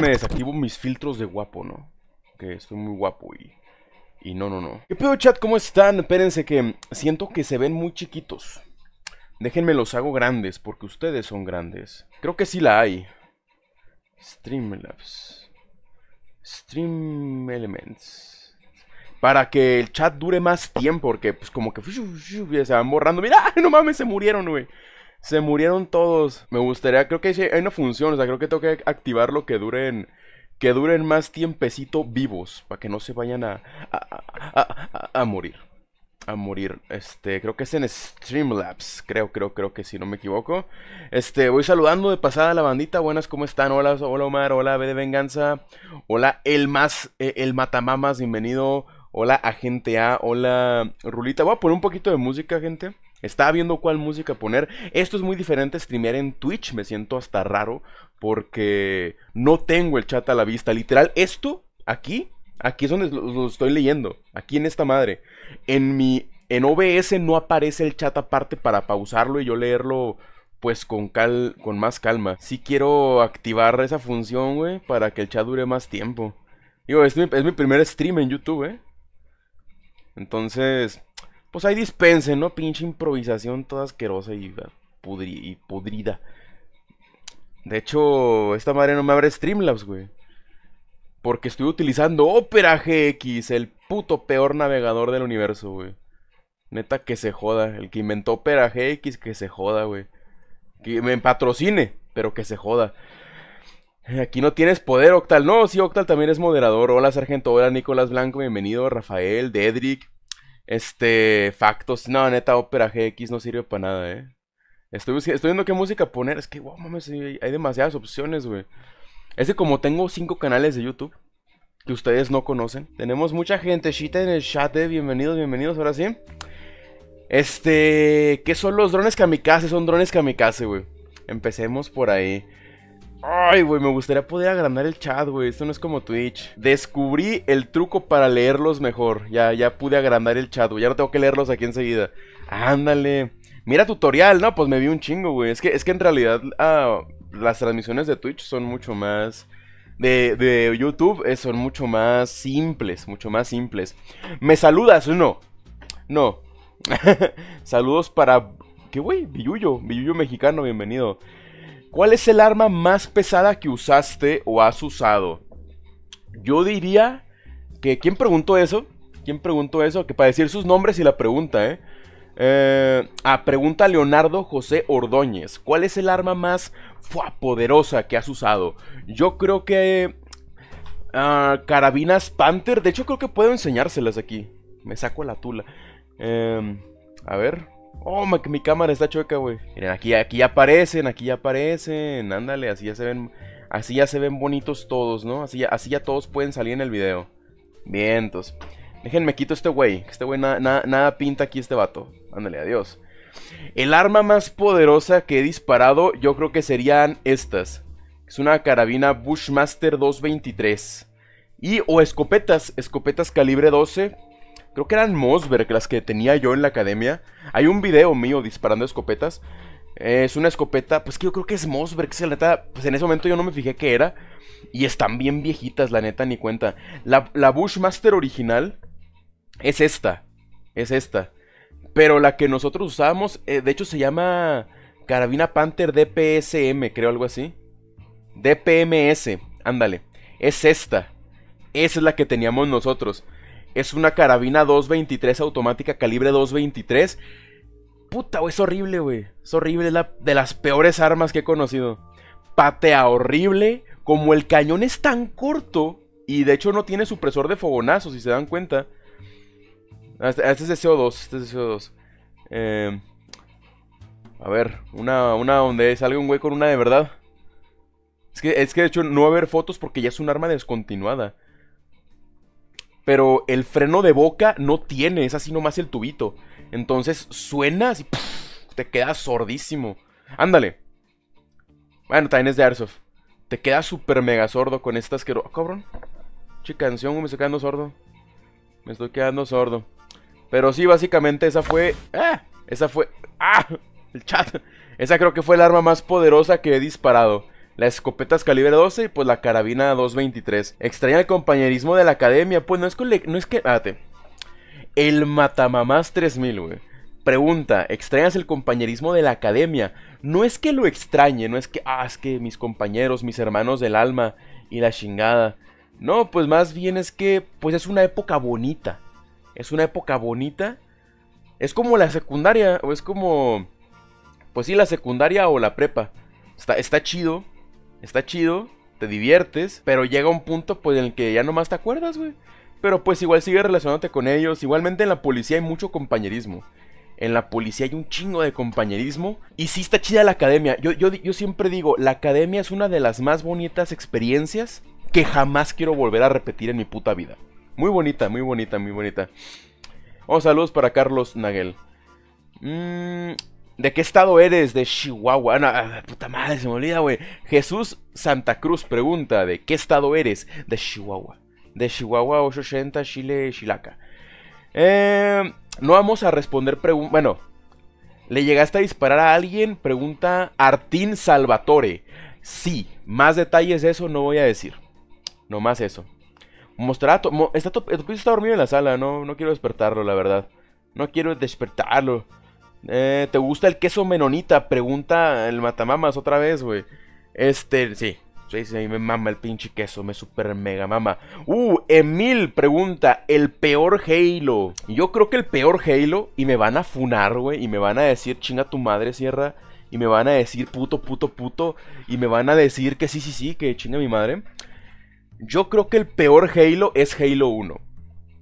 Me desactivo mis filtros de guapo, ¿no? Que estoy muy guapo y... Y no, no, no. ¿Qué pedo, chat? ¿Cómo están? Espérense que siento que se ven muy chiquitos. Déjenme los hago grandes, porque ustedes son grandes. Creo que sí la hay. Streamlabs. Stream Elements. Para que el chat dure más tiempo, porque pues como que se van borrando. Mira, no mames, se murieron, güey. Se murieron todos. Me gustaría, creo que hay una función, o sea, creo que tengo que activar lo que duren que duren más tiempecito vivos, para que no se vayan a, a, a, a, morir. A morir. Este, creo que es en Streamlabs. Creo, creo, creo que si no me equivoco. Este, voy saludando de pasada a la bandita. Buenas, ¿cómo están? Hola, hola Omar, hola B de Venganza. Hola, el más, eh, el Matamamas, bienvenido. Hola, Agente A, hola Rulita. Voy a poner un poquito de música, gente. Estaba viendo cuál música poner. Esto es muy diferente a streamear en Twitch. Me siento hasta raro porque no tengo el chat a la vista. Literal, esto aquí, aquí es donde lo estoy leyendo. Aquí en esta madre. En mi. En OBS no aparece el chat aparte para pausarlo y yo leerlo pues con cal con más calma. Sí quiero activar esa función, güey, para que el chat dure más tiempo. Digo, es mi, es mi primer stream en YouTube, ¿eh? Entonces, pues ahí dispensen, ¿no? Pinche improvisación toda asquerosa y, ah, pudri y pudrida. De hecho, esta madre no me abre Streamlabs, güey. Porque estoy utilizando Opera GX, el puto peor navegador del universo, güey. Neta que se joda. El que inventó Opera GX, que se joda, güey. Que me patrocine, pero que se joda. Aquí no tienes poder, Octal. No, sí, Octal también es moderador. Hola, sargento. Hola, Nicolás Blanco. Bienvenido, Rafael, Dedrick. Este, factos. No, neta, Opera GX no sirve para nada, eh. Estoy, viendo qué música poner. Es que, wow, mames, hay, demasiadas opciones, güey. Es que como tengo cinco canales de YouTube que ustedes no conocen, tenemos mucha gente chita en el chat, eh. Bienvenidos, bienvenidos, ahora sí. Este, ¿qué son los drones kamikaze? Son drones kamikaze, güey. Empecemos por ahí. Ay, güey, me gustaría poder agrandar el chat, güey. Esto no es como Twitch. Descubrí el truco para leerlos mejor. Ya, ya pude agrandar el chat, güey. Ya no tengo que leerlos aquí enseguida. Ándale. Mira tutorial, no, pues me vi un chingo, güey. Es que, es que en realidad ah, las transmisiones de Twitch son mucho más... De, de YouTube eh, son mucho más simples, mucho más simples. ¿Me saludas? No. No. Saludos para... ¿Qué, güey? Billuyo. Billuyo mexicano, bienvenido. ¿Cuál es el arma más pesada que usaste o has usado? Yo diría que... ¿Quién preguntó eso? ¿Quién preguntó eso? Que para decir sus nombres y la pregunta, ¿eh? eh ah, pregunta Leonardo José Ordóñez. ¿Cuál es el arma más poderosa que has usado? Yo creo que... Ah, carabinas Panther. De hecho, creo que puedo enseñárselas aquí. Me saco la tula. Em, a ver. Oh, que mi cámara está chueca, güey. Miren, aquí, aquí aparecen, aquí aparecen. Ándale, así ya se ven. Así ya se ven bonitos todos, ¿no? Así ya, así todos pueden salir en el video. Vientos. Déjenme quito este güey. Este güey nada pinta aquí este vato. Ándale, adiós. El arma más poderosa que he disparado, yo creo que serían estas. Es una carabina Bushmaster 223. Y o escopetas, escopetas calibre 12 creo que eran Mosberg las que tenía yo en la academia. Hay un video mío disparando escopetas. es una escopeta, pues que yo creo que es Mosberg, la neta, pues en ese momento yo no me fijé qué era. Y están bien viejitas, la neta, ni cuenta. La, Bushmaster original es esta, es esta. Pero la que nosotros usábamos, eh, de hecho se llama Carabina Panther DPSM, creo algo así. DPMS, ándale, es esta. Esa es la que teníamos nosotros. Es una carabina 223 automática calibre 223. Puta, güey, es horrible, güey. Es horrible, es la, de las peores armas que he conocido. Patea horrible. Como el cañón es tan corto y de hecho no tiene supresor de fogonazo, si se dan cuenta. Ah, este, ah, este, es de CO2, este es de CO2. Eh, a ver, una, una donde salga un güey con una de verdad. que, es que de hecho no va a haber fotos porque ya es un arma descontinuada pero el freno de boca no tiene, es así nomás el tubito. Entonces suenas y te quedas sordísimo. Ándale. Bueno, también es de Arsof. Te quedas súper mega sordo con estas. que. Oh, ¡Ah, cabrón. Che canción, me estoy quedando sordo. Me estoy quedando sordo. Pero sí, básicamente esa fue. ¡Ah! Esa fue. ¡Ah! El chat. Esa creo que fue el arma más poderosa que he disparado la escopeta es calibre 12 y pues la carabina 223. Extraña el compañerismo de la academia, pues no es, no es que... Espérate. El Matamamás 3000, güey. Pregunta, ¿extrañas el compañerismo de la academia? No es que lo extrañe, no es que, ah, es que mis compañeros, mis hermanos del alma y la chingada. No, pues más bien es que, pues es una época bonita. Es una época bonita. Es como la secundaria, o es como, pues sí, la secundaria o la prepa. Está, está chido, está chido, te diviertes, pero llega un punto pues en el que ya nomás te acuerdas, güey. Pero pues igual sigue relacionándote con ellos. Igualmente en la policía hay mucho compañerismo. En la policía hay un chingo de compañerismo. Y sí está chida la academia. Yo, yo, siempre digo, la academia es una de las más bonitas experiencias que jamás quiero volver a repetir en mi puta vida. Muy bonita, muy bonita, muy bonita. Oh, saludos para Carlos Nagel. Mmm ¿De qué estado eres? De Chihuahua. No, ah, puta madre, se me olvida, güey. Jesús Santa Cruz pregunta, ¿de qué estado eres? De Chihuahua. De Chihuahua 880, Chile, Chilaca. Eh, no vamos a responder preguntas. Bueno, ¿le llegaste a disparar a alguien? Pregunta Artín Salvatore. Sí, más detalles de eso no voy a decir. Nomás eso. Mostrará. está, está dormido en la sala, no, no quiero despertarlo, la verdad. No quiero despertarlo. Eh, ¿Te gusta el queso menonita? Pregunta el matamamas otra vez, güey. Este, sí. Sí, sí, me mama el pinche queso, me super mega mama. Uh, Emil pregunta, el peor Halo. Yo creo que el peor Halo, y me van a funar, güey, y me van a decir, chinga tu madre, Sierra, y me van a decir puto, puto, puto, y me van a decir que sí, sí, sí, que chinga mi madre. Yo creo que el peor Halo es Halo 1.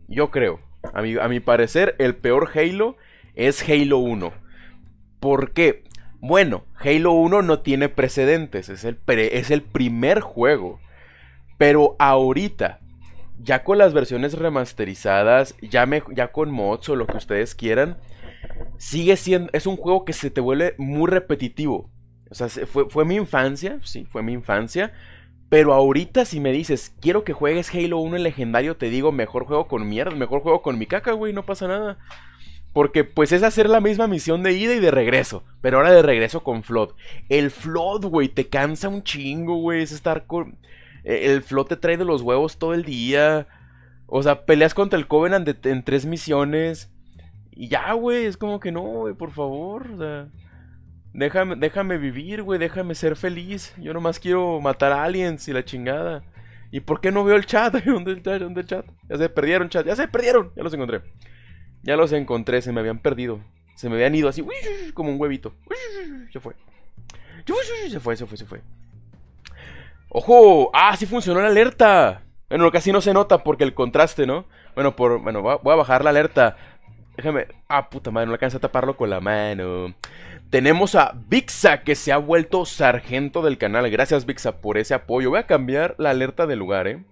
Yo creo. A mi, a mi parecer, el peor Halo es Halo 1. ¿Por qué? Bueno, Halo 1 no tiene precedentes, es el, es el primer juego. Pero ahorita, ya con las versiones remasterizadas, ya, ya con mods o lo que ustedes quieran, sigue siendo, es un juego que se te vuelve muy repetitivo. O sea, fue, fue mi infancia, sí, fue mi infancia. Pero ahorita si me dices, quiero que juegues Halo 1 en legendario, te digo, mejor juego con mierda, mejor juego con mi caca, güey, no pasa nada. Porque pues es hacer la misma misión de ida y de regreso. Pero ahora de regreso con Flood. El Flood, güey, te cansa un chingo, güey. Es estar con... Eh, el Flood te trae de los huevos todo el día. O sea, peleas contra el Covenant en tres misiones. Y ya, güey, es como que no, güey, por favor. déjame, déjame vivir, güey, déjame ser feliz. Yo nomás quiero matar aliens y la chingada. ¿Y por qué no veo el chat? ¿Dónde está el chat? Ya se perdieron, chat. Ya se perdieron. Ya los encontré. Ya los encontré, se me habían perdido. Se me habían ido así, como un huevito. Se fue. Se fue, se fue, se fue. ¡Ojo! ¡Ah, sí funcionó la alerta! Bueno, casi no se nota porque el contraste, ¿no? Bueno, por, bueno, voy a bajar la alerta. Déjame. Ah, puta madre, no alcanza a taparlo con la mano. Tenemos a Vixa, que se ha vuelto sargento del canal. Gracias, Vixa, por ese apoyo. Voy a cambiar la alerta de lugar, ¿eh?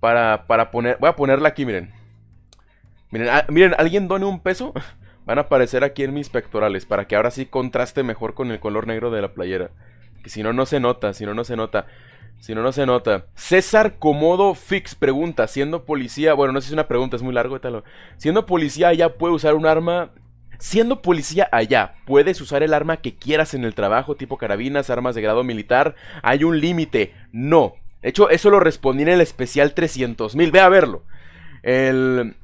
Para, para poner. Voy a ponerla aquí, miren. Miren, ah, miren, alguien done un peso. Van a aparecer aquí en mis pectorales para que ahora sí contraste mejor con el color negro de la playera. Que si no, no se nota, si no, no se nota. Si no, no se nota. César Comodo Fix pregunta, siendo policía, bueno, no sé si es una pregunta, es muy largo, tal. Siendo policía allá puede usar un arma... Siendo policía allá, puedes usar el arma que quieras en el trabajo, tipo carabinas, armas de grado militar. Hay un límite. No. De hecho, eso lo respondí en el especial 300.000. Ve a verlo. El,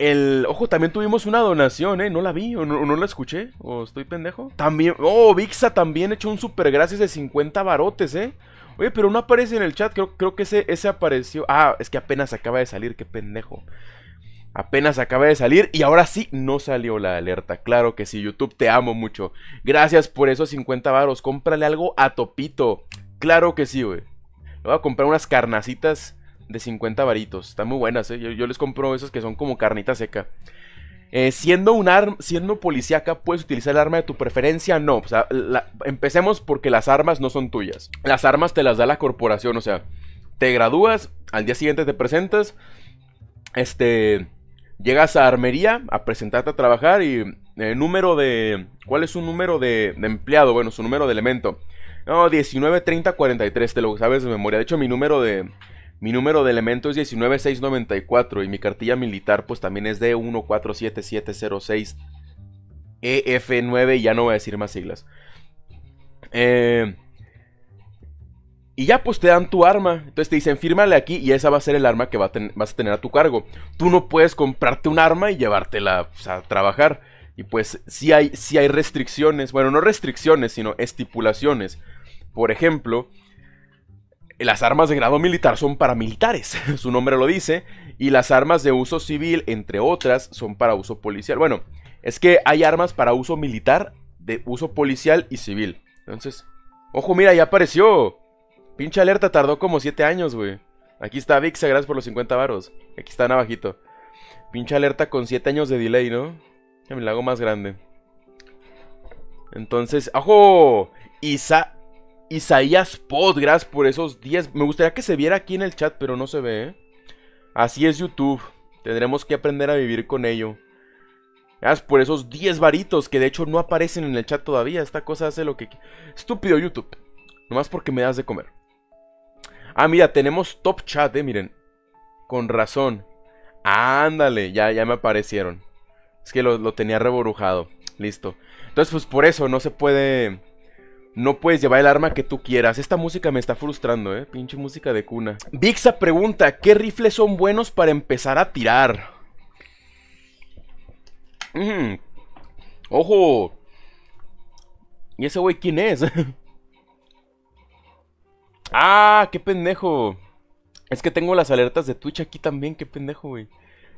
el, ojo, también tuvimos una donación, ¿eh? No la vi, o no, la escuché, o estoy pendejo. También, oh, Vixa también echó un super gracias de 50 barotes, ¿eh? Oye, pero no aparece en el chat, creo, creo que ese, ese apareció. Ah, es que apenas acaba de salir, qué pendejo. Apenas acaba de salir y ahora sí no salió la alerta. Claro que sí, YouTube, te amo mucho. Gracias por esos 50 baros. Cómprale algo a Topito. Claro que sí, güey. Le voy a comprar unas carnacitas de 50 varitos. Están muy buenas, ¿eh? yo, les compro esas que son como carnita seca. Eh, siendo un arma, siendo policíaca, puedes utilizar el arma de tu preferencia, no. O sea, empecemos porque las armas no son tuyas. Las armas te las da la corporación, o sea, te gradúas, al día siguiente te presentas, este, llegas a armería a presentarte a trabajar y el eh, número de, ¿cuál es su número de, de empleado? Bueno, su número de elemento. No, 19, 43, te lo sabes de memoria. De hecho, mi número de, mi número de elemento es 19694 y mi cartilla militar pues también es D147706 EF9 y ya no voy a decir más siglas. Eh, y ya pues te dan tu arma. Entonces te dicen, fírmale aquí y esa va a ser el arma que vas a tener a tu cargo. Tú no puedes comprarte un arma y llevártela pues, a trabajar. Y pues si hay, sí hay restricciones, bueno, no restricciones, sino estipulaciones. Por ejemplo, las armas de grado militar son para militares su nombre lo dice, y las armas de uso civil, entre otras, son para uso policial. Bueno, es que hay armas para uso militar, de uso policial y civil. Entonces, ojo, mira, ya apareció. Pincha alerta, tardó como 7 años, güey. Aquí está VIXA, gracias por los 50 varos. Aquí está Navajito. Pincha alerta con 7 años de delay, ¿no? Ya me la hago más grande. Entonces, ¡ojo! Isa Isaías Podgras por esos 10. Me gustaría que se viera aquí en el chat, pero no se ve. ¿eh? Así es YouTube. Tendremos que aprender a vivir con ello. Gracias ah, por esos 10 varitos que de hecho no aparecen en el chat todavía. Esta cosa hace lo que... Estúpido YouTube. Nomás porque me das de comer. Ah, mira, tenemos top chat, eh, miren. Con razón. Ándale, ya, ya me aparecieron. Es que lo, lo tenía reborujado. Listo. Entonces, pues por eso no se puede no puedes llevar el arma que tú quieras. Esta música me está frustrando, eh. Pinche música de cuna. Vixa pregunta: ¿Qué rifles son buenos para empezar a tirar? ¡Ojo! ¿Y ese güey quién es? ¡Ah! ¡Qué pendejo! Es que tengo las alertas de Twitch aquí también, qué pendejo, güey.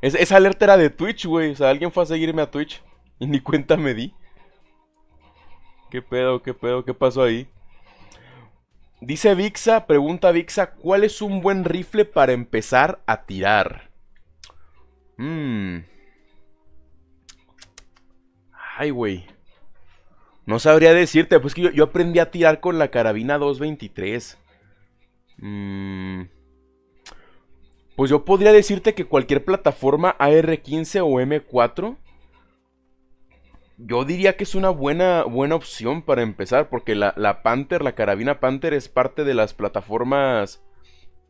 esa alerta era de Twitch, güey. O sea, alguien fue a seguirme a Twitch y ni cuenta me di. ¿Qué pedo? ¿Qué pedo? ¿Qué pasó ahí? Dice Vixa, pregunta Vixa, ¿cuál es un buen rifle para empezar a tirar? Mmm. Ay, güey. No sabría decirte, pues que yo, aprendí a tirar con la carabina 223. Mm. Pues yo podría decirte que cualquier plataforma AR-15 o M4 yo diría que es una buena, buena opción para empezar, porque la, Panther, la carabina Panther es parte de las plataformas,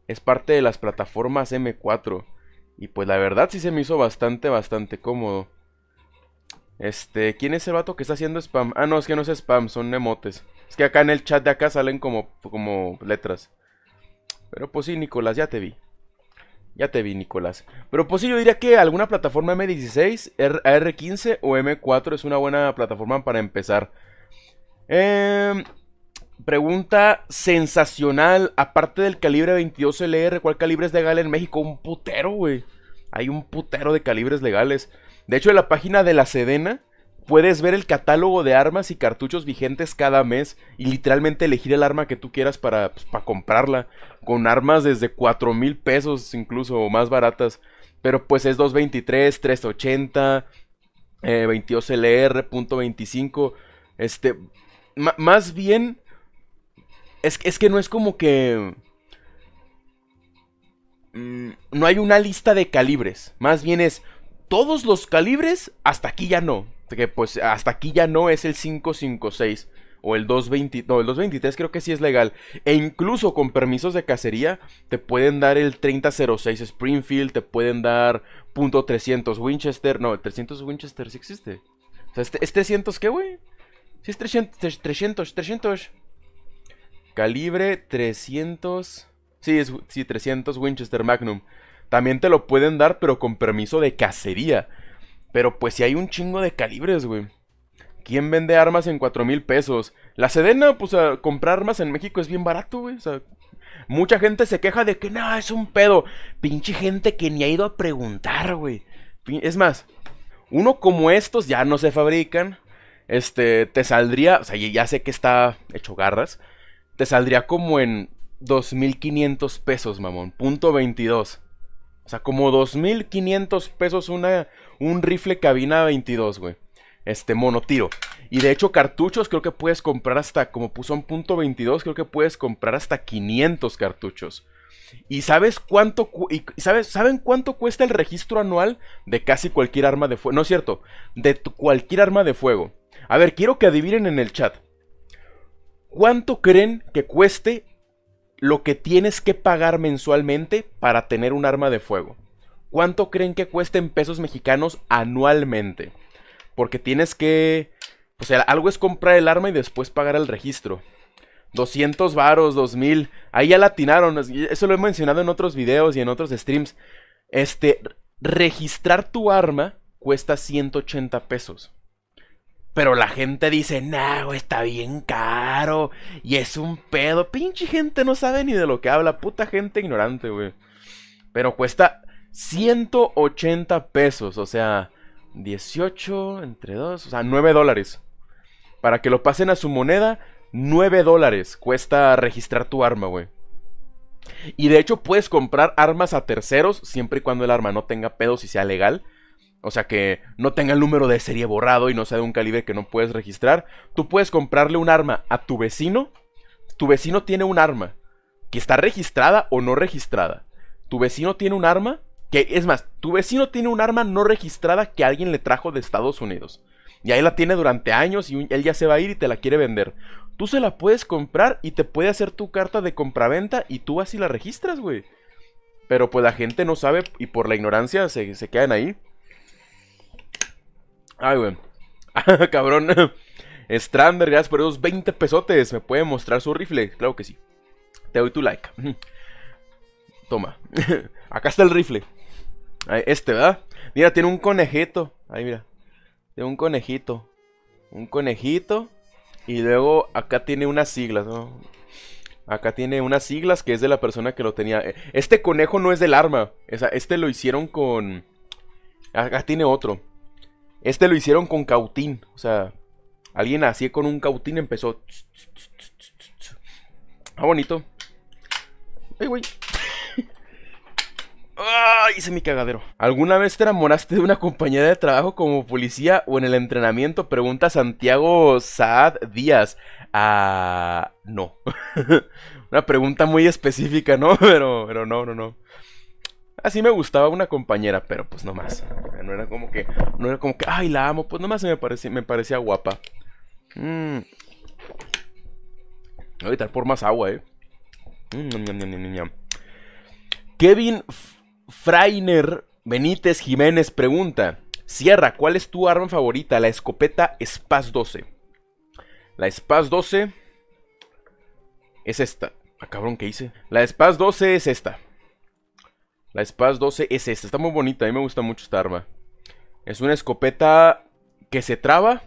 es parte de las plataformas M4. Y pues la verdad sí se me hizo bastante, bastante cómodo. Este, ¿quién es el vato que está haciendo spam? Ah, no, es que no es spam, son emotes. Es que acá en el chat de acá salen como, como letras. Pero pues sí, Nicolás, ya te vi. Ya te vi, Nicolás. Pero pues sí, yo diría que alguna plataforma M16, AR15 o M4 es una buena plataforma para empezar. Em, pregunta sensacional. Aparte del calibre 22LR, ¿cuál calibre es legal en México? Un putero, güey. Hay un putero de calibres legales. De hecho, en la página de la Sedena puedes ver el catálogo de armas y cartuchos vigentes cada mes y literalmente elegir el arma que tú quieras para, pues, comprarla. Con armas desde 4 mil pesos incluso más baratas. Pero pues es 223, 380, 22LR, .25. Este, más bien, es, es que no es como que... Mm, no hay una lista de calibres. Más bien es todos los calibres hasta aquí ya no que pues hasta aquí ya no es el 556 o el 220, no, el 223 creo que sí es legal. E incluso con permisos de cacería te pueden dar el 3006 Springfield, te pueden dar .300 Winchester, no, el 300 Winchester sí existe. O sea, ¿es, 300 qué, güey? Sí es 300, 300, 300. Calibre 300. Sí, es, sí, 300 Winchester Magnum. También te lo pueden dar, pero con permiso de cacería. Pero pues si hay un chingo de calibres, güey. ¿Quién vende armas en 4 mil pesos? La Sedena, pues a comprar armas en México es bien barato, güey. O sea, mucha gente se queja de que no, es un pedo. Pinche gente que ni ha ido a preguntar, güey. Es más, uno como estos ya no se fabrican. Este, te saldría, o sea, ya sé que está hecho garras. Te saldría como en 2.500 pesos, mamón. Punto 22. O sea, como 2.500 pesos una un rifle cabina 22, güey. Este monotiro. Y de hecho, cartuchos creo que puedes comprar hasta, como puso en punto 22, creo que puedes comprar hasta 500 cartuchos. ¿Y sabes cuánto y sabes, saben cuánto cuesta el registro anual de casi cualquier arma de fuego? No es cierto, de cualquier arma de fuego. A ver, quiero que adivinen en el chat. ¿Cuánto creen que cueste lo que tienes que pagar mensualmente para tener un arma de fuego? ¿Cuánto creen que cuesten pesos mexicanos anualmente? Porque tienes que... O sea, algo es comprar el arma y después pagar el registro. 200 varos, 2000. Ahí ya latinaron. Eso lo he mencionado en otros videos y en otros streams. Este, registrar tu arma cuesta 180 pesos. Pero la gente dice, no, está bien caro. Y es un pedo. Pinche gente no sabe ni de lo que habla. Puta gente ignorante, güey. Pero cuesta 180 pesos, o sea, 18 entre 2, o sea, 9 dólares. Para que lo pasen a su moneda, 9 dólares cuesta registrar tu arma, güey. Y de hecho puedes comprar armas a terceros siempre y cuando el arma no tenga pedos y sea legal. O sea que no tenga el número de serie borrado y no sea de un calibre que no puedes registrar. Tú puedes comprarle un arma a tu vecino. Tu vecino tiene un arma que está registrada o no registrada. Tu vecino tiene un arma que es más, tu vecino tiene un arma no registrada que alguien le trajo de Estados Unidos. Y ahí la tiene durante años y él ya se va a ir y te la quiere vender. Tú se la puedes comprar y te puede hacer tu carta de compraventa y tú así la registras, güey. Pero pues la gente no sabe y por la ignorancia se, quedan ahí. Ay, güey. Cabrón. Strander, gracias por esos 20 pesotes. ¿Me puede mostrar su rifle? Claro que sí. Te doy tu like. Toma. Acá está el rifle. Este, ¿verdad? Mira, tiene un conejito. Ahí, mira. Tiene un conejito. Un conejito. Y luego acá tiene unas siglas, ¿no? Acá tiene unas siglas que es de la persona que lo tenía. E, este conejo no es del arma. O sea, este lo hicieron con... Acá tiene otro. Este lo hicieron con cautín. O sea, alguien así con un cautín empezó... Ah, bonito. Ay, güey. ¡Ay! Ah, hice mi cagadero. ¿Alguna vez te enamoraste de una compañera de trabajo como policía o en el entrenamiento? Pregunta Santiago Saad Díaz. Ah. No. una pregunta muy específica, ¿no? Pero, pero no, no, no. Así me gustaba una compañera, pero pues no más. No era como que. No era como que. ¡Ay, la amo! Pues nomás me parecía, me parecía guapa. Mmm. Voy a por más agua, eh. no mm, Kevin Frainer Benítez Jiménez pregunta: Sierra, ¿cuál es tu arma favorita? La escopeta Spaz 12. La spas 12 es esta. Ah, cabrón, ¿qué hice? La Spaz 12 es esta. La Spaz 12 es esta. Está muy bonita, a mí me gusta mucho esta arma. Es una escopeta que se traba.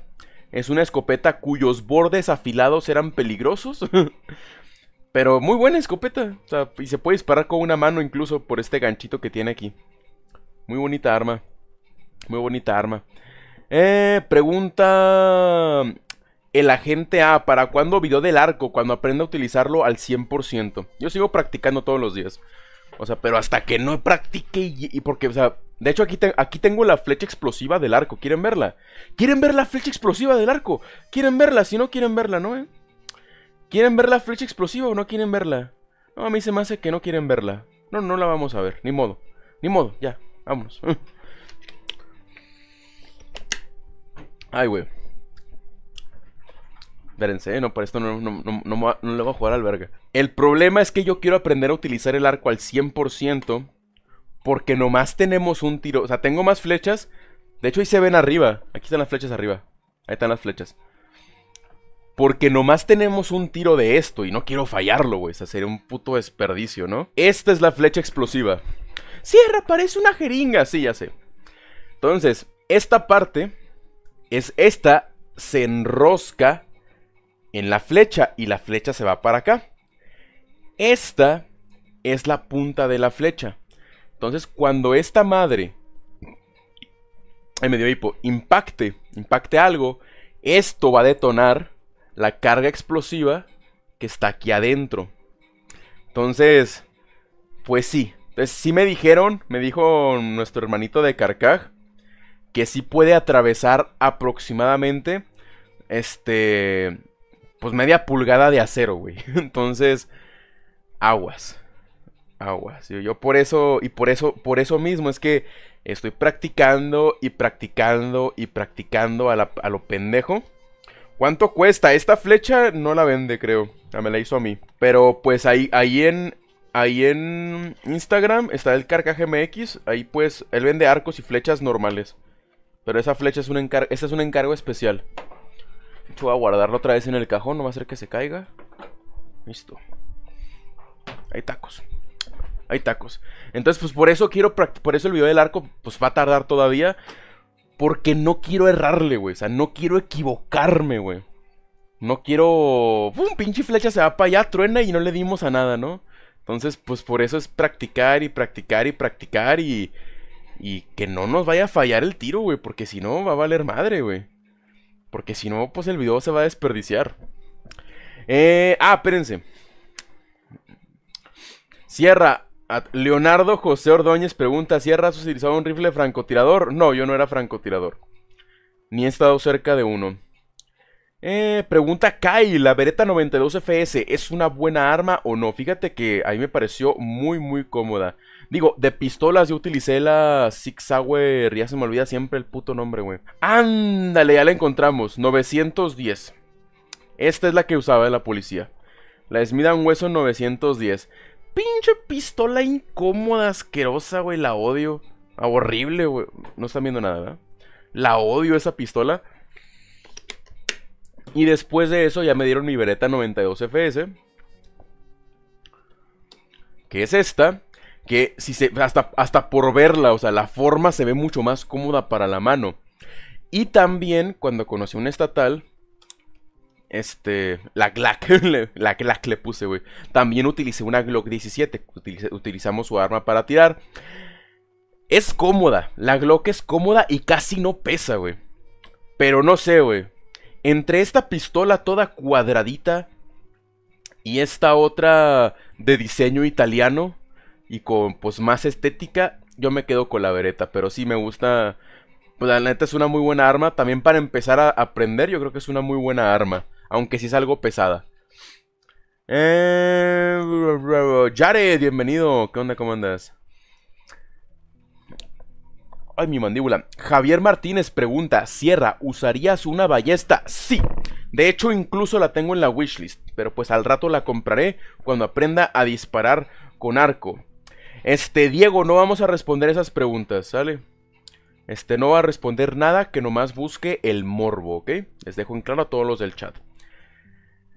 Es una escopeta cuyos bordes afilados eran peligrosos. Pero muy buena escopeta. O sea, y se puede disparar con una mano incluso por este ganchito que tiene aquí. Muy bonita arma. Muy bonita arma. Eh, pregunta el agente A, ¿para cuándo video del arco? Cuando aprenda a utilizarlo al 100%. Yo sigo practicando todos los días. O sea, pero hasta que no practique y, porque, o sea, de hecho aquí, aquí tengo la flecha explosiva del arco. ¿Quieren verla? ¿Quieren ver la flecha explosiva del arco? ¿Quieren verla? Si no quieren verla, ¿no? Eh? ¿Quieren ver la flecha explosiva o no quieren verla? No, a mí se me hace que no quieren verla. No, no la vamos a ver, ni modo. Ni modo, ya, vámonos. Ay, güey. Espérense, eh, no, para esto no, no, le voy a jugar al verga. El problema es que yo quiero aprender a utilizar el arco al 100%. Porque nomás tenemos un tiro. O sea, tengo más flechas. De hecho, ahí se ven arriba. Aquí están las flechas arriba. Ahí están las flechas. Porque nomás tenemos un tiro de esto y no quiero fallarlo, güey. O sea, sería un puto desperdicio, ¿no? Esta es la flecha explosiva. Cierra, parece una jeringa. Sí, ya sé. Entonces, esta parte es esta, se enrosca en la flecha y la flecha se va para acá. Esta es la punta de la flecha. Entonces, cuando esta madre, el medio hipo, impacte, impacte algo, esto va a detonar la carga explosiva que está aquí adentro. Entonces, pues sí. Entonces sí me dijeron, me dijo nuestro hermanito de Carcaj, que sí puede atravesar aproximadamente, este, pues media pulgada de acero, güey. Entonces, aguas, aguas. Yo, por eso, y por eso, por eso mismo es que estoy practicando y practicando y practicando a lo pendejo ¿Cuánto cuesta? Esta flecha no la vende, creo. Ya ah, me la hizo a mí. Pero pues ahí, ahí en. Ahí en Instagram está el carcaje MX. Ahí pues. Él vende arcos y flechas normales. Pero esa flecha es un encargo. es un encargo especial. De voy a guardarlo otra vez en el cajón. No va a ser que se caiga. Listo. Hay tacos. Hay tacos. Entonces, pues por eso quiero. Por eso el video del arco. Pues va a tardar todavía. Porque no quiero errarle, güey. O sea, no quiero equivocarme, güey. No quiero. ¡Pum! Pinche flecha se va para allá, truena y no le dimos a nada, ¿no? Entonces, pues por eso es practicar y practicar y practicar y. Y que no nos vaya a fallar el tiro, güey. Porque si no, va a valer madre, güey. Porque si no, pues el video se va a desperdiciar. Eh. Ah, espérense. Cierra. Leonardo José Ordóñez pregunta: ¿Sierra utilizaba utilizaba un rifle francotirador? No, yo no era francotirador. Ni he estado cerca de uno. Eh, pregunta Kai, ¿la Beretta 92 FS es una buena arma o no? Fíjate que a me pareció muy, muy cómoda. Digo, de pistolas yo utilicé la Zig Sauer, ya se me olvida siempre el puto nombre, güey. Ándale, ya la encontramos, 910. Esta es la que usaba la policía. La Smith hueso 910 pinche pistola incómoda, asquerosa, güey. La odio. Ah, horrible, güey. No están viendo nada, ¿verdad? La odio esa pistola. Y después de eso ya me dieron mi Beretta 92 FS. Que es esta. Que si se, hasta, hasta por verla, o sea, la forma se ve mucho más cómoda para la mano. Y también cuando conocí un estatal, este, la Glock, la Glock le puse, güey. También utilicé una Glock 17. utilizamos su arma para tirar. Es cómoda, la Glock es cómoda y casi no pesa, güey. Pero no sé, güey. Entre esta pistola toda cuadradita y esta otra de diseño italiano y con pues más estética, yo me quedo con la vereta. pero sí me gusta pues la neta es una muy buena arma. También para empezar a aprender, yo creo que es una muy buena arma aunque sí es algo pesada. Eh, Jared, bienvenido. ¿Qué onda? ¿Cómo andas? Ay, mi mandíbula. Javier Martínez pregunta, Sierra, ¿usarías una ballesta? Sí. De hecho, incluso la tengo en la wishlist, pero pues al rato la compraré cuando aprenda a disparar con arco. Este, Diego, no vamos a responder esas preguntas, ¿sale? Este, no va a responder nada que nomás busque el morbo, ¿ok? Les dejo en claro a todos los del chat.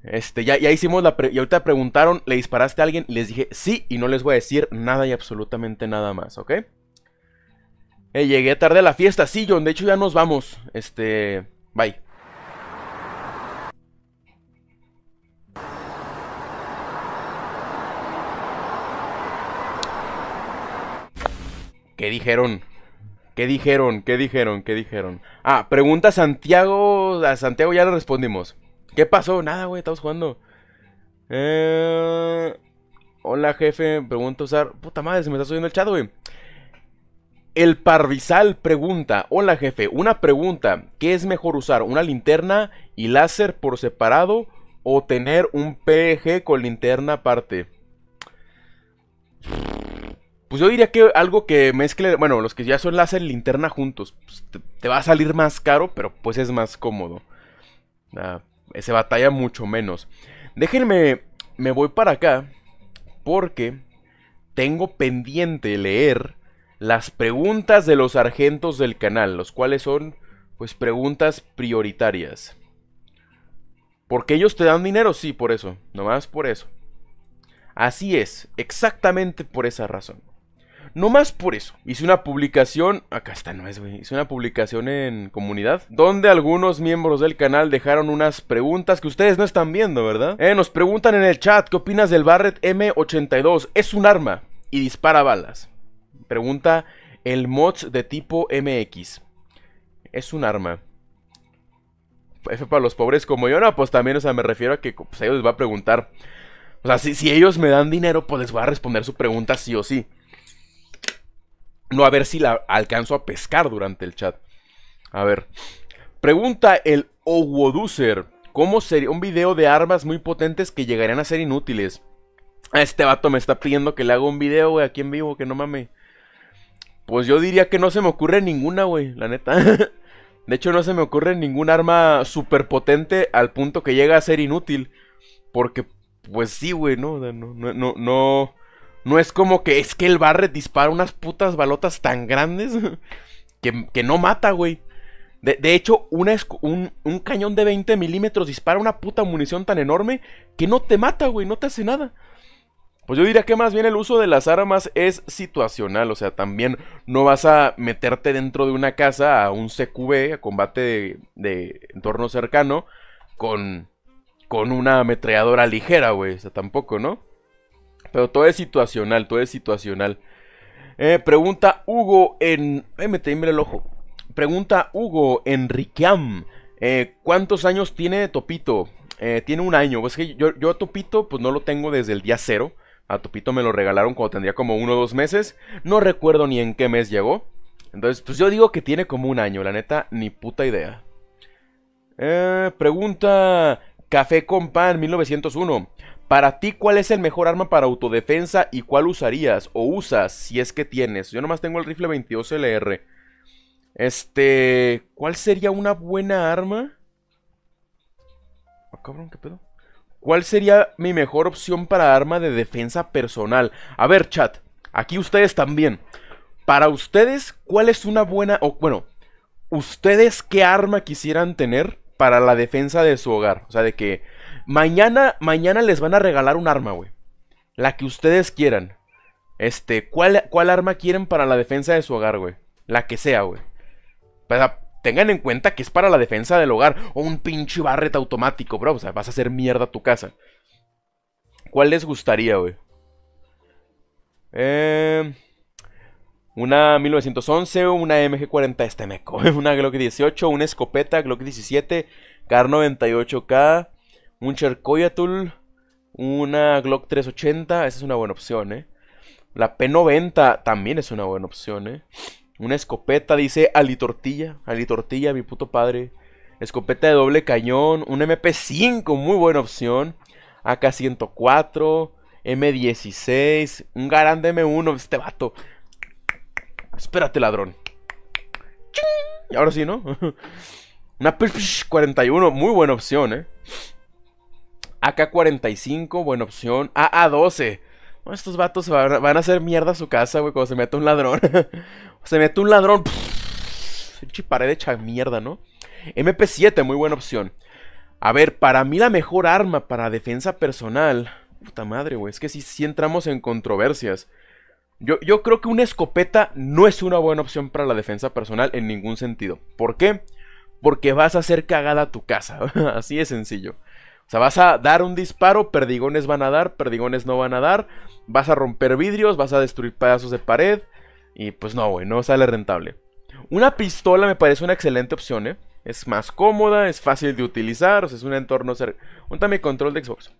Este, ya, hicimos la y ahorita preguntaron, ¿le disparaste a alguien? les dije sí, y no les voy a decir nada y absolutamente nada más, ¿ok? Eh, llegué tarde a la fiesta, sí, John, de hecho ya nos vamos. Este, bye. ¿Qué dijeron? ¿Qué dijeron? ¿Qué dijeron? ¿Qué dijeron? Ah, pregunta Santiago. A Santiago ya le respondimos. ¿Qué pasó? Nada, güey, estamos jugando. Eh, hola, jefe. Pregunto usar. Puta madre, se me está subiendo el chat, güey. El Parvisal pregunta: Hola, jefe. Una pregunta: ¿Qué es mejor usar? ¿Una linterna y láser por separado? ¿O tener un PG con linterna aparte? Pues yo diría que algo que mezcle, bueno, los que ya son láser y linterna juntos, pues, te, va a salir más caro, pero pues es más cómodo. Ah, se batalla mucho menos. Déjenme, me voy para acá porque tengo pendiente leer las preguntas de los sargentos del canal, los cuales son pues preguntas prioritarias. Porque ellos te dan dinero, sí, por eso, nomás por eso. Así es, exactamente por esa razón. No más por eso. Hice una publicación. Acá está, no es, güey. Hice una publicación en comunidad. Donde algunos miembros del canal dejaron unas preguntas que ustedes no están viendo, ¿verdad? Eh, nos preguntan en el chat: ¿Qué opinas del Barret M82? Es un arma y dispara balas. Pregunta el mods de tipo MX. Es un arma. F para los pobres como yo, no, pues también, o sea, me refiero a que pues, ellos les va a preguntar. O sea, si, si ellos me dan dinero, pues les voy a responder su pregunta sí o sí. No, a ver si la alcanzo a pescar durante el chat. A ver. Pregunta el Owoducer. ¿Cómo sería un video de armas muy potentes que llegarían a ser inútiles? Ah, este vato me está pidiendo que le haga un video, güey, aquí en vivo, que no mame. Pues yo diría que no se me ocurre ninguna, güey, la neta. De hecho, no se me ocurre ningún arma súper potente al punto que llega a ser inútil. Porque, pues sí, güey, no, no, no, no, no es como que es que el Barret dispara unas putas balotas tan grandes que, no mata, güey. De, de hecho, un, un, cañón de 20 milímetros dispara una puta munición tan enorme que no te mata, güey, no te hace nada. Pues yo diría que más bien el uso de las armas es situacional, o sea, también no vas a meterte dentro de una casa a un CQB, a combate de, de entorno cercano, con, con una ametralladora ligera, güey, o sea, tampoco, ¿no? Pero todo es situacional, todo es situacional. Eh, pregunta Hugo en... Eh, me el ojo. Pregunta Hugo Enriqueam. Eh, ¿Cuántos años tiene Topito? Eh, tiene un año. Pues que yo, yo a Topito pues no lo tengo desde el día cero. A Topito me lo regalaron cuando tendría como uno o dos meses. No recuerdo ni en qué mes llegó. Entonces, pues yo digo que tiene como un año, la neta, ni puta idea. Eh, pregunta Café con Pan 1901. Para ti, ¿cuál es el mejor arma para autodefensa y cuál usarías o usas si es que tienes? Yo nomás tengo el rifle 22 LR. Este, ¿cuál sería una buena arma? Ah, cabrón, ¿qué pedo? ¿Cuál sería mi mejor opción para arma de defensa personal? A ver, chat, aquí ustedes también. Para ustedes, ¿cuál es una buena o bueno, ustedes qué arma quisieran tener para la defensa de su hogar? O sea, de que Mañana, mañana les van a regalar un arma, güey. La que ustedes quieran. Este, ¿cuál, ¿cuál arma quieren para la defensa de su hogar, güey? La que sea, güey. tengan en cuenta que es para la defensa del hogar. O un pinche barret automático, bro. O sea, vas a hacer mierda tu casa. ¿Cuál les gustaría, güey? Eh, una 1911, una MG40 este meco, una Glock 18, una escopeta Glock 17, CAR 98K, un Cherkoyatul, una Glock 380, esa es una buena opción, ¿eh? La P90 también es una buena opción, ¿eh? Una escopeta, dice Ali Tortilla, Ali Tortilla, mi puto padre. Escopeta de doble cañón, un MP5, muy buena opción. AK-104, M16, un Garand M1, este vato. Espérate, ladrón. Y ahora sí, ¿no? Una P41, muy buena opción, ¿eh? AK-45, buena opción. AA-12. estos vatos van, a hacer mierda su casa, güey, cuando se mete un ladrón. se mete un ladrón. chiparé de hecha mierda, ¿no? MP7, muy buena opción. A ver, para mí la mejor arma para defensa personal. Puta madre, güey. Es que si entramos en controversias. Yo, yo, creo que una escopeta no es una buena opción para la defensa personal en ningún sentido. ¿Por qué? Porque vas a hacer cagada a tu casa. Así de sencillo. O sea, vas a dar un disparo, perdigones van a dar, perdigones no van a dar, vas a romper vidrios, vas a destruir pedazos de pared y pues no, güey, no sale rentable. Una pistola me parece una excelente opción, ¿eh? Es más cómoda, es fácil de utilizar, o sea, es un entorno... Un también control de Xbox.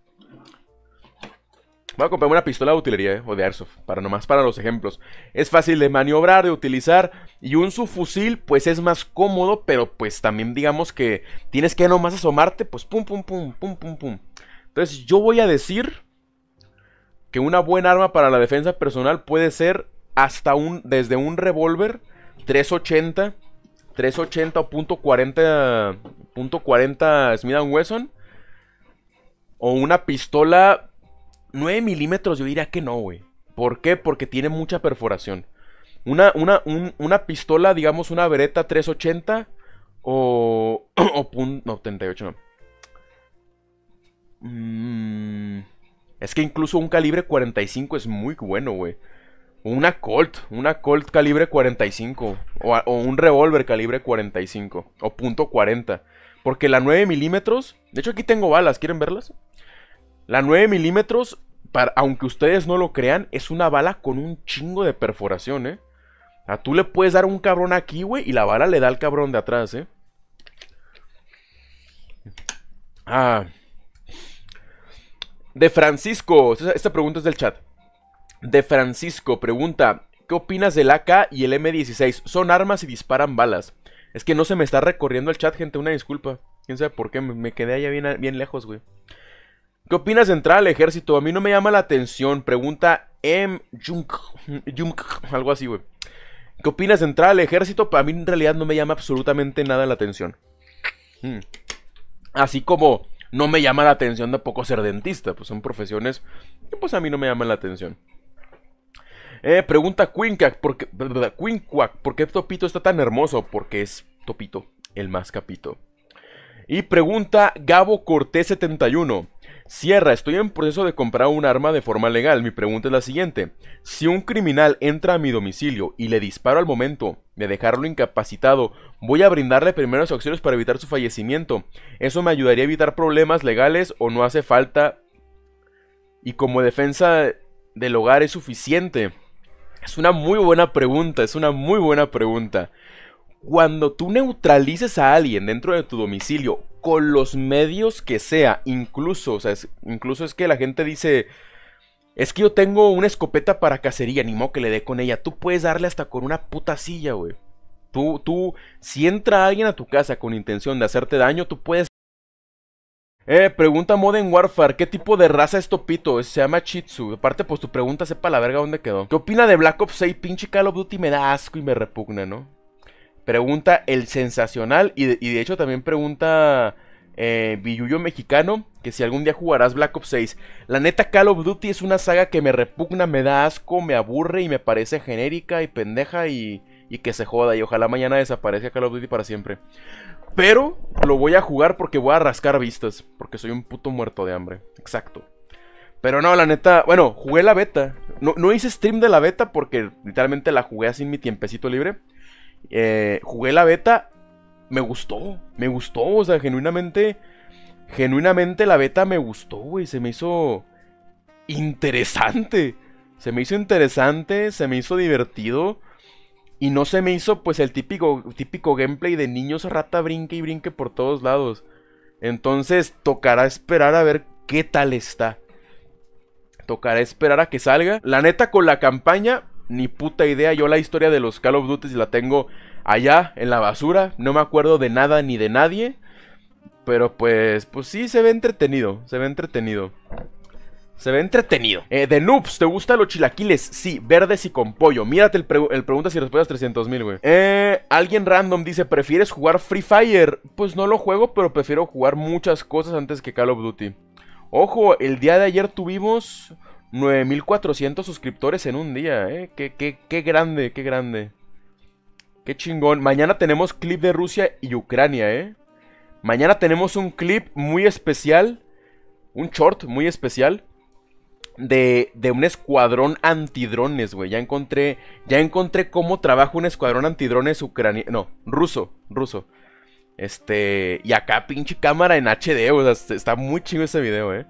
Voy a comprar una pistola de utilería eh, o de airsoft, para nomás para los ejemplos. Es fácil de maniobrar, de utilizar y un subfusil pues es más cómodo, pero pues también digamos que tienes que nomás asomarte, pues pum pum pum pum pum pum. Entonces yo voy a decir que una buena arma para la defensa personal puede ser hasta un desde un revólver 380, 380 o punto .40, punto .40 Smith Wesson o una pistola 9 milímetros yo diría que no, güey. ¿Por qué? Porque tiene mucha perforación. Una, una, pistola, digamos, una Beretta 380 o... o no, 38 no. Mm, es que incluso un calibre 45 es muy bueno, güey. Una Colt, una Colt calibre 45 o, o un revólver calibre 45 o punto .40. Porque la 9 milímetros... De hecho aquí tengo balas, ¿quieren verlas? La 9 milímetros, aunque ustedes no lo crean, es una bala con un chingo de perforación, ¿eh? A tú le puedes dar un cabrón aquí, güey, y la bala le da al cabrón de atrás, ¿eh? Ah. De Francisco, esta pregunta es del chat. De Francisco pregunta, ¿qué opinas del AK y el M16? Son armas y disparan balas. Es que no se me está recorriendo el chat, gente, una disculpa. Quién sabe por qué, me quedé allá bien, bien lejos, güey. ¿Qué opinas Central ejército? A mí no me llama la atención. Pregunta M. Junk. Junk algo así, güey. ¿Qué opinas Central ejército? A mí en realidad no me llama absolutamente nada la atención. Hmm. Así como no me llama la atención tampoco ser dentista. Pues son profesiones que pues a mí no me llaman la atención. Eh, pregunta Quincac, ¿por ¿por qué Topito está tan hermoso? Porque es Topito, el más capito. Y pregunta Gabo Cortés 71. Sierra, estoy en proceso de comprar un arma de forma legal. Mi pregunta es la siguiente. Si un criminal entra a mi domicilio y le disparo al momento de dejarlo incapacitado, voy a brindarle primeros auxilios para evitar su fallecimiento. ¿Eso me ayudaría a evitar problemas legales o no hace falta? Y como defensa del hogar es suficiente. Es una muy buena pregunta, es una muy buena pregunta. Cuando tú neutralices a alguien dentro de tu domicilio con los medios que sea, incluso, o sea, es, incluso es que la gente dice, es que yo tengo una escopeta para cacería, ni modo que le dé con ella, tú puedes darle hasta con una puta silla, güey. Tú, tú, si entra alguien a tu casa con intención de hacerte daño, tú puedes... Eh, pregunta Modern Warfare, ¿qué tipo de raza es Topito? Se llama Chitsu. Aparte, pues tu pregunta sepa la verga dónde quedó. ¿Qué opina de Black Ops 6? Pinche Call of Duty me da asco y me repugna, ¿no? Pregunta el sensacional y de, hecho también pregunta eh, Mexicano que si algún día jugarás Black Ops 6. La neta Call of Duty es una saga que me repugna, me da asco, me aburre y me parece genérica y pendeja y, que se joda y ojalá mañana desaparezca Call of Duty para siempre. Pero lo voy a jugar porque voy a rascar vistas, porque soy un puto muerto de hambre. Exacto. Pero no, la neta, bueno, jugué la beta. No, no hice stream de la beta porque literalmente la jugué así en mi tiempecito libre. Eh, jugué la beta, me gustó, me gustó, o sea, genuinamente, genuinamente la beta me gustó, güey, se me hizo interesante, se me hizo interesante, se me hizo divertido. Y no se me hizo pues el típico, típico gameplay de niños rata brinque y brinque por todos lados. Entonces tocará esperar a ver qué tal está. Tocará esperar a que salga. La neta con la campaña ni puta idea. Yo la historia de los Call of Duty la tengo allá en la basura. No me acuerdo de nada ni de nadie. Pero pues, pues sí, se ve entretenido. Se ve entretenido. Se ve entretenido. Eh, de Noobs, ¿te gustan los chilaquiles? Sí, verdes y con pollo. Mírate el, pregunta el preguntas y respuestas 300 mil, güey. Eh, alguien random dice, ¿prefieres jugar Free Fire? Pues no lo juego, pero prefiero jugar muchas cosas antes que Call of Duty. Ojo, el día de ayer tuvimos... 9400 suscriptores en un día, ¿eh? Qué, qué, qué grande, qué grande. Qué chingón. Mañana tenemos clip de Rusia y Ucrania, ¿eh? Mañana tenemos un clip muy especial. Un short muy especial. De, de un escuadrón antidrones, güey. Ya encontré. Ya encontré cómo trabaja un escuadrón antidrones ucraniano. No, ruso, ruso. Este. Y acá, pinche cámara en HD, o sea, está muy chingo ese video, eh.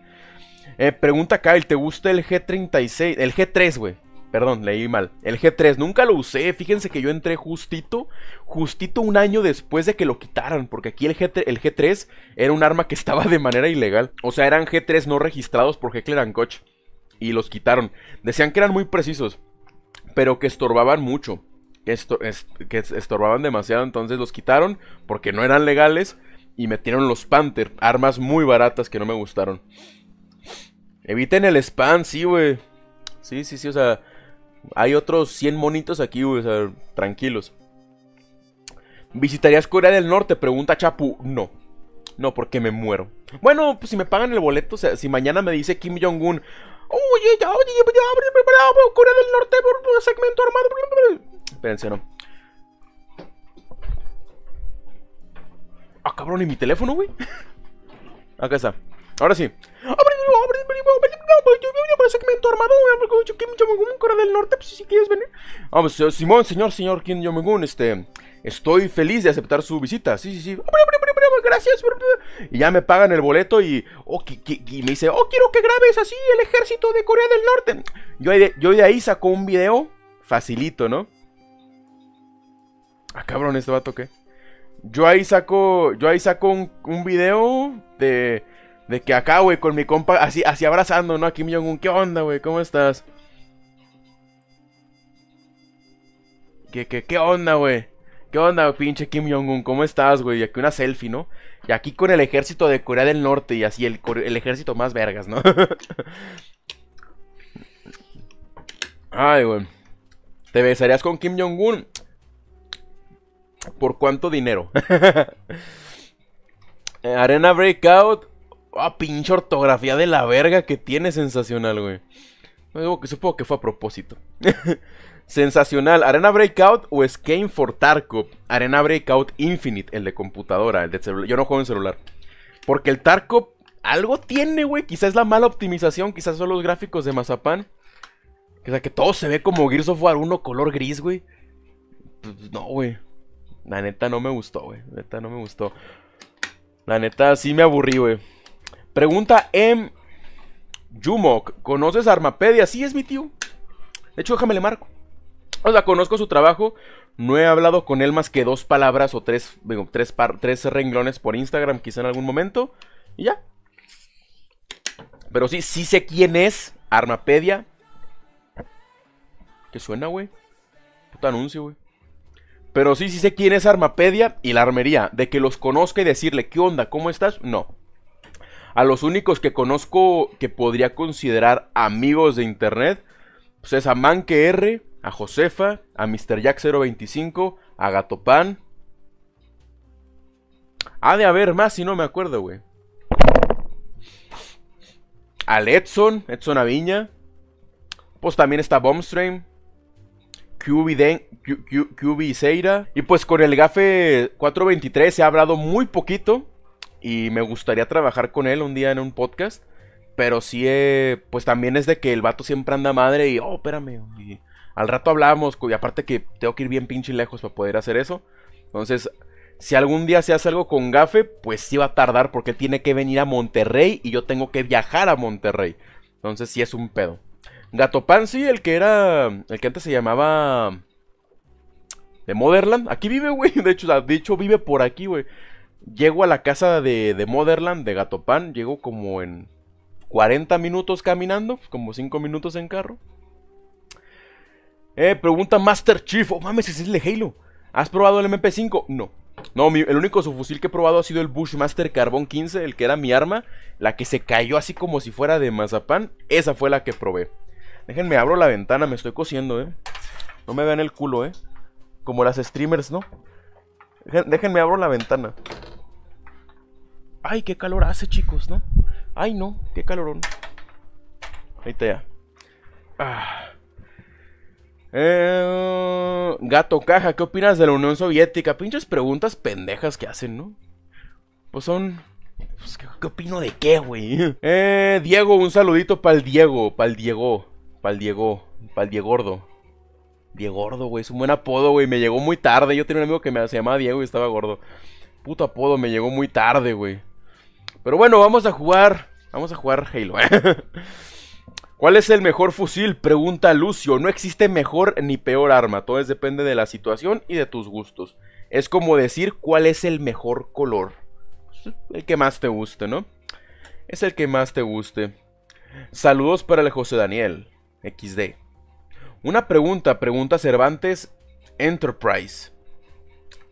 Eh, pregunta Kyle, ¿te gusta el G36? El G3, güey. Perdón, leí mal. El G3, nunca lo usé. Fíjense que yo entré justito, justito un año después de que lo quitaran. Porque aquí el, G3, era un arma que estaba de manera ilegal. O sea, eran G3 no registrados por Heckler Koch. Y los quitaron. Decían que eran muy precisos. Pero que estorbaban mucho. que estorbaban demasiado. Entonces los quitaron porque no eran legales. Y metieron los Panther. Armas muy baratas que no me gustaron. Eviten el spam, sí, güey. Sí, sí, sí, o sea, hay otros 100 monitos aquí, güey, o sea, tranquilos. ¿Visitarías Corea del Norte? Pregunta Chapu. No. No, porque me muero. Bueno, pues si me pagan el boleto, o sea, si mañana me dice Kim Jong-un, oye, ya, oye, ya, Corea del Norte, segmento armado. Espérense, no. Ah, cabrón, ¿y mi teléfono, güey? Acá está. Ahora sí del norte, pues, si quieres venir. Vamos, ah, pues, eh, Simón, señor, señor Kim Jong-un, este, estoy feliz de aceptar su visita. Sí, sí, sí. Gracias. Y ya me pagan el boleto y, oh, me dice, oh, quiero que grabes así el ejército de Corea del Norte. Yo de, yo ahí saco un video facilito, ¿no? Ah, cabrón, este vato qué. Yo ahí saco, yo ahí saco un video de de que acá, güey, con mi compa, así, así abrazando, ¿no? A Kim Jong-un, ¿qué onda, güey? ¿Cómo estás? ¿Qué, qué, qué onda, güey? ¿Qué onda, pinche Kim Jong-un? ¿Cómo estás, güey? Y aquí una selfie, ¿no? Y aquí con el ejército de Corea del Norte y así, el, el ejército más vergas, ¿no? Ay, güey. ¿Te besarías con Kim Jong-un? ¿Por cuánto dinero? Arena Breakout. Ah, pinche ortografía de la verga que tiene sensacional, güey. que supongo que fue a propósito. sensacional, Arena Breakout o Skane for Tarkov. Arena Breakout Infinite, el de computadora, el de celular. Yo no juego en celular. Porque el Tarkov algo tiene, güey. Quizás la mala optimización, quizás son los gráficos de Mazapan O sea, que todo se ve como Gears of War 1 color gris, güey. Pues, no, güey. La neta no me gustó, güey. La neta no me gustó. La neta sí me aburrí, güey. Pregunta M. Yumok, ¿conoces Armapedia? Sí, es mi tío. De hecho, déjame le marco. O sea, conozco su trabajo. No he hablado con él más que dos palabras o tres, tres, tres renglones por Instagram, quizá en algún momento. Y ya. Pero sí, sí sé quién es Armapedia. ¿Qué suena, güey? Puta anuncio, güey. Pero sí, sí sé quién es Armapedia y la armería. De que los conozca y decirle, ¿qué onda? ¿Cómo estás? No a los únicos que conozco que podría considerar amigos de internet, pues es a Manque R, a Josefa, a Mr. Jack 025, a Gatopan. Ha de haber más si no me acuerdo, güey. Al Edson, Edson Aviña. Pues también está Bombstream. QB Seira. Y pues con el GAFE 423 se ha hablado muy poquito. Y me gustaría trabajar con él un día en un podcast. Pero sí, eh, pues también es de que el vato siempre anda madre y, oh, espérame. al rato hablamos. Y aparte que tengo que ir bien pinche lejos para poder hacer eso. Entonces, si algún día se hace algo con Gafe, pues sí va a tardar porque tiene que venir a Monterrey y yo tengo que viajar a Monterrey. Entonces sí es un pedo. Gato sí, el que era. El que antes se llamaba. De eh, Motherland. Aquí vive, güey. De hecho, de hecho vive por aquí, güey. Llego a la casa de, de Motherland, de Gatopan. Llego como en 40 minutos caminando, como 5 minutos en carro. Eh, pregunta Master Chief. Oh mames, ese es el de Halo. ¿Has probado el MP5? No. No, el único subfusil que he probado ha sido el Bushmaster Carbón 15, el que era mi arma, la que se cayó así como si fuera de mazapán. Esa fue la que probé. Déjenme, abro la ventana, me estoy cosiendo, eh. No me vean el culo, eh. Como las streamers, ¿no? Déjenme, abro la ventana. Ay, qué calor hace, chicos, ¿no? Ay, no, qué calorón. Ahí está ya. Ah. Eh, gato Caja, ¿qué opinas de la Unión Soviética? Pinches preguntas pendejas que hacen, ¿no? Pues son. Pues, ¿qué, opino de qué, güey? Eh, Diego, un saludito para el Diego, para el Diego, para el Diego, para el Diego Gordo. Diego Gordo, güey, es un buen apodo, güey. Me llegó muy tarde. Yo tenía un amigo que me, se llamaba Diego y estaba gordo. Puto apodo, me llegó muy tarde, güey. Pero bueno, vamos a jugar. Vamos a jugar Halo. ¿eh? ¿Cuál es el mejor fusil? Pregunta Lucio. No existe mejor ni peor arma. Todo depende de la situación y de tus gustos. Es como decir cuál es el mejor color. El que más te guste, ¿no? Es el que más te guste. Saludos para el José Daniel. XD. Una pregunta, pregunta Cervantes Enterprise.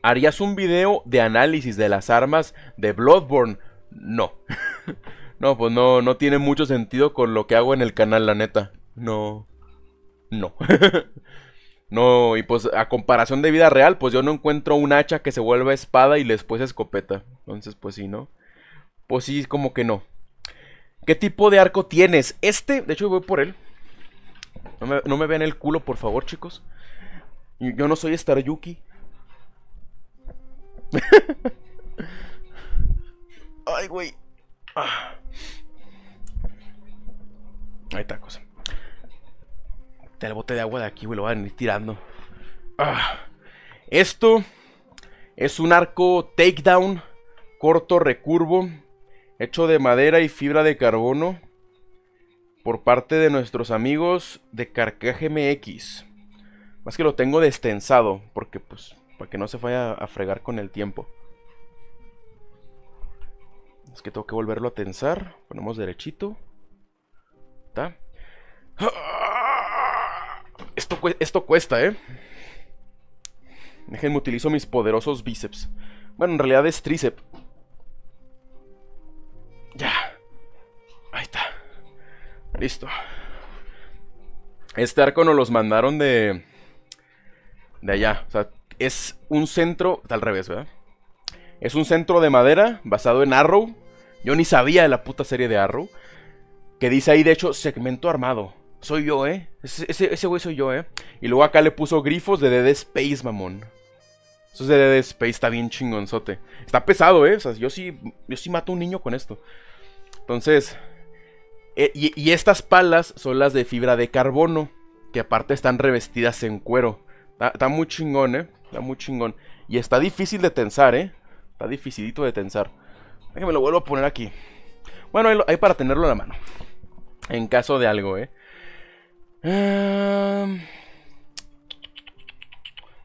¿Harías un video de análisis de las armas de Bloodborne no. no, pues no, no tiene mucho sentido con lo que hago en el canal, la neta. No. No. no, y pues a comparación de vida real, pues yo no encuentro un hacha que se vuelva espada y después escopeta. Entonces, pues sí, ¿no? Pues sí, como que no. ¿Qué tipo de arco tienes? Este, de hecho voy por él. No me, no me vean el culo, por favor, chicos. Yo no soy Star Yuki. Ay, güey. Ah. Ahí está, cosa. El bote de agua de aquí, güey, lo van a ir tirando. Ah. Esto es un arco takedown, corto, recurvo, hecho de madera y fibra de carbono por parte de nuestros amigos de Carcaje MX. Más que lo tengo destensado, porque pues, para que no se vaya a fregar con el tiempo. Es que tengo que volverlo a tensar. Ponemos derechito. ¿Está? Esto, esto cuesta, ¿eh? Déjenme utilizo mis poderosos bíceps. Bueno, en realidad es tríceps. Ya. Ahí está. Listo. Este arco nos los mandaron de... De allá. O sea, es un centro... Está Al revés, ¿verdad? Es un centro de madera basado en Arrow. Yo ni sabía de la puta serie de Arrow. Que dice ahí, de hecho, segmento armado. Soy yo, ¿eh? Ese, güey soy yo, ¿eh? Y luego acá le puso grifos de D&D Space, mamón. Eso es de D&D Space, está bien chingonzote. Está pesado, ¿eh? O sea, yo sí, yo sí mato a un niño con esto. Entonces, eh, y, estas palas son las de fibra de carbono, que aparte están revestidas en cuero. Está, está, muy chingón, ¿eh? Está muy chingón. Y está difícil de tensar, ¿eh? Está dificilito de tensar me lo vuelvo a poner aquí. Bueno, ahí, para tenerlo en la mano. En caso de algo, ¿eh? Em,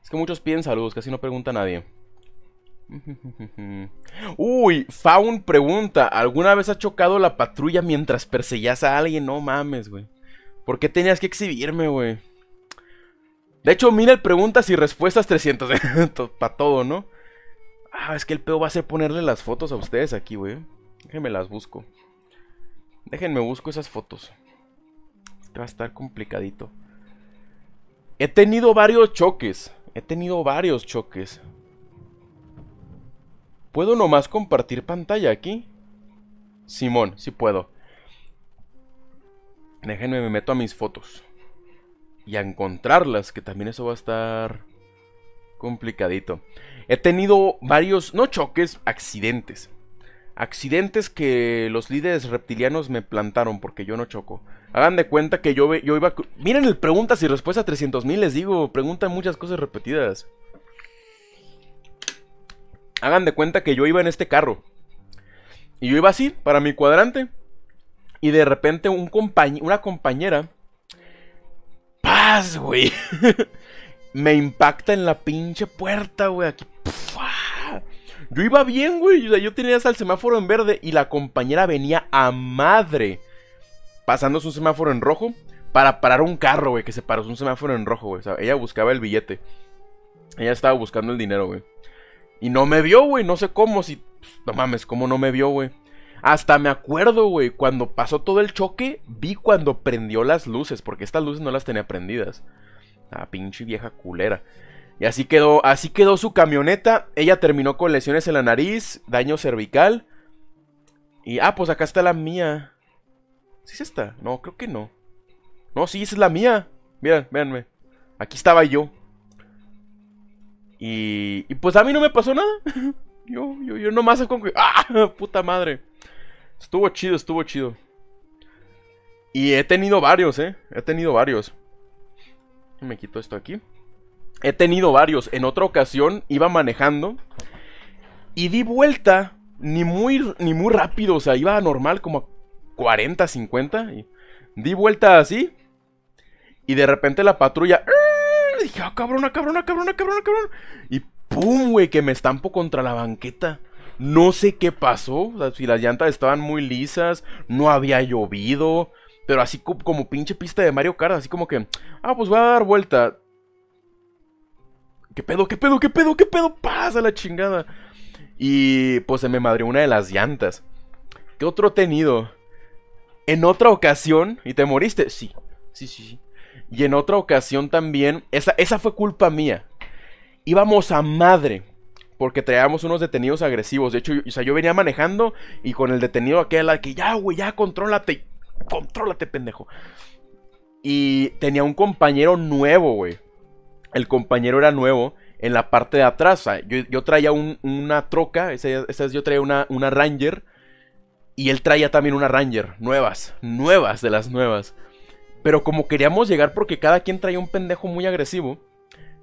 es que muchos piden saludos, casi no pregunta a nadie. Uy, Faun pregunta, ¿alguna vez ha chocado la patrulla mientras perseguías a alguien? No mames, güey. ¿Por qué tenías que exhibirme, güey? De hecho, mira el preguntas y respuestas 300 para todo, ¿no? Ah, es que el peo va a ser ponerle las fotos a ustedes aquí, güey. Déjenme las busco. Déjenme busco esas fotos. Este va a estar complicadito. He tenido varios choques. He tenido varios choques. ¿Puedo nomás compartir pantalla aquí? Simón, sí puedo. Déjenme, me meto a mis fotos. Y a encontrarlas, que también eso va a estar complicadito. He tenido varios, no choques, accidentes. Accidentes que los líderes reptilianos me plantaron porque yo no choco. Hagan de cuenta que yo, yo iba... Miren el preguntas y respuestas 300.000, les digo. Preguntan muchas cosas repetidas. Hagan de cuenta que yo iba en este carro. Y yo iba así, para mi cuadrante. Y de repente un una compañera... ¡Paz, güey! Me impacta en la pinche puerta, güey. Aquí. Yo iba bien, güey. O sea, yo tenía hasta el semáforo en verde y la compañera venía a madre. Pasándose un semáforo en rojo para parar un carro, güey. Que se paró un semáforo en rojo, güey. O sea, ella buscaba el billete. Ella estaba buscando el dinero, güey. Y no me vio, güey. No sé cómo. Si. Pues, no mames, cómo no me vio, güey. Hasta me acuerdo, güey, cuando pasó todo el choque, vi cuando prendió las luces, porque estas luces no las tenía prendidas. Ah, pinche vieja culera. Y así quedó, así quedó su camioneta. Ella terminó con lesiones en la nariz, daño cervical. Y, ah, pues acá está la mía. ¿Sí es esta? No, creo que no. No, sí, esa es la mía. Miren, véanme. Aquí estaba yo. Y, pues a mí no me pasó nada. Yo, yo, yo nomás con ¡Ah! Puta madre. Estuvo chido, estuvo chido. Y he tenido varios, ¿eh? He tenido varios. Me quito esto aquí. He tenido varios. En otra ocasión iba manejando y di vuelta ni muy, ni muy rápido. O sea, iba normal como a 40, 50. Y di vuelta así. Y de repente la patrulla... ¡eh! Le Dije, ah, cabrona, cabrona, cabrón! cabrona, Y ¡pum, güey! Que me estampo contra la banqueta. No sé qué pasó. si las llantas estaban muy lisas, no había llovido. Pero así como pinche pista de Mario Kart, así como que, ah, pues voy a dar vuelta. ¿Qué pedo, qué pedo, qué pedo, qué pedo? Pasa la chingada. Y pues se me madrió una de las llantas. ¿Qué otro tenido? En otra ocasión, ¿y te moriste? Sí, sí, sí, Y en otra ocasión también, esa, esa fue culpa mía. Íbamos a madre, porque traíamos unos detenidos agresivos. De hecho, yo, o sea, yo venía manejando y con el detenido aquel, que ya, güey, ya, contrólate contrólate, pendejo. Y tenía un compañero nuevo, güey. El compañero era nuevo en la parte de atrás. Yo, traía una troca, esa, yo traía una, Ranger. Y él traía también una Ranger, nuevas, nuevas de las nuevas. Pero como queríamos llegar porque cada quien traía un pendejo muy agresivo,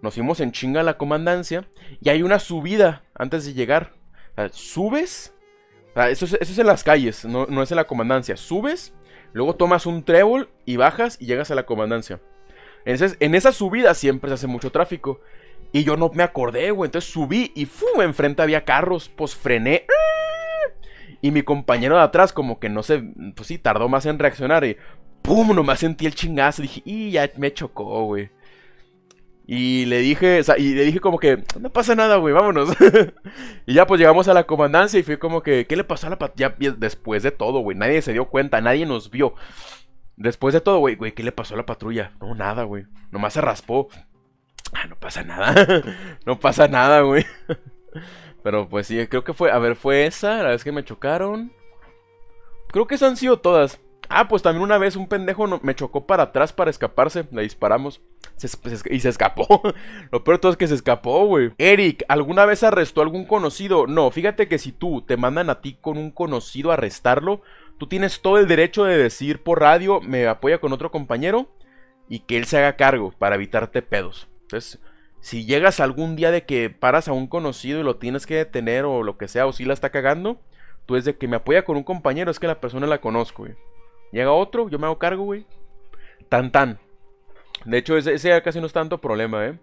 nos fuimos en chinga a la comandancia y hay una subida antes de llegar. subes, eso, es, en las calles, no, no es en la comandancia. Subes Luego tomas un trébol y bajas y llegas a la comandancia. Entonces, en esa subida siempre se hace mucho tráfico. Y yo no me acordé, güey. Entonces subí y ¡fum! Enfrente había carros. Pues frené. Y mi compañero de atrás, como que no sé, pues sí, tardó más en reaccionar. Y ¡pum! me sentí el chingazo. Dije, ¡y ya me chocó, güey! Y le dije, o sea, y le dije como que, no pasa nada, güey, vámonos. y ya pues llegamos a la comandancia y fui como que, ¿qué le pasó a la patrulla? Después de todo, güey, nadie se dio cuenta, nadie nos vio. Después de todo, güey, güey, ¿qué le pasó a la patrulla? No, nada, güey. Nomás se raspó. Ah, no pasa nada. no pasa nada, güey. Pero pues sí, creo que fue, a ver, fue esa, la vez que me chocaron. Creo que esas han sido todas. Ah, pues también una vez un pendejo me chocó para atrás para escaparse, le disparamos y se escapó. Lo peor de todo es que se escapó, güey. Eric, ¿alguna vez arrestó a algún conocido? No, fíjate que si tú te mandan a ti con un conocido a arrestarlo, tú tienes todo el derecho de decir por radio, me apoya con otro compañero y que él se haga cargo para evitarte pedos. Entonces, si llegas algún día de que paras a un conocido y lo tienes que detener o lo que sea, o si la está cagando, tú es de que me apoya con un compañero, es que la persona la conozco, güey. Llega otro, yo me hago cargo, güey. Tan tan. De hecho, ese, casi no es tanto problema, ¿eh?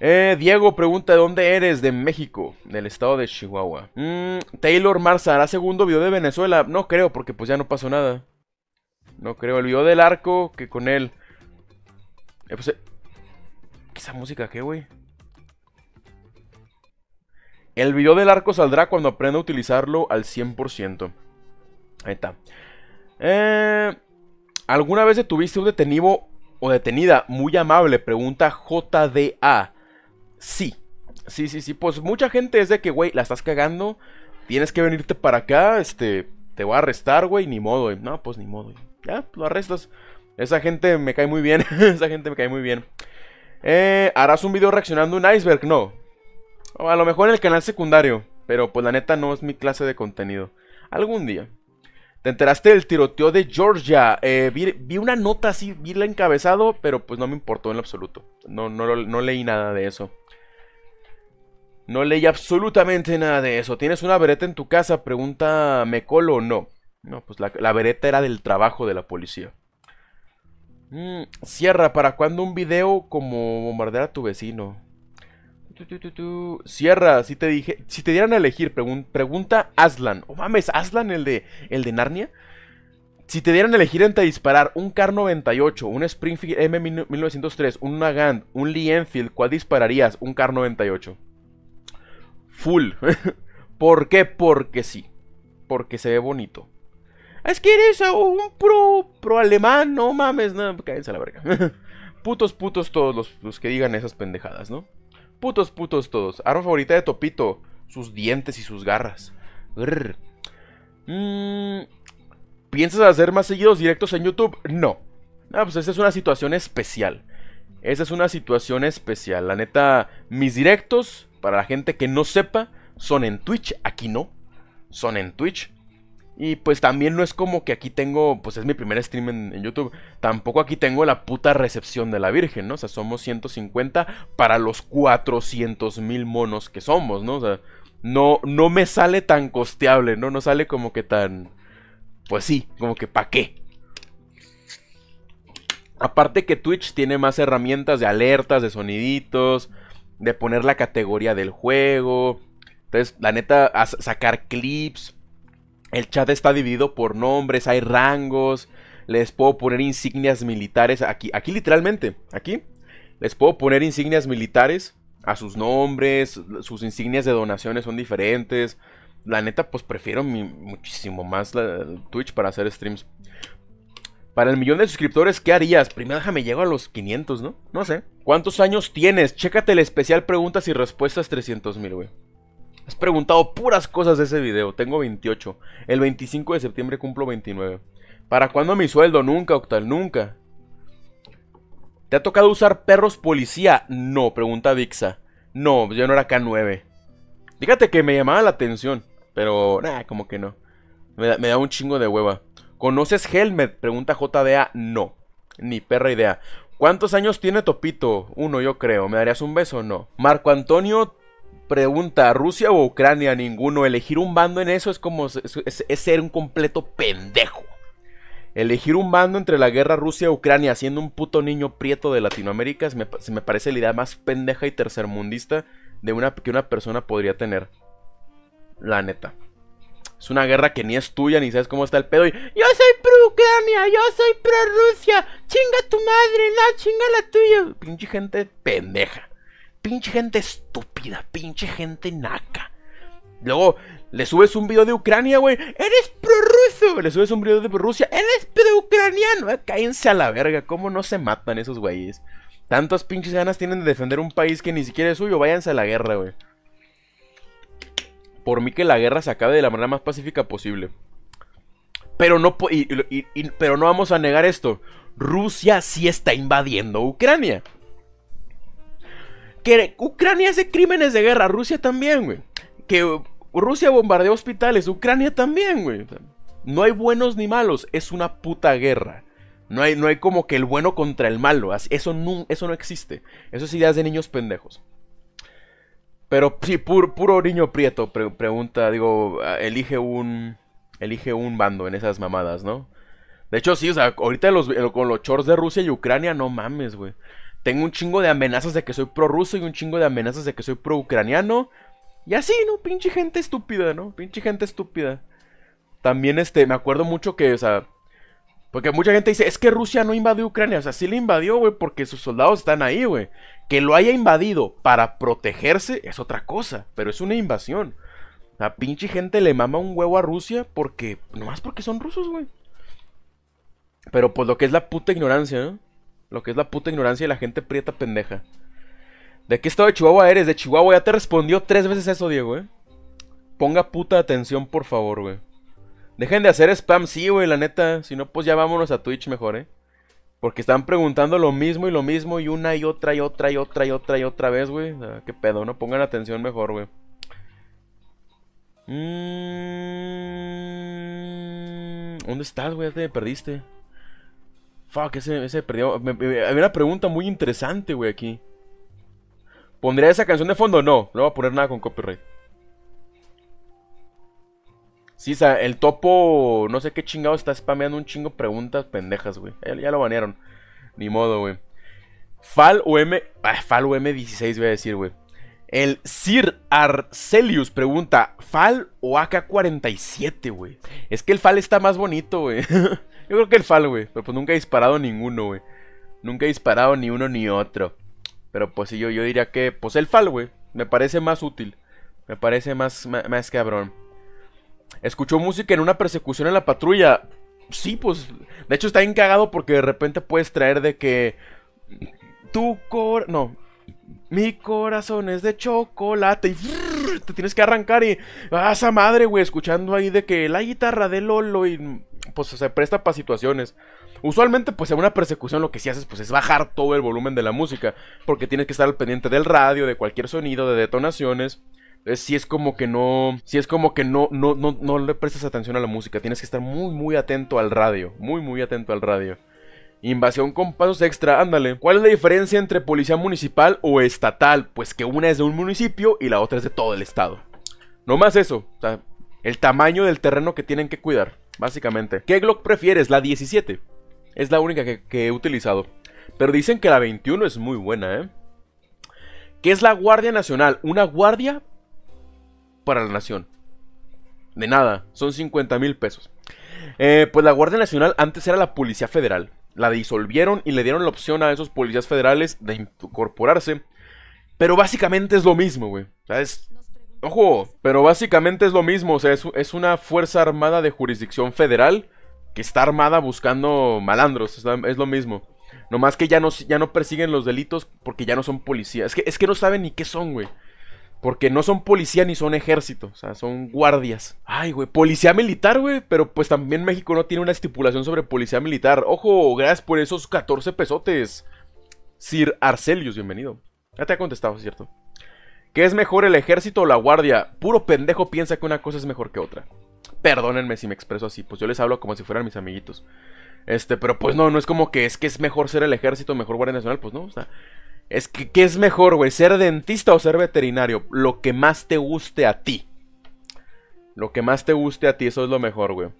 Eh, Diego pregunta, ¿de dónde eres? De México, del estado de Chihuahua. Mm, Taylor Mars ¿hará segundo video de Venezuela? No creo, porque pues ya no pasó nada. No creo, el video del arco, que con él... Eh, pues, eh esa música qué, güey? El video del arco saldrá cuando aprenda a utilizarlo al 100%. Ahí está. Eh, ¿Alguna vez detuviste un detenido o detenida, muy amable, pregunta JDA. Sí, sí, sí, sí. Pues mucha gente es de que, güey, la estás cagando, tienes que venirte para acá, este, te voy a arrestar, güey, ni modo, No, pues ni modo, ya, lo arrestas. Esa gente me cae muy bien, esa gente me cae muy bien. Eh, ¿Harás un video reaccionando a un iceberg? No. O a lo mejor en el canal secundario, pero pues la neta no es mi clase de contenido. Algún día. ¿Te enteraste del tiroteo de Georgia? Eh, vi, una nota así, vi la encabezado, pero pues no me importó en absoluto. No, no, no leí nada de eso. No leí absolutamente nada de eso. ¿Tienes una vereta en tu casa? Pregunta Mecolo. No. No, pues la, vereta era del trabajo de la policía. Cierra, mm, ¿para cuándo un video como bombardear a tu vecino? Cierra, si te dije. Si te dieran a elegir, pregunta Aslan. Oh mames, Aslan, el de. el de Narnia. Si te dieran a elegir entre disparar un Car 98, un Springfield M1903, un Nagant, un Lee Enfield, ¿cuál dispararías? Un Car 98. Full. ¿Por qué? Porque sí. Porque se ve bonito. Es que eres un pro, pro alemán, no mames, no, cállense a la verga. Putos, putos todos los, los que digan esas pendejadas, ¿no? Putos, putos todos. Arma favorita de Topito. Sus dientes y sus garras. Mm, ¿Piensas hacer más seguidos directos en YouTube? No. Ah, pues esa es una situación especial. Esa es una situación especial. La neta, mis directos, para la gente que no sepa, son en Twitch. Aquí no. Son en Twitch. Y pues también no es como que aquí tengo, pues es mi primer stream en, YouTube, tampoco aquí tengo la puta recepción de la Virgen, ¿no? O sea, somos 150 para los 400 mil monos que somos, ¿no? O sea, no, no me sale tan costeable, ¿no? No sale como que tan... Pues sí, como que pa' qué. Aparte que Twitch tiene más herramientas de alertas, de soniditos, de poner la categoría del juego. Entonces, la neta, sacar clips el chat está dividido por nombres, hay rangos, les puedo poner insignias militares aquí, aquí literalmente, aquí. Les puedo poner insignias militares a sus nombres, sus insignias de donaciones son diferentes. La neta, pues prefiero muchísimo más Twitch para hacer streams. Para el millón de suscriptores, ¿qué harías? Primero déjame llego a los 500, ¿no? No sé. ¿Cuántos años tienes? Chécate el especial preguntas y respuestas 300 mil, güey. Has preguntado puras cosas de ese video. Tengo 28. El 25 de septiembre cumplo 29. ¿Para cuándo mi sueldo? Nunca, Octal, nunca. ¿Te ha tocado usar perros policía? No, pregunta Dixa. No, yo no era K9. Fíjate que me llamaba la atención, pero nada, como que no. Me da, me da, un chingo de hueva. ¿Conoces Helmet? Pregunta JDA. No, ni perra idea. ¿Cuántos años tiene Topito? Uno, yo creo. ¿Me darías un beso o no? Marco Antonio pregunta, ¿Rusia o Ucrania? Ninguno. Elegir un bando en eso es como ser un completo pendejo. Elegir un bando entre la guerra Rusia-Ucrania siendo un puto niño prieto de Latinoamérica se me, parece la idea más pendeja y tercermundista de una, que una persona podría tener. La neta. Es una guerra que ni es tuya, ni sabes cómo está el pedo. Y, yo soy pro Ucrania, yo soy pro Rusia. Chinga tu madre, no, chinga la tuya. Pinche gente pendeja. Pinche gente estúpida, pinche gente naca. Luego le subes un video de Ucrania, güey. Eres prorruso. Le subes un video de Rusia. Eres pro-ucraniano. Ah, cállense a la verga. ¿Cómo no se matan esos güeyes? Tantas pinches ganas tienen de defender un país que ni siquiera es suyo. Váyanse a la guerra, güey. Por mí que la guerra se acabe de la manera más pacífica posible. Pero no, pero no vamos a negar esto. Rusia sí está invadiendo Ucrania que Ucrania hace crímenes de guerra, Rusia también, güey. Que Rusia bombardea hospitales, Ucrania también, güey. No hay buenos ni malos, es una puta guerra. No hay, no hay como que el bueno contra el malo. Eso no, eso no existe. Eso es ideas de niños pendejos. Pero sí, puro, niño prieto pregunta, digo, elige un, elige un bando en esas mamadas, ¿no? De hecho, sí, o sea, ahorita eh, con los chores de Rusia y Ucrania, no mames, güey. Tengo un chingo de amenazas de que soy pro-ruso y un chingo de amenazas de que soy pro-ucraniano. Y así, ¿no? Pinche gente estúpida, ¿no? Pinche gente estúpida. También, este, me acuerdo mucho que, o sea... Porque mucha gente dice, es que Rusia no invadió Ucrania. O sea, sí la invadió, güey, porque sus soldados están ahí, güey. Que lo haya invadido para protegerse es otra cosa, pero es una invasión. La pinche gente le mama un huevo a Rusia porque. nomás porque son rusos, güey. Pero pues lo que es la puta ignorancia, ¿no? Lo que es la puta ignorancia y la gente prieta pendeja. ¿De qué estado de Chihuahua eres? De Chihuahua. Ya te respondió tres veces eso, Diego, eh. Ponga puta atención, por favor, güey. Dejen de hacer spam, sí, güey, la neta. Si no, pues ya vámonos a Twitch mejor, eh. Porque están preguntando lo mismo y lo mismo y una y otra y otra y otra y otra y otra vez, güey. qué pedo, no pongan atención mejor, güey. Mm, ¿Dónde estás, güey? te perdiste. Fuck, ese, perdió. Había una pregunta muy interesante, güey, aquí. ¿Pondría esa canción de fondo? No, no voy a poner nada con copyright. Sí, o sea, el topo, no sé qué chingado está spameando un chingo preguntas pendejas, güey. Ya, lo banearon. Ni modo, güey. Fal o M. Ah, Fal o M16 voy a decir, güey. El Sir Arcelius pregunta, ¿FAL o AK-47, güey? Es que el FAL está más bonito, güey. Yo creo que el FAL, güey. Pero pues nunca he disparado ninguno, güey. Nunca he disparado ni uno ni otro. Pero pues sí, yo, yo diría que, pues el FAL, güey. Me parece más útil. Me parece más, más, más cabrón. Escuchó música en una persecución en la patrulla. Sí, pues. De hecho, está bien porque de repente puedes traer de que. Tu cor. No, mi corazón es de chocolate. Y te tienes que arrancar y. vas ah, esa madre, güey! Escuchando ahí de que la guitarra de Lolo y. Pues se presta para situaciones. Usualmente, pues en una persecución lo que sí haces pues, es bajar todo el volumen de la música. Porque tienes que estar al pendiente del radio, de cualquier sonido, de detonaciones. Si es como que no. si es como que no, no, no, no le prestas atención a la música. Tienes que estar muy, muy atento al radio. Muy, muy atento al radio. Invasión con pasos extra, ándale. ¿Cuál es la diferencia entre policía municipal o estatal? Pues que una es de un municipio y la otra es de todo el estado. No más eso, o sea, el tamaño del terreno que tienen que cuidar, básicamente. ¿Qué Glock prefieres? La 17. Es la única que, he utilizado. Pero dicen que la 21 es muy buena, ¿eh? ¿Qué es la Guardia Nacional? Una guardia para la nación. De nada, son 50 mil pesos. Eh, pues la Guardia Nacional antes era la Policía Federal la disolvieron y le dieron la opción a esos policías federales de incorporarse. Pero básicamente es lo mismo, güey. O sea, es... Ojo, pero básicamente es lo mismo. O sea, es, una fuerza armada de jurisdicción federal que está armada buscando malandros. Es, lo mismo. Nomás que ya no, ya no persiguen los delitos porque ya no son policías. Es que, es que no saben ni qué son, güey. Porque no son policía ni son ejército, o sea, son guardias. Ay, güey, policía militar, güey, pero pues también México no tiene una estipulación sobre policía militar. Ojo, gracias por esos 14 pesotes. Sir Arcelius, bienvenido. Ya te ha contestado, ¿cierto? ¿Qué es mejor el ejército o la guardia? Puro pendejo piensa que una cosa es mejor que otra. Perdónenme si me expreso así, pues yo les hablo como si fueran mis amiguitos. Este, pero pues no, no es como que es que es mejor ser el ejército, o mejor guardia nacional, pues no, o sea, es que, ¿qué es mejor, güey? ¿Ser dentista o ser veterinario? Lo que más te guste a ti. Lo que más te guste a ti, eso es lo mejor, güey.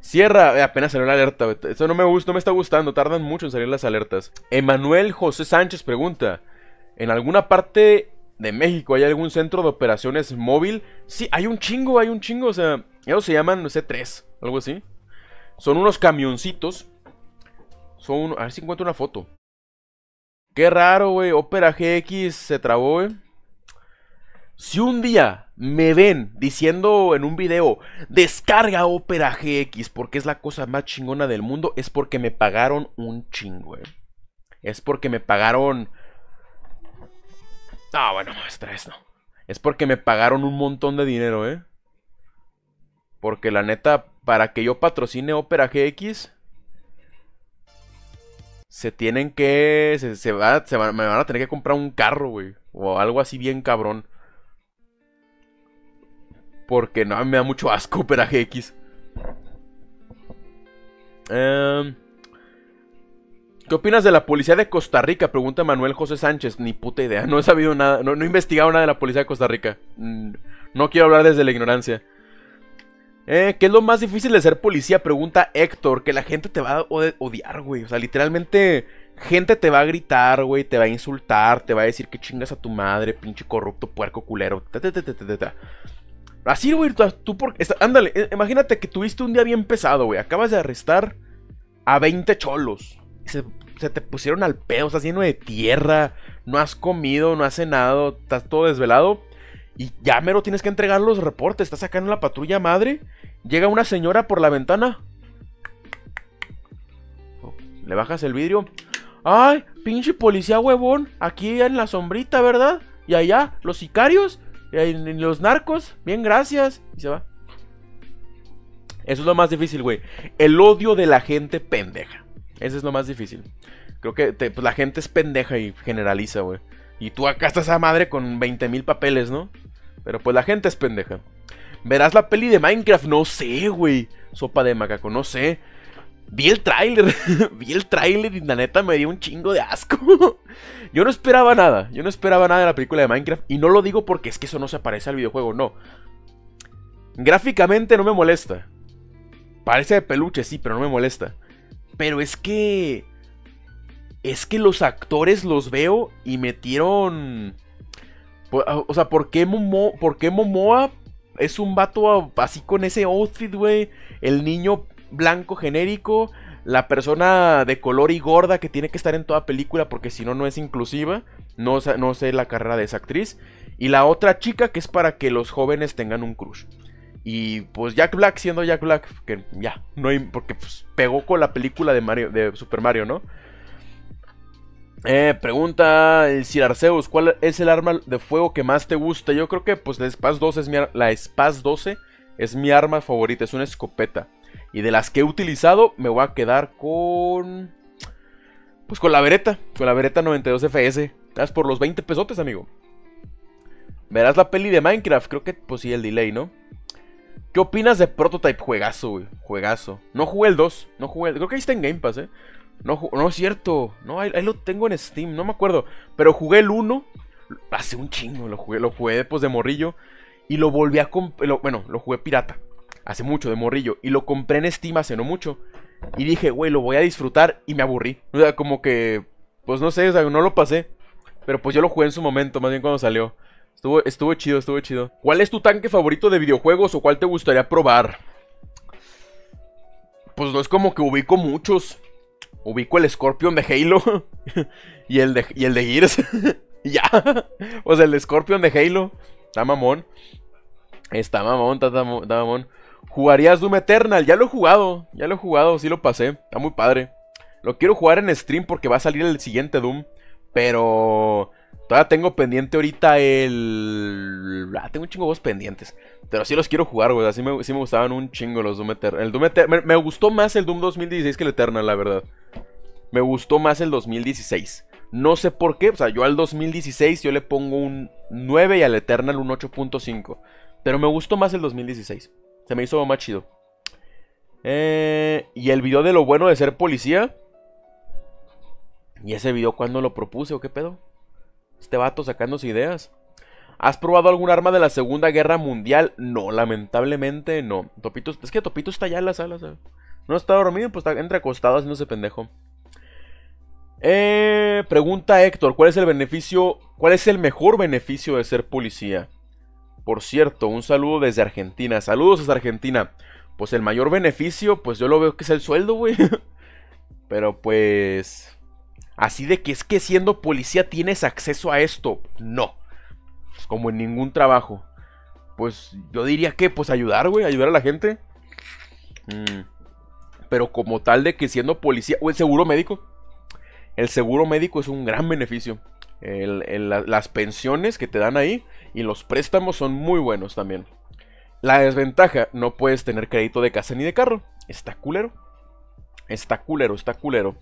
Cierra, eh, apenas salió la alerta, Eso no me gusta, no me está gustando, tardan mucho en salir las alertas. Emanuel José Sánchez pregunta: ¿En alguna parte de México hay algún centro de operaciones móvil? Sí, hay un chingo, hay un chingo, o sea, ellos se llaman, no sé, tres, algo así. Son unos camioncitos. Son, a ver si encuentro una foto. Qué raro, güey. Opera GX se trabó, güey. Si un día me ven diciendo en un video, descarga Opera GX porque es la cosa más chingona del mundo, es porque me pagaron un chingo, güey. Es porque me pagaron... Ah, bueno, estrés no. Es porque me pagaron un montón de dinero, eh. Porque la neta, para que yo patrocine Opera GX, se tienen que. Se, va, me van a tener que comprar un carro, güey. O algo así bien cabrón. Porque no, me da mucho asco pero GX. Em, ¿Qué opinas de la policía de Costa Rica? Pregunta Manuel José Sánchez. Ni puta idea. No he sabido nada. no he investigado nada de la policía de Costa Rica. Mm, no quiero hablar desde la ignorancia. Eh, ¿Qué es lo más difícil de ser policía? Pregunta Héctor, que la gente te va a odiar, güey. O sea, literalmente, gente te va a gritar, güey, te va a insultar, te va a decir que chingas a tu madre, pinche corrupto, puerco culero, Así, güey, tú por... ándale, eh, imagínate que tuviste un día bien pesado, güey. Acabas de arrestar a 20 cholos. Se, se te pusieron al pedo, estás lleno de tierra, no has comido, no has cenado, estás todo desvelado. Y ya mero tienes que entregar los reportes. Estás acá en la patrulla madre. Llega una señora por la ventana. Le bajas el vidrio. ¡Ay! Pinche policía huevón. Aquí en la sombrita, ¿verdad? Y allá, los sicarios. Y los narcos. Bien, gracias. Y se va. Eso es lo más difícil, güey. El odio de la gente pendeja. Eso es lo más difícil. Creo que pues, la gente es pendeja y generaliza, güey. Y tú acá estás a madre con 20.000 mil papeles, ¿no? Pero pues la gente es pendeja. ¿Verás la peli de Minecraft? No sé, güey. Sopa de macaco, no sé. Vi el tráiler, vi el tráiler y la neta me dio un chingo de asco. yo no esperaba nada, yo no esperaba nada de la película de Minecraft y no lo digo porque es que eso no se parece al videojuego, no. Gráficamente no me molesta. Parece de peluche, sí, pero no me molesta. Pero es que es que los actores los veo y metieron... Ah, o sea, ¿por qué, Momoa es un vato así con ese outfit, güey? El niño blanco genérico, la persona de color y gorda que tiene que estar en toda película porque si no, no es inclusiva. No, sé la carrera de esa actriz. Y la otra chica que es para que los jóvenes tengan un crush. Y pues Jack Black siendo Jack Black, que ya, no hay, porque pues, pegó con la película de, Mario, de Super Mario, ¿no? Eh, pregunta el Sir Arceus, ¿cuál es el arma de fuego que más te gusta? Yo creo que pues la Spaz 12 es mi la Spaz 12 es mi arma favorita, es una escopeta. Y de las que he utilizado me voy a quedar con pues con la Beretta, con la Beretta 92 FS. Estás por los 20 pesotes, amigo. Verás la peli de Minecraft, creo que pues sí el delay, ¿no? ¿Qué opinas de Prototype? Juegazo, güey. Juegazo. No jugué el 2. No jugué Creo que ahí está en Game Pass, eh. No, es cierto. No, ahí, lo tengo en Steam, no me acuerdo. Pero jugué el 1. Hace un chingo lo jugué, lo jugué pues de morrillo. Y lo volví a comprar. Bueno, lo jugué pirata. Hace mucho, de morrillo. Y lo compré en Steam hace no mucho. Y dije, güey, lo voy a disfrutar. Y me aburrí. O sea, como que. Pues no sé, no lo pasé. Pero pues yo lo jugué en su momento, más bien cuando salió. Estuvo, estuvo chido, estuvo chido. ¿Cuál es tu tanque favorito de videojuegos o cuál te gustaría probar? Pues no es como que ubico muchos ubico el Scorpion de Halo y el de, el de Gears. ya. o sea, el Scorpion de Halo. Está mamón. Está mamón, está, mamón. ¿Jugarías Doom Eternal? Ya lo he jugado. Ya lo he jugado, sí lo pasé. Está muy padre. Lo quiero jugar en stream porque va a salir el siguiente Doom. Pero todavía tengo pendiente ahorita el. Ah, tengo un chingo de voz pendientes. Pero sí los quiero jugar, güey. Así me, sí me gustaban un chingo los Doom Eternal. El Doom me, gustó más el Doom 2016 que el Eternal, la verdad me gustó más el 2016. No sé por qué, o sea, yo al 2016 yo le pongo un 9 y al Eternal un 8.5. Pero me gustó más el 2016. Se me hizo más chido. Eh, y el video de lo bueno de ser policía. ¿Y ese video cuándo lo propuse o qué pedo? Este vato sacándose ideas. ¿Has probado algún arma de la Segunda Guerra Mundial? No, lamentablemente no. Topito, es que Topito está allá en la sala, ¿sabes? No está dormido, pues está entre acostado ese pendejo. Eh, pregunta Héctor, ¿cuál es el beneficio, cuál es el mejor beneficio de ser policía? Por cierto, un saludo desde Argentina. Saludos desde Argentina. Pues el mayor beneficio, pues yo lo veo que es el sueldo, güey. Pero pues... Así de que es que siendo policía tienes acceso a esto. No. Pues como en ningún trabajo. Pues yo diría que, pues ayudar, güey. Ayudar a la gente. Mm. Pero como tal de que siendo policía... O el seguro médico. El seguro médico es un gran beneficio. las pensiones que te dan ahí y los préstamos son muy buenos también. La desventaja, no puedes tener crédito de casa ni de carro. Está culero. Está culero, está culero.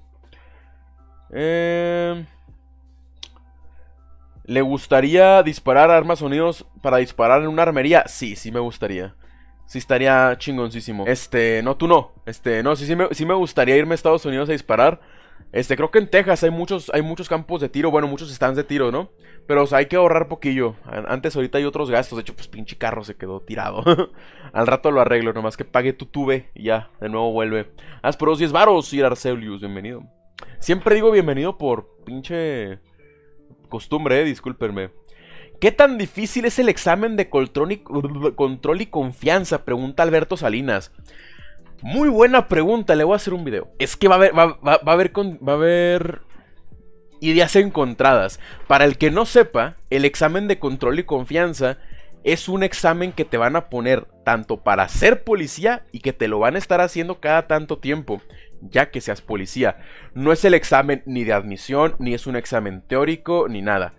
Eh... ¿Le gustaría disparar armas sonidos para disparar en una armería? Sí, sí me gustaría. Sí estaría chingoncísimo. Este, no, tú no. Este, no, sí, sí me, sí me gustaría irme a Estados Unidos a disparar. Este, creo que en Texas hay muchos, hay muchos campos de tiro, bueno, muchos stands de tiro, ¿no? Pero, hay que ahorrar poquillo. Antes ahorita hay otros gastos. De hecho, pues pinche carro se quedó tirado. Al rato lo arreglo, nomás que pague tu tube y ya, de nuevo vuelve. Asperos ah, 10 varos, y Arcelius, bienvenido. Siempre digo bienvenido por pinche costumbre, eh, discúlpenme. ¿Qué tan difícil es el examen de control y confianza? Pregunta Alberto Salinas. Muy buena pregunta, le voy a hacer un video. Es que va a haber, va, a va a haber ideas encontradas. Para el que no sepa, el examen de control y confianza es un examen que te van a poner tanto para ser policía y que te lo van a estar haciendo cada tanto tiempo, ya que seas policía. No es el examen ni de admisión, ni es un examen teórico, ni nada.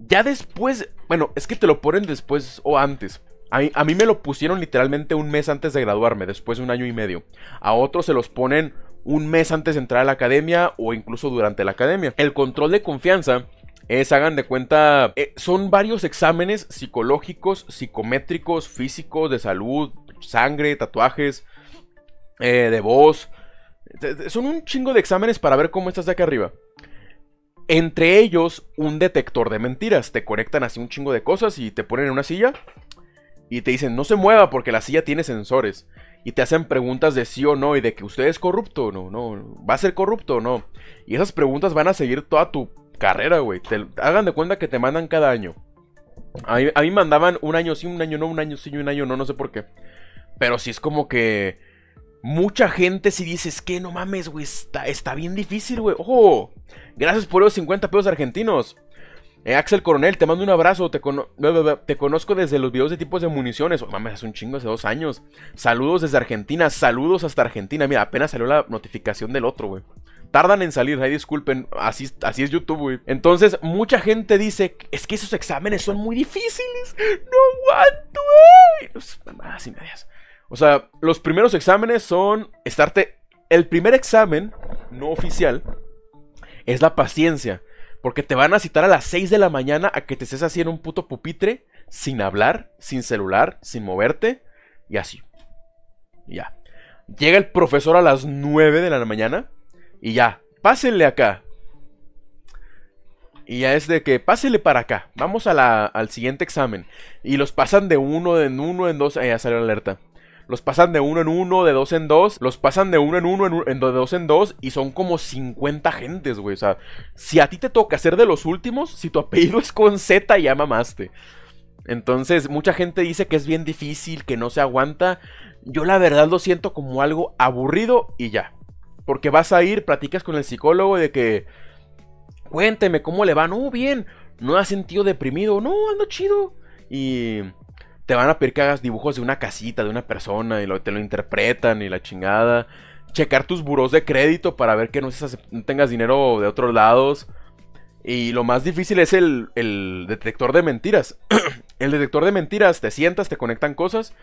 Ya después, bueno, es que te lo ponen después o antes, a mí, me lo pusieron literalmente un mes antes de graduarme, después de un año y medio. A otros se los ponen un mes antes de entrar a la academia o incluso durante la academia. El control de confianza es, hagan de cuenta, eh, son varios exámenes psicológicos, psicométricos, físicos, de salud, sangre, tatuajes, eh, de voz. Son un chingo de exámenes para ver cómo estás de acá arriba. Entre ellos, un detector de mentiras. Te conectan así un chingo de cosas y te ponen en una silla y te dicen, no se mueva porque la silla tiene sensores. Y te hacen preguntas de sí o no y de que usted es corrupto o no, no, va a ser corrupto o no. Y esas preguntas van a seguir toda tu carrera, güey. hagan de cuenta que te mandan cada año. A mí, mandaban un año sí, un año no, un año sí, un año no, no sé por qué. Pero sí es como que mucha gente si dices que no mames, güey, está, está bien difícil, güey. ¡Oh! gracias por los 50 pesos argentinos. Eh, Axel Coronel, te mando un abrazo. Te, conozco desde los videos de tipos de municiones. Oh, mames, hace un chingo, hace dos años. Saludos desde Argentina. Saludos hasta Argentina. Mira, apenas salió la notificación del otro, güey. Tardan en salir, ahí disculpen. Así, es YouTube, güey. Entonces, mucha gente dice: Es que esos exámenes son muy difíciles. No aguanto, güey. Pues, y medias. O sea, los primeros exámenes son estarte. El primer examen, no oficial, es la paciencia. Porque te van a citar a las 6 de la mañana a que te estés así en un puto pupitre, sin hablar, sin celular, sin moverte, y así. ya. Llega el profesor a las 9 de la mañana, y ya. Pásenle acá. Y ya es de que pásenle para acá. Vamos al siguiente examen. Y los pasan de uno en uno en dos. Ahí ya sale la alerta los pasan de uno en uno, de dos en dos, los pasan de uno en uno, en, de dos en dos, y son como 50 gentes, güey. O sea, si a ti te toca ser de los últimos, si tu apellido es con Z, ya mamaste. Entonces, mucha gente dice que es bien difícil, que no se aguanta. Yo la verdad lo siento como algo aburrido y ya. Porque vas a ir, platicas con el psicólogo de que. Cuénteme cómo le va. No, bien. No ha sentido deprimido. No, ando chido. Y te van a pedir que hagas dibujos de una casita, de una persona, y lo, te lo interpretan y la chingada. Checar tus buros de crédito para ver que no, tengas dinero de otros lados. Y lo más difícil es el, detector de mentiras. el detector de mentiras, te sientas, te conectan cosas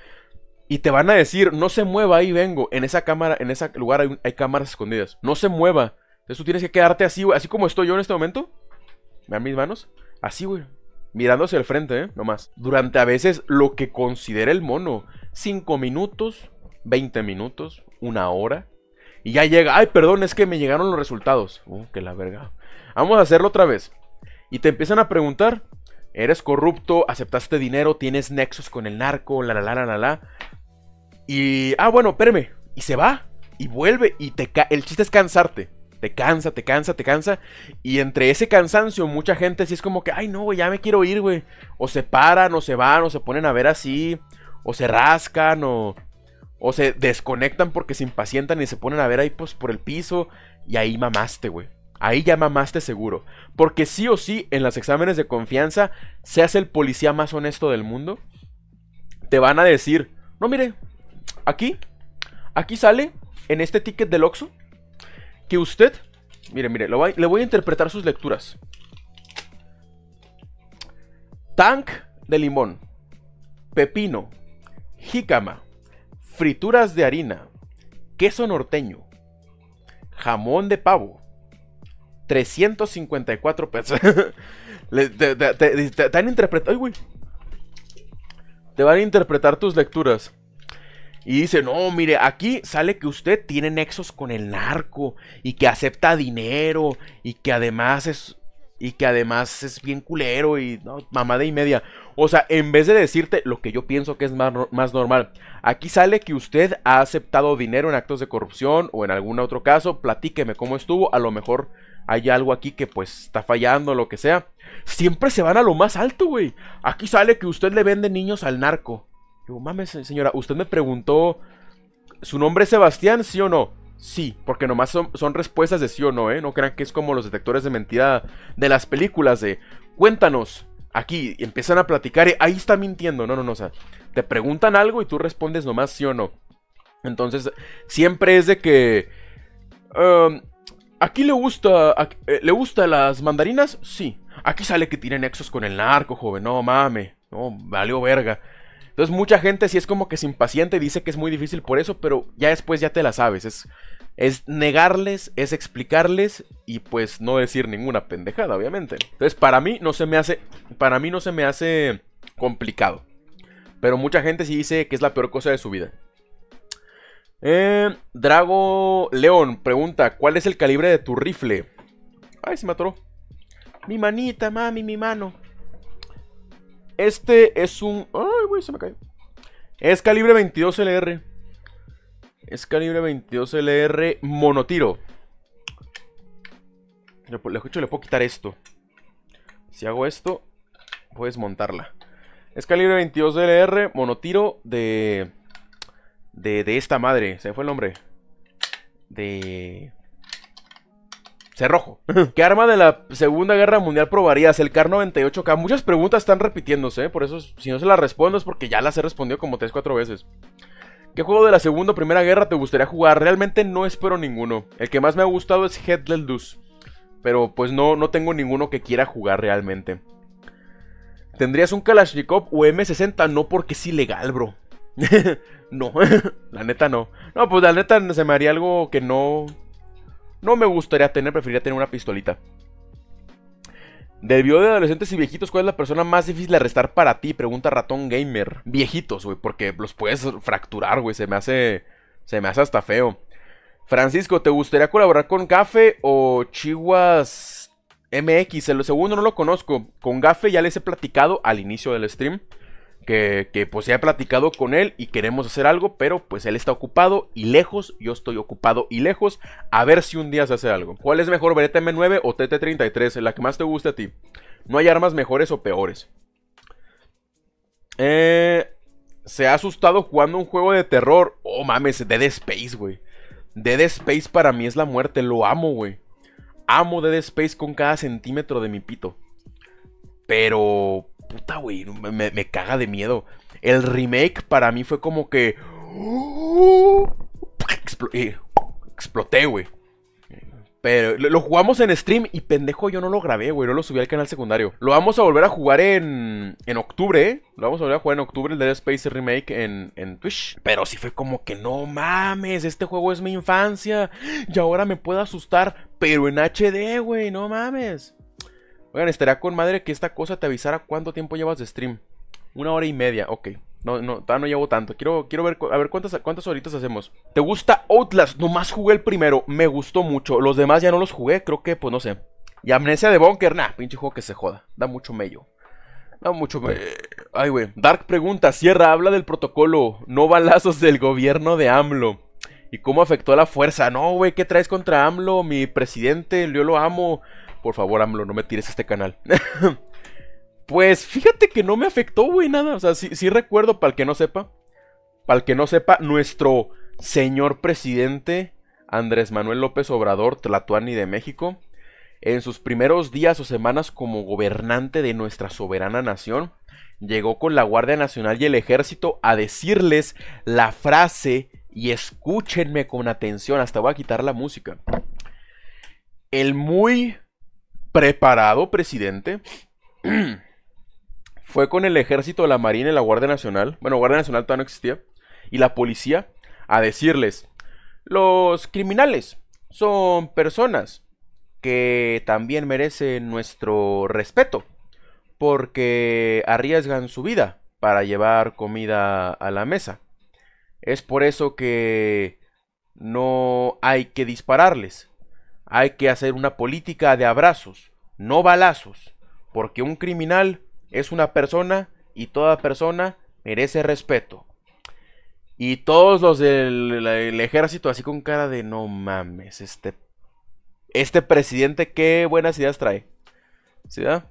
y te van a decir, no se mueva, ahí vengo. En esa cámara, en ese lugar hay, cámaras escondidas. No se mueva. Entonces tú tienes que quedarte así, Así como estoy yo en este momento. Vean mis manos. Así, güey mirando hacia el frente, ¿eh? nomás. Durante a veces lo que considera el mono, 5 minutos, 20 minutos, una hora. Y ya llega, ay, perdón, es que me llegaron los resultados. Uh, que la verga. Vamos a hacerlo otra vez. Y te empiezan a preguntar, eres corrupto, aceptaste dinero, tienes nexos con el narco, la la la la la. Y, ah, bueno, espérame. Y se va, y vuelve, y te cae. el chiste es cansarte te cansa, te cansa, te cansa. Y entre ese cansancio, mucha gente sí es como que, ay, no, güey, ya me quiero ir, güey. O se paran, o se van, o se ponen a ver así, o se rascan, o, o se desconectan porque se impacientan y se ponen a ver ahí, pues, por el piso. Y ahí mamaste, güey. Ahí ya mamaste seguro. Porque sí o sí, en los exámenes de confianza, seas el policía más honesto del mundo, te van a decir, no, mire, aquí, aquí sale, en este ticket del Oxxo, que usted... Mire, mire, le voy, a interpretar sus lecturas. Tank de limón, pepino, jícama, frituras de harina, queso norteño, jamón de pavo, 354 pesos. Te van a interpretar tus lecturas. Y dice, no, mire, aquí sale que usted tiene nexos con el narco y que acepta dinero y que además es y que además es bien culero y no, mamada y media. O sea, en vez de decirte lo que yo pienso que es más, más, normal, aquí sale que usted ha aceptado dinero en actos de corrupción o en algún otro caso, platíqueme cómo estuvo, a lo mejor hay algo aquí que pues está fallando, lo que sea. Siempre se van a lo más alto, güey. Aquí sale que usted le vende niños al narco. Digo, mames, eh, señora, usted me preguntó, ¿su nombre es Sebastián, sí o no? Sí, porque nomás son, son, respuestas de sí o no, ¿eh? No crean que es como los detectores de mentira de las películas de, cuéntanos, aquí, empiezan a platicar, ahí está mintiendo, no, no, no, o sea, te preguntan algo y tú respondes nomás sí o no. Entonces, siempre es de que... Um, ¿Aquí le gusta, eh, le gusta las mandarinas? Sí. Aquí sale que tiene nexos con el narco, joven. No mame. No, valió verga. Entonces mucha gente sí es como que se impaciente y dice que es muy difícil por eso, pero ya después ya te la sabes. Es, es negarles, es explicarles y pues no decir ninguna pendejada, obviamente. Entonces para mí no se me hace, para mí no se me hace complicado. Pero mucha gente sí dice que es la peor cosa de su vida. Eh, Drago León pregunta, ¿cuál es el calibre de tu rifle? Ay, se me Mi manita, mami, mi mano. Este es un... Ay, güey, se me cae. Es calibre 22 LR. Es calibre 22 LR monotiro. hecho, le puedo quitar esto. Si hago esto, puedes montarla. Es calibre 22 LR, monotiro de, de... De esta madre. Se me fue el nombre. De... Cerrojo. ¿Qué arma de la Segunda Guerra Mundial probarías? El CAR 98K. Muchas preguntas están repitiéndose, ¿eh? por eso si no se las respondo es porque ya las he respondido como 3-4 veces. ¿Qué juego de la Segunda o Primera Guerra te gustaría jugar? Realmente no espero ninguno. El que más me ha gustado es Headless Pero pues no, no tengo ninguno que quiera jugar realmente. ¿Tendrías un Kalashnikov o M60? No, porque es ilegal, bro. no, la neta no. No, pues la neta se me haría algo que no no me gustaría tener, preferiría tener una pistolita. Del video de adolescentes y viejitos, ¿cuál es la persona más difícil de arrestar para ti? Pregunta Ratón Gamer. Viejitos, güey, porque los puedes fracturar, güey. Se me hace. Se me hace hasta feo. Francisco, ¿te gustaría colaborar con Gafe o Chihuas MX? El segundo no lo conozco. Con Gafe ya les he platicado al inicio del stream que, que, pues he platicado con él y queremos hacer algo, pero pues él está ocupado y lejos, yo estoy ocupado y lejos, a ver si un día se hace algo. ¿Cuál es mejor, Beretta M9 o TT33? La que más te guste a ti. No hay armas mejores o peores. Eh, se ha asustado jugando un juego de terror. Oh mames, Dead Space, güey. Dead Space para mí es la muerte, lo amo, güey. Amo Dead Space con cada centímetro de mi pito. Pero puta, güey, me, caga de miedo. El remake para mí fue como que... Eh, exploté, güey. Pero lo jugamos en stream y pendejo, yo no lo grabé, güey. No lo subí al canal secundario. Lo vamos a volver a jugar en, en octubre, ¿eh? Lo vamos a volver a jugar en octubre, el Dead Space Remake en, en Twitch. Pero sí fue como que no mames, este juego es mi infancia. Y ahora me puedo asustar, pero en HD, güey, no mames. Oigan, estaría con madre que esta cosa te avisara cuánto tiempo llevas de stream. Una hora y media, ok. No, no, no llevo tanto. Quiero, quiero ver, a ver cuántas, cuántas horitas hacemos. ¿Te gusta Outlast? Nomás jugué el primero, me gustó mucho. Los demás ya no los jugué, creo que, pues no sé. Y Amnesia de Bunker, nah, pinche juego que se joda. Da mucho mello. Da mucho mello. Ay, güey. Dark pregunta, Sierra, habla del protocolo. No balazos del gobierno de AMLO. ¿Y cómo afectó a la fuerza? No, güey, ¿qué traes contra AMLO? Mi presidente, yo lo amo. Por favor, AMLO, no me tires este canal. pues fíjate que no me afectó, güey, nada. O sea, sí, recuerdo, para el que no sepa. Para el que no sepa, nuestro señor presidente Andrés Manuel López Obrador, Tlatuani de México, en sus primeros días o semanas como gobernante de nuestra soberana nación, llegó con la Guardia Nacional y el Ejército a decirles la frase, y escúchenme con atención, hasta voy a quitar la música. El muy preparado, presidente. Fue con el ejército, la marina y la Guardia Nacional. Bueno, Guardia Nacional todavía no existía. Y la policía a decirles, los criminales son personas que también merecen nuestro respeto, porque arriesgan su vida para llevar comida a la mesa. Es por eso que no hay que dispararles, hay que hacer una política de abrazos, no balazos, porque un criminal es una persona y toda persona merece respeto. Y todos los del ejército así con cara de no mames, este este presidente qué buenas ideas trae. ¿Sí, verdad?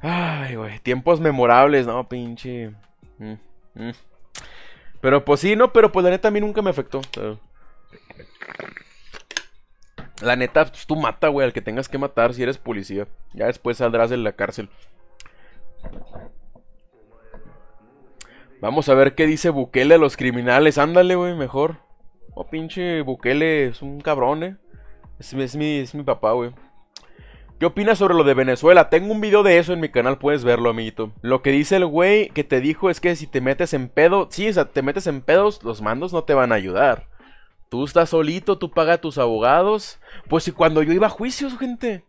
Ay, güey, tiempos memorables, no, pinche. Mm, mm. Pero pues sí, no, pero pues la neta a mí nunca me afectó. Pero... La neta, pues, tú mata, güey, al que tengas que matar si eres policía. Ya después saldrás de la cárcel. Vamos a ver qué dice Bukele a los criminales. Ándale, güey, mejor. Oh, pinche Bukele, es un cabrón, eh. Es, mi, es mi papá, güey. ¿Qué opinas sobre lo de Venezuela? Tengo un video de eso en mi canal, puedes verlo, amiguito. Lo que dice el güey que te dijo es que si te metes en pedo, sí, o sea, te metes en pedos, los mandos no te van a ayudar. Tú estás solito, tú pagas tus abogados. Pues si cuando yo iba a juicios, gente.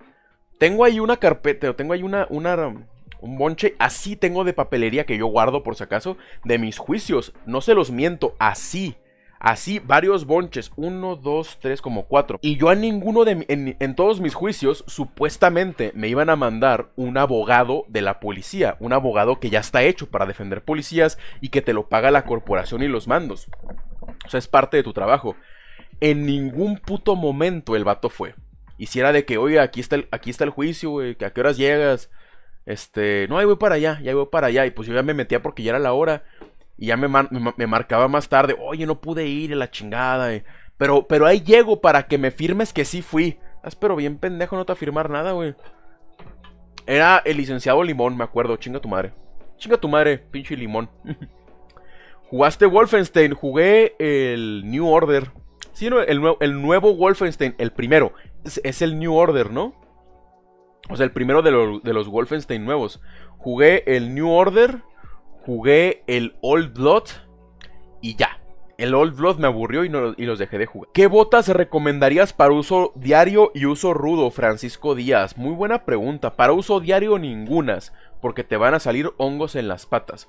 Tengo ahí una carpeta, tengo ahí una, una, un bonche. Así tengo de papelería que yo guardo por si acaso de mis juicios. No se los miento, así. Así, varios bonches. Uno, dos, tres, como cuatro. Y yo a ninguno de... en, todos mis juicios, supuestamente me iban a mandar un abogado de la policía. Un abogado que ya está hecho para defender policías y que te lo paga la corporación y los mandos. O sea, es parte de tu trabajo. En ningún puto momento el vato fue. Hiciera de que, oye, aquí está el, aquí está el juicio, que a qué horas llegas. Este, no, ahí voy para allá, ya voy para allá. Y pues yo ya me metía porque ya era la hora. Y ya me, marcaba más tarde, oye, no pude ir, la chingada. Pero, pero ahí llego para que me firmes que sí fui. Ah, pero bien pendejo no te afirmar nada, güey. Era el licenciado Limón, me acuerdo. Chinga tu madre. Chinga tu madre, pinche Limón. ¿Jugaste Wolfenstein? Jugué el New Order. Sí, el, el, nuevo Wolfenstein, el primero. Es, el New Order, ¿no? O sea, el primero de, de los Wolfenstein nuevos. Jugué el New Order jugué el Old Blood y ya. El Old Blood me aburrió y, no, los dejé de jugar. ¿Qué botas recomendarías para uso diario y uso rudo, Francisco Díaz? Muy buena pregunta. Para uso diario ningunas, porque te van a salir hongos en las patas.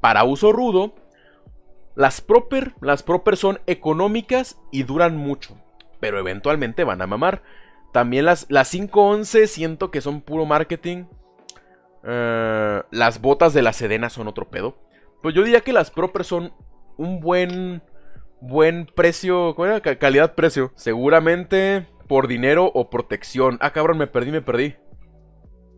Para uso rudo, las proper, las son económicas y duran mucho, pero eventualmente van a mamar. También las, las 511 siento que son puro marketing eh, las botas de la Sedena son otro pedo. Pues yo diría que las Proper son un buen. Buen precio. ¿Cuál era? Calidad-precio. Seguramente por dinero o protección. Ah, cabrón, me perdí, me perdí.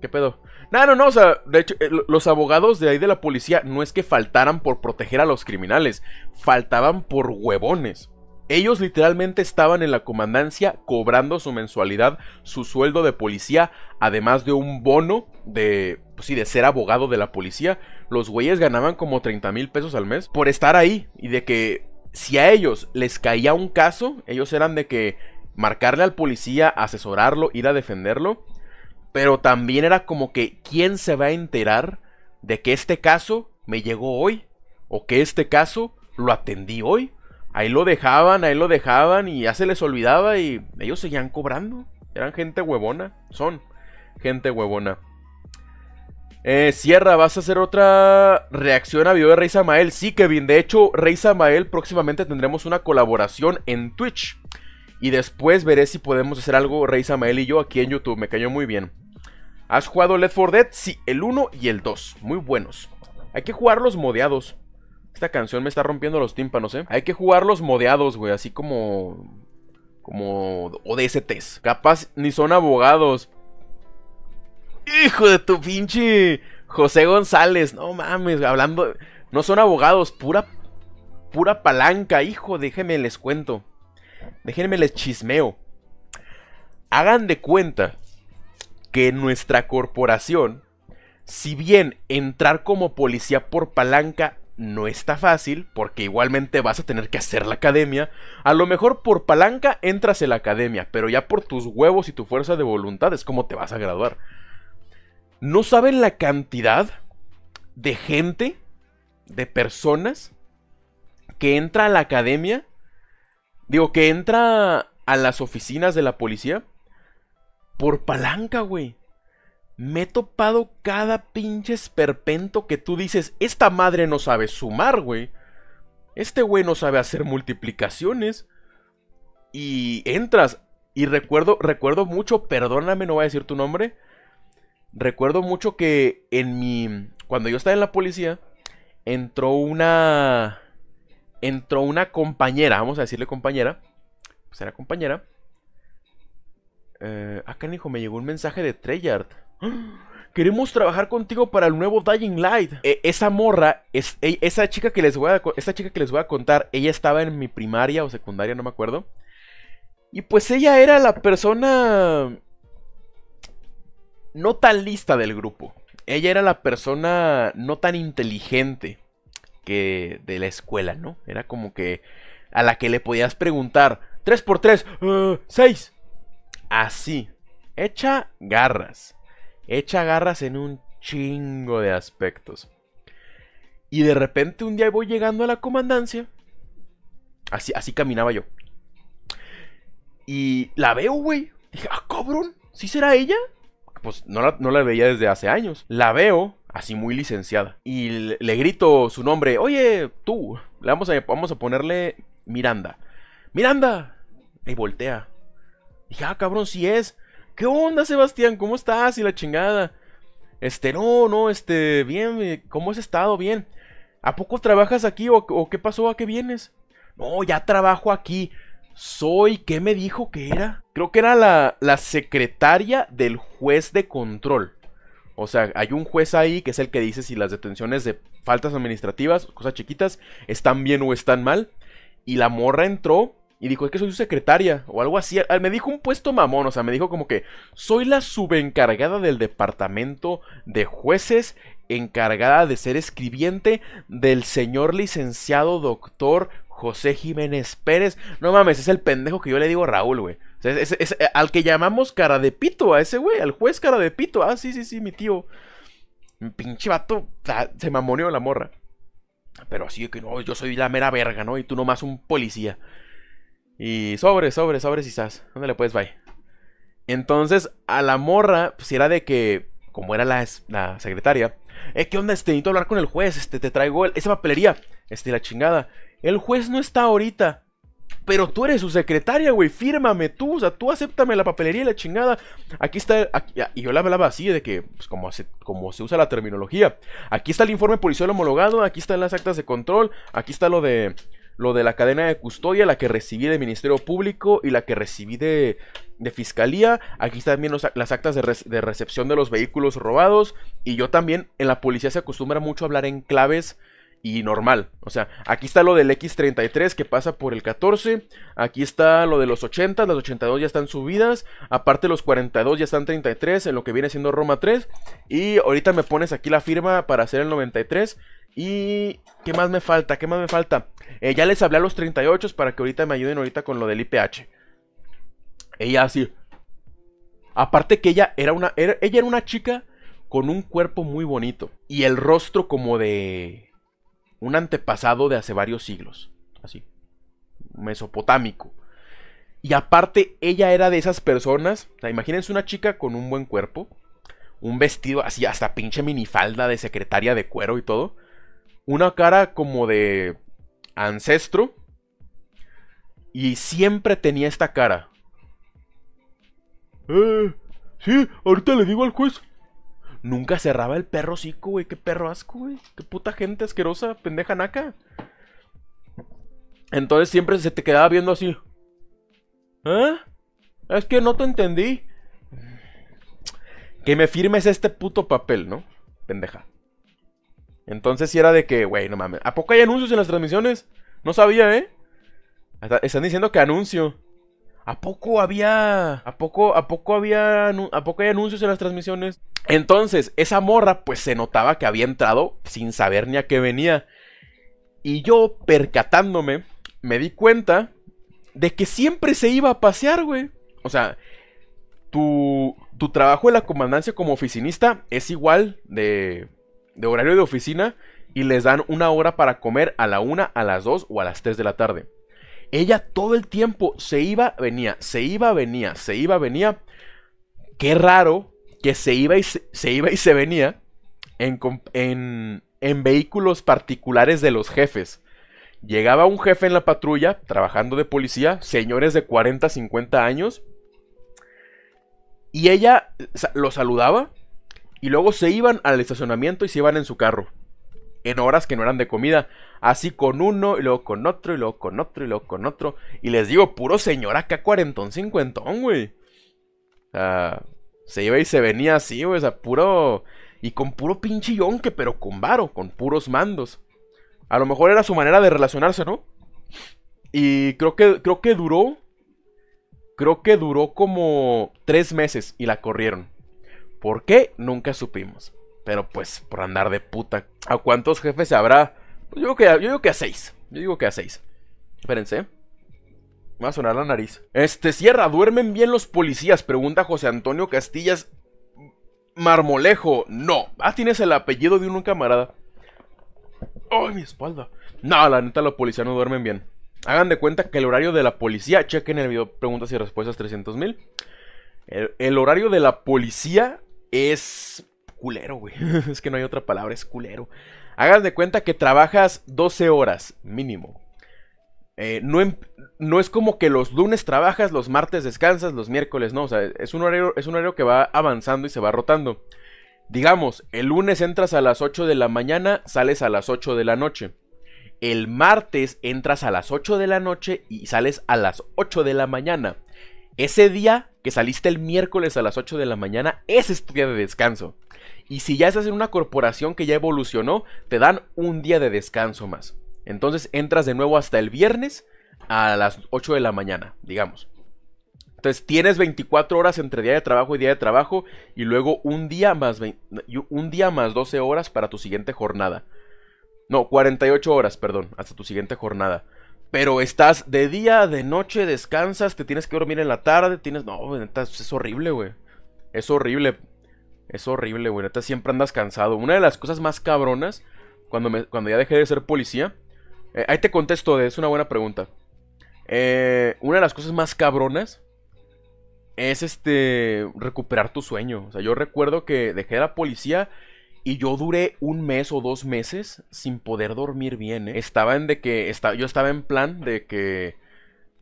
¿Qué pedo? No, no, no, o sea, de hecho, eh, los abogados de ahí de la policía no es que faltaran por proteger a los criminales, faltaban por huevones. Ellos literalmente estaban en la comandancia cobrando su mensualidad, su sueldo de policía, además de un bono de, pues sí, de ser abogado de la policía. Los güeyes ganaban como 30 mil pesos al mes por estar ahí y de que si a ellos les caía un caso, ellos eran de que marcarle al policía, asesorarlo, ir a defenderlo. Pero también era como que, ¿quién se va a enterar de que este caso me llegó hoy? ¿O que este caso lo atendí hoy? ahí lo dejaban, ahí lo dejaban y ya se les olvidaba y ellos seguían cobrando. Eran gente huevona, son gente huevona. Eh, Sierra, ¿vas a hacer otra reacción a video de Rey Samael? Sí, Kevin. De hecho, Rey Samael próximamente tendremos una colaboración en Twitch. Y después veré si podemos hacer algo Rey Samael y yo aquí en YouTube. Me cayó muy bien. ¿Has jugado Left 4 Dead? Sí, el 1 y el 2. Muy buenos. Hay que jugarlos modeados. Esta canción me está rompiendo los tímpanos, ¿eh? Hay que jugarlos modeados, güey, así como... Como ODSTs. Capaz ni son abogados. Hijo de tu pinche José González. No mames, hablando... No son abogados, pura... Pura palanca, hijo. Déjenme les cuento. Déjenme les chismeo. Hagan de cuenta que nuestra corporación, si bien entrar como policía por palanca no está fácil, porque igualmente vas a tener que hacer la academia. A lo mejor por palanca entras en la academia, pero ya por tus huevos y tu fuerza de voluntad es como te vas a graduar. No saben la cantidad de gente, de personas, que entra a la academia, digo, que entra a las oficinas de la policía por palanca, güey me he topado cada pinche esperpento que tú dices, esta madre no sabe sumar, güey. Este güey no sabe hacer multiplicaciones. Y entras. Y recuerdo, recuerdo mucho, perdóname, no voy a decir tu nombre. Recuerdo mucho que en mi. Cuando yo estaba en la policía, entró una. Entró una compañera, vamos a decirle compañera. Pues era compañera. Eh, acá, hijo, me llegó un mensaje de Treyard. Queremos trabajar contigo para el nuevo Dying Light. E, esa morra, es, e, esa, chica que les voy a, chica que les voy a contar, ella estaba en mi primaria o secundaria, no me acuerdo. Y pues ella era la persona no tan lista del grupo. Ella era la persona no tan inteligente que de la escuela, ¿no? Era como que a la que le podías preguntar 3 por 3, 6. Eh, Así, hecha garras echa garras en un chingo de aspectos. Y de repente un día voy llegando a la comandancia. Así, así caminaba yo. Y la veo, güey. Dije, ah, cabrón, ¿sí será ella? Pues no la, veía desde hace años. La veo así muy licenciada. Y le, grito su nombre. Oye, tú. vamos a, vamos a ponerle Miranda. Miranda. Y voltea. Dije, ah, cabrón, sí es. ¿qué onda, Sebastián? ¿Cómo estás? Y la chingada. Este, no, no, este, bien, eh, ¿cómo has estado? Bien. ¿A poco trabajas aquí o, qué pasó? ¿A qué vienes? No, ya trabajo aquí. Soy, ¿qué me dijo que era? Creo que era la, la secretaria del juez de control. O sea, hay un juez ahí que es el que dice si las detenciones de faltas administrativas, cosas chiquitas, están bien o están mal. Y la morra entró y dijo, es que soy su secretaria o algo así. Me dijo un puesto mamón, o sea, me dijo como que soy la subencargada del departamento de jueces encargada de ser escribiente del señor licenciado doctor José Jiménez Pérez. No mames, es el pendejo que yo le digo Raúl, güey. es, eh, al que llamamos cara de pito, a ese güey, al juez cara de pito. Ah, sí, sí, sí, mi tío. pinche vato se mamoneó la morra. Pero así que no, yo soy la mera verga, ¿no? Y tú nomás un policía. Y sobre, sobre, sobre, ¿Dónde le puedes bye. Entonces, a la morra, pues era de que, como era la, la secretaria, eh, ¿qué onda? Este, necesito hablar con el juez, este, te traigo esa papelería, este, la chingada. El juez no está ahorita, pero tú eres su secretaria, güey, fírmame tú, o sea, tú acéptame la papelería y la chingada. Aquí está, y yo la hablaba así, de que, pues como, como se usa la terminología. Aquí está el informe policial homologado, aquí están las actas de control, aquí está lo de lo de la cadena de custodia, la que recibí de Ministerio Público y la que recibí de, Fiscalía. Aquí están también las actas de, de recepción de los vehículos robados. Y yo también, en la policía se acostumbra mucho a hablar en claves y normal. O sea, aquí está lo del X33 que pasa por el 14. Aquí está lo de los 80. Las 82 ya están subidas. Aparte los 42 ya están 33 en lo que viene siendo Roma 3. Y ahorita me pones aquí la firma para hacer el 93. Y... ¿Qué más me falta? ¿Qué más me falta? Eh, ya les hablé a los 38 para que ahorita me ayuden ahorita con lo del IPH. Ella así. Aparte que ella era una... ella era una chica con un cuerpo muy bonito. Y el rostro como de un antepasado de hace varios siglos, así, mesopotámico. Y aparte, ella era de esas personas, o imagínense una chica con un buen cuerpo, un vestido así, hasta pinche minifalda de secretaria de cuero y todo, una cara como de ancestro, y siempre tenía esta cara. Eh, sí, ahorita le digo al juez. Nunca cerraba el perro güey. Qué perro asco, güey. Qué puta gente asquerosa, pendeja naca. Entonces siempre se te quedaba viendo así. ¿Eh? Es que no te entendí. Que me firmes este puto papel, ¿no? Pendeja. Entonces sí era de que, güey, no mames. ¿A poco hay anuncios en las transmisiones? No sabía, ¿eh? Están diciendo que anuncio. ¿A poco había. ¿A poco, a poco había. poco anuncios en las transmisiones? Entonces, esa morra, pues se notaba que había entrado sin saber ni a qué venía. Y yo, percatándome, me di cuenta de que siempre se iba a pasear, güey. O sea, tu, tu trabajo en la comandancia como oficinista es igual de, de horario de oficina y les dan una hora para comer a la una, a las dos o a las tres de la tarde. Ella todo el tiempo se iba, venía, se iba, venía, se iba, venía. Qué raro que se iba y se, iba y se venía en, en vehículos particulares de los jefes. Llegaba un jefe en la patrulla, trabajando de policía, señores de 40, 50 años, y ella lo saludaba y luego se iban al estacionamiento y se iban en su carro, en horas que no eran de comida así con uno, y luego con otro, y luego con otro, y luego con otro. Y les digo, puro señor acá cuarentón, cincuentón, güey. se iba y se venía así, güey, o sea, puro... Y con puro pinche yonque, pero con varo, con puros mandos. A lo mejor era su manera de relacionarse, ¿no? Y creo que, creo que duró... Creo que duró como tres meses y la corrieron. ¿Por qué? Nunca supimos. Pero pues, por andar de puta. ¿A cuántos jefes habrá yo, digo que, yo a 6. Yo digo que a seis Espérense. Me va a sonar la nariz. Este, cierra ¿duermen bien los policías? Pregunta José Antonio Castillas Marmolejo. No. Ah, tienes el apellido de un camarada. ¡Ay, mi espalda! No, la neta, los policías no duermen bien. Hagan de cuenta que el horario de la policía, chequen el video preguntas y respuestas 300 mil. El, el, horario de la policía es culero, güey. es que no hay otra palabra, es culero. Hagas de cuenta que trabajas 12 horas mínimo. Eh, no, em, no, es como que los lunes trabajas, los martes descansas, los miércoles no. es un, horario, es un horario que va avanzando y se va rotando. Digamos, el lunes entras a las 8 de la mañana, sales a las 8 de la noche. El martes entras a las 8 de la noche y sales a las 8 de la mañana. Ese día que saliste el miércoles a las 8 de la mañana, ese es tu día de descanso. Y si ya estás en una corporación que ya evolucionó, te dan un día de descanso más. Entonces entras de nuevo hasta el viernes a las 8 de la mañana, digamos. Entonces tienes 24 horas entre día de trabajo y día de trabajo y luego un día más, un día más 12 horas para tu siguiente jornada. No, 48 horas, perdón, hasta tu siguiente jornada pero estás de día, de noche, descansas, te tienes que dormir en la tarde, tienes... No, neta, es horrible, güey. Es horrible. Es horrible, güey. Neta, siempre andas cansado. Una de las cosas más cabronas, cuando, me, cuando ya dejé de ser policía... Eh, ahí te contesto, es una buena pregunta. Eh, una de las cosas más cabronas es este recuperar tu sueño. O sea, yo recuerdo que dejé la policía y yo duré un mes o dos meses sin poder dormir bien, ¿eh? Estaba en de que... Está, yo estaba en plan de que...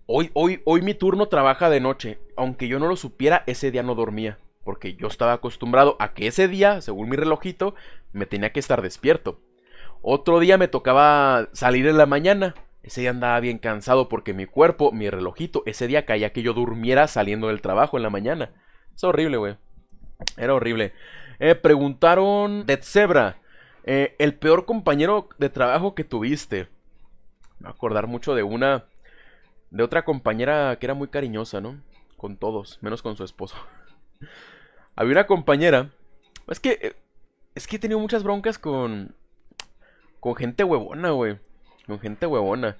Hoy, hoy, hoy mi turno trabaja de noche. Aunque yo no lo supiera, ese día no dormía. Porque yo estaba acostumbrado a que ese día, según mi relojito, me tenía que estar despierto. Otro día me tocaba salir en la mañana. Ese día andaba bien cansado porque mi cuerpo, mi relojito, ese día caía que yo durmiera saliendo del trabajo en la mañana. Es horrible, güey. Era horrible. Eh, preguntaron Dead Zebra, eh, el peor compañero de trabajo que tuviste. Me acordar mucho de una, de otra compañera que era muy cariñosa, ¿no? Con todos, menos con su esposo. Había una compañera, es que, eh, es que he tenido muchas broncas con, con gente huevona, güey. Con gente huevona.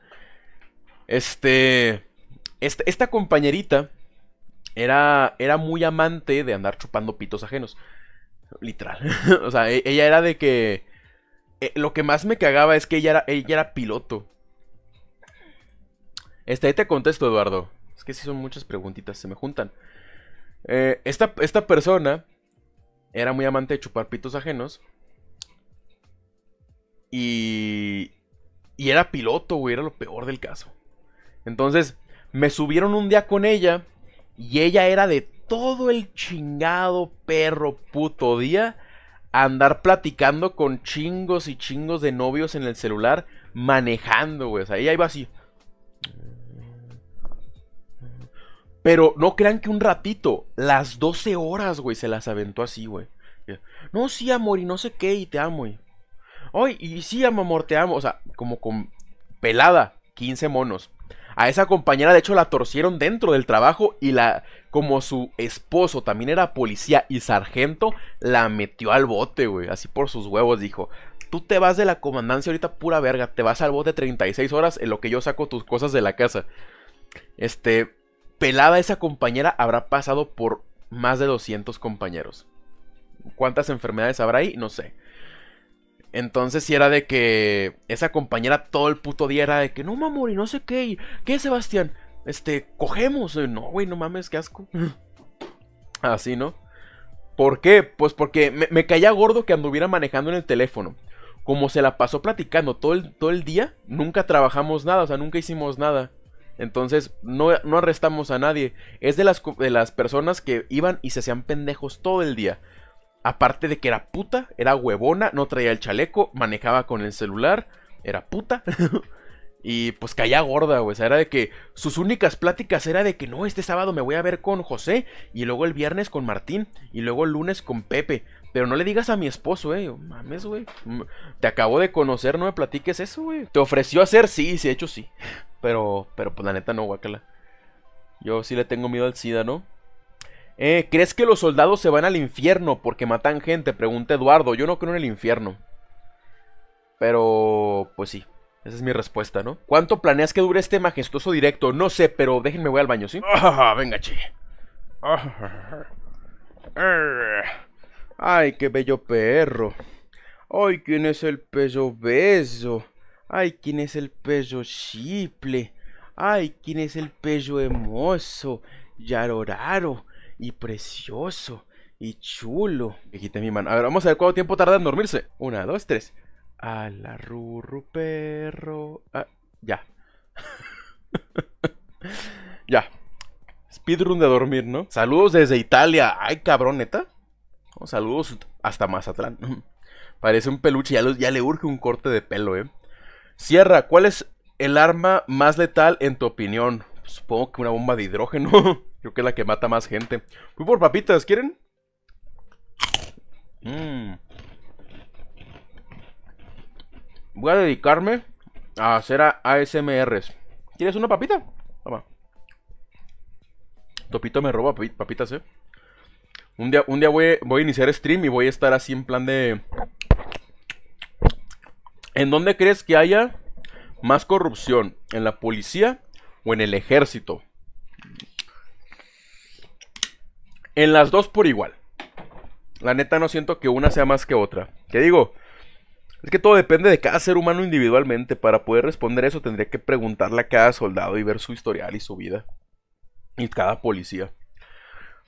Este, esta, esta compañerita era, era muy amante de andar chupando pitos ajenos. Literal. o sea, e-, ella era de que. Eh, lo que más me cagaba es que ella era, ella era piloto. Este, ahí te contesto, Eduardo. Es que sí son muchas preguntitas, se me juntan. Eh, esta, esta persona era muy amante de chupar pitos ajenos. Y. Y era piloto, güey, era lo peor del caso. Entonces, me subieron un día con ella. Y ella era de todo el chingado perro puto día andar platicando con chingos y chingos de novios en el celular manejando, güey. O sea, ella iba así. Pero no crean que un ratito, las 12 horas, güey, se las aventó así, güey. No, sí, amor, y no sé qué, y te amo, güey. Ay, y sí, amor, te amo. O sea, como con pelada, 15 monos. A esa compañera, de hecho, la torcieron dentro del trabajo y la como su esposo también era policía y sargento, la metió al bote, güey. Así por sus huevos dijo, tú te vas de la comandancia ahorita pura verga, te vas al bote 36 horas en lo que yo saco tus cosas de la casa. Este, pelada esa compañera habrá pasado por más de 200 compañeros. ¿Cuántas enfermedades habrá ahí? No sé. Entonces si era de que esa compañera todo el puto día era de que no y no sé qué, y, ¿qué Sebastián? este, cogemos. Eh, no, güey, no mames, qué asco. Así, ¿no? ¿Por qué? Pues porque me, caía gordo que anduviera manejando en el teléfono. Como se la pasó platicando todo el, todo el día, nunca trabajamos nada, o sea, nunca hicimos nada. Entonces, no, no arrestamos a nadie. Es de las, de las personas que iban y se hacían pendejos todo el día. Aparte de que era puta, era huevona, no traía el chaleco, manejaba con el celular, era puta. Y pues caía gorda, güey. O sea, era de que sus únicas pláticas era de que no, este sábado me voy a ver con José. Y luego el viernes con Martín. Y luego el lunes con Pepe. Pero no le digas a mi esposo, eh. Oh, mames, güey. Mm, te acabo de conocer, no me platiques eso, güey. Te ofreció hacer, sí, sí, hecho sí. Pero, pero pues la neta no, guacala. Yo sí le tengo miedo al SIDA, ¿no? Eh, ¿crees que los soldados se van al infierno porque matan gente? Pregunta Eduardo. Yo no creo en el infierno. Pero, pues sí, esa es mi respuesta, ¿no? ¿Cuánto planeas que dure este majestuoso directo? No sé, pero déjenme voy al baño, ¿sí? Ah, venga, che. Ah. Ah. ay, qué bello perro. Ay, quién es el pello beso. Ay, quién es el pello chiple. Ay, quién es el pello hermoso, yaroraro y precioso y chulo. quité mi mano. A ver, vamos a ver cuánto tiempo tarda en dormirse. Una, dos, tres. A la rurru perro. Ah, ya. ya. Speedrun de dormir, ¿no? Saludos desde Italia. Ay, cabrón, neta. Oh, saludos hasta Mazatlán. Parece un peluche, ya, ya le urge un corte de pelo, eh. Sierra, ¿cuál es el arma más letal en tu opinión? Supongo que una bomba de hidrógeno. Creo que es la que mata más gente. Fui por papitas, ¿quieren? Mmm. Voy a dedicarme a hacer a ASMRs. ¿Quieres una papita? Toma. Ah, Topito me roba papitas, eh. Un día, un día voy, a iniciar stream y voy a estar así en plan de. ¿En dónde crees que haya más corrupción? ¿En la policía o en el ejército? En las dos por igual. La neta no siento que una sea más que otra. ¿Qué digo, es que todo depende de cada ser humano individualmente. Para poder responder eso tendría que preguntarle a cada soldado y ver su historial y su vida. Y cada policía.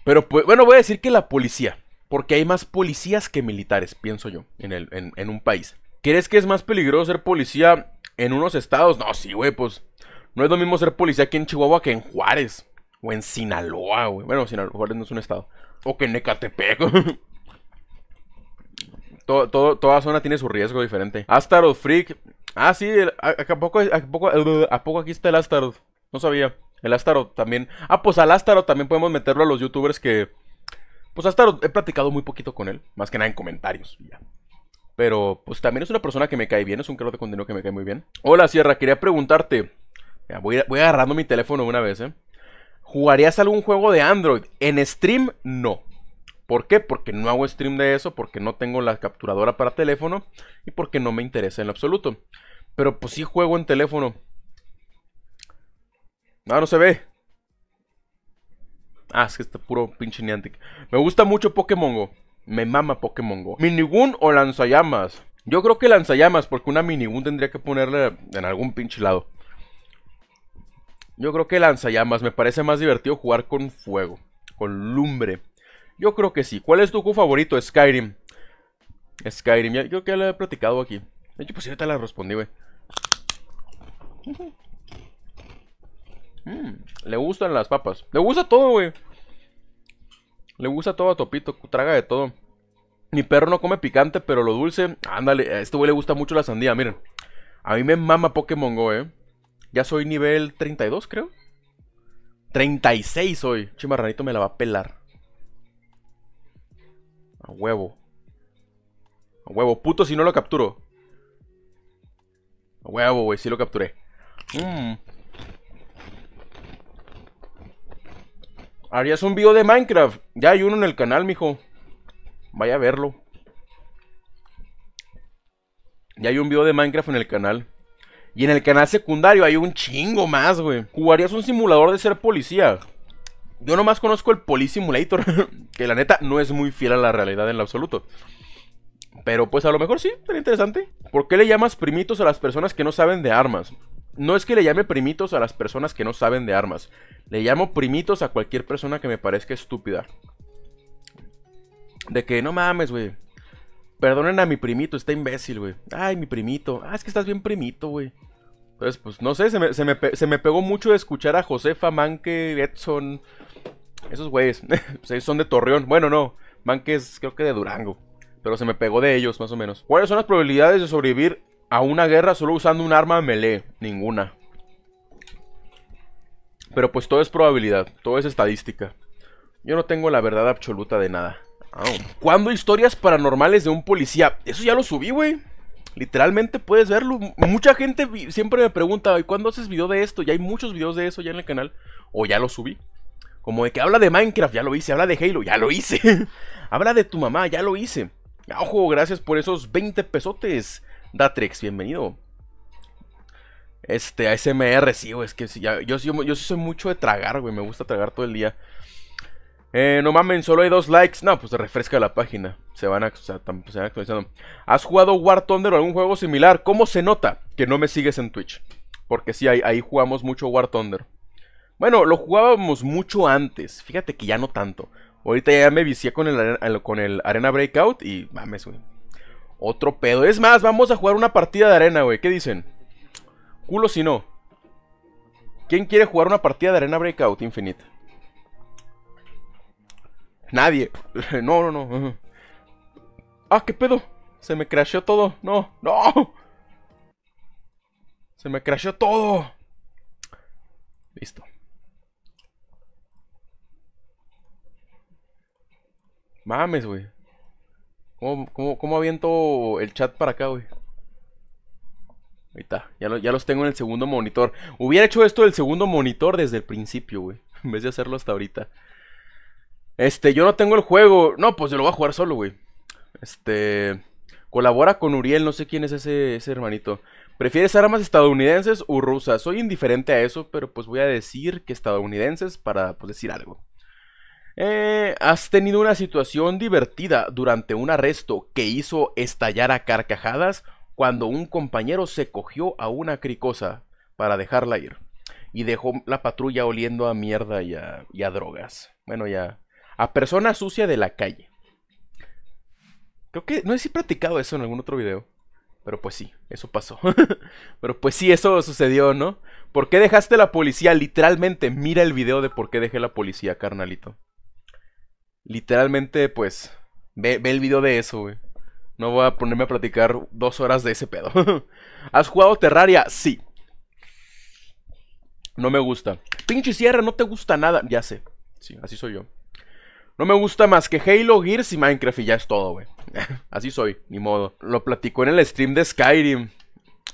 Pero pues, bueno, voy a decir que la policía. Porque hay más policías que militares, pienso yo, en, un país. ¿Crees que es más peligroso ser policía en unos estados? No, sí, güey, pues. No es lo mismo ser policía aquí en Chihuahua que en Juárez. O en Sinaloa, güey. Bueno, Sinaloa Juárez no es un estado. O que en Ecatepec. toda zona tiene su riesgo diferente. Astaroth Freak. Ah, sí, a, poco, aquí está el Astaroth? No sabía. El Astaroth también. Ah, pues al Astaroth también podemos meterlo a los youtubers que. Pues Astaroth, he platicado muy poquito con él. Más que nada en comentarios. Pero, pues también es una persona que me cae bien. Es un creador de contenido que me cae muy bien. Hola, Sierra, quería preguntarte. voy, voy agarrando mi teléfono una vez, ¿eh? ¿Jugarías algún juego de Android? En stream, no. ¿Por qué? Porque no hago stream de eso, porque no tengo la capturadora para teléfono y porque no me interesa en absoluto. Pero pues sí juego en teléfono. Ah, no se ve. Ah, es que está puro pinche Niantic. Me gusta mucho Pokémon Go. Me mama Pokémon Go. ¿Minigun o lanzallamas? Yo creo que lanzallamas, porque una minigun tendría que ponerle en algún pinche lado. Yo creo que lanzallamas. Me parece más divertido jugar con fuego, con lumbre. Yo creo que sí. ¿Cuál es tu favorito? Skyrim. Skyrim, Yo creo que le he platicado aquí. De hecho, pues ahorita la respondí, güey. Mm, le gustan las papas. Le gusta todo, güey. Le gusta todo a Topito. Traga de todo. Mi perro no come picante, pero lo dulce. Ándale, a este güey le gusta mucho la sandía, miren. A mí me mama Pokémon Go, eh. Ya soy nivel 32, creo. 36 hoy. Chimarranito me la va a pelar. A huevo. A huevo. Puto si no lo capturo. A huevo, güey. si lo capturé. Mm. ¿Harías un video de Minecraft? Ya hay uno en el canal, mijo. Vaya a verlo. Ya hay un video de Minecraft en el canal. Y en el canal secundario hay un chingo más, güey. ¿Jugarías un simulador de ser policía? Yo nomás conozco el Simulator. que la neta no es muy fiel a la realidad en lo absoluto. Pero pues a lo mejor sí, sería interesante. ¿Por qué le llamas primitos a las personas que no saben de armas? No es que le llame primitos a las personas que no saben de armas. Le llamo primitos a cualquier persona que me parezca estúpida. De que no mames, güey. Perdonen a mi primito, está imbécil, güey. Ay, mi primito. Ah, es que estás bien primito, güey. Entonces, pues no sé, se me, se me pegó mucho escuchar a Josefa Manque, Edson, esos güeyes, pues, son de Torreón. Bueno, no, que es creo que de Durango. Pero se me pegó de ellos, más o menos. ¿Cuáles son las probabilidades de sobrevivir a una guerra solo usando un arma melee? Ninguna. Pero pues todo es probabilidad, todo es estadística. Yo no tengo la verdad absoluta de nada. ¿Cuándo historias paranormales de un policía? Eso ya lo subí, güey. Literalmente puedes verlo. Mucha gente siempre me pregunta, ¿cuándo haces video de esto? Ya hay muchos videos de eso ya en el canal. O ya lo subí. Como de que habla de Minecraft, ya lo hice. Habla de Halo, ya lo hice. habla de tu mamá, ya lo hice. Ah, ojo, gracias por esos 20 pesotes. Datrix, bienvenido. Este, ASMR, sí, güey, es que yo, yo, soy mucho de tragar, güey, me gusta tragar todo el día. Eh, no mamen, solo hay dos likes. No, pues se refresca la página. Se van, a, actualizando. ¿Has jugado War Thunder o algún juego similar? ¿Cómo se nota que no me sigues en Twitch? Porque sí, ahí jugamos mucho War Thunder. Bueno, lo jugábamos mucho antes. Fíjate que ya no tanto. Ahorita ya me vicié con el, con el Arena Breakout y mames, güey. Otro pedo. Es más, vamos a jugar una partida de arena, güey. ¿Qué dicen? Culo si no. ¿Quién quiere jugar una partida de arena Breakout Infinite? Nadie. No, no, no. Ah, ¿qué pedo? Se me crasheó todo. No, no. Se me crasheó todo. Listo. Mames, güey. ¿Cómo, cómo, aviento el chat para acá, güey? Ahí está, ya, ya, los tengo en el segundo monitor. Hubiera hecho esto del segundo monitor desde el principio, güey. En vez de hacerlo hasta ahorita. Este, yo no tengo el juego. No, pues yo lo voy a jugar solo, güey. Este. Colabora con Uriel, no sé quién es ese, ese hermanito. ¿Prefieres armas estadounidenses o rusas? Soy indiferente a eso, pero pues voy a decir que estadounidenses para pues, decir algo. Eh, ¿Has tenido una situación divertida durante un arresto que hizo estallar a carcajadas cuando un compañero se cogió a una cricosa para dejarla ir? Y dejó la patrulla oliendo a mierda y a, drogas. Bueno, ya. A persona sucia de la calle. Creo que. No sé si he eso en algún otro video. Pero pues sí, eso pasó. Pero pues sí, eso sucedió, ¿no? ¿Por qué dejaste la policía? Literalmente, mira el video de por qué dejé la policía, carnalito literalmente, pues, ve, el video de eso, güey. No voy a ponerme a platicar dos horas de ese pedo. ¿Has jugado Terraria? Sí. No me gusta. Pinche Sierra, no te gusta nada. Ya sé. Sí, así soy yo. No me gusta más que Halo, Gears y Minecraft y ya es todo, güey. Así soy, ni modo. Lo platicó en el stream de Skyrim.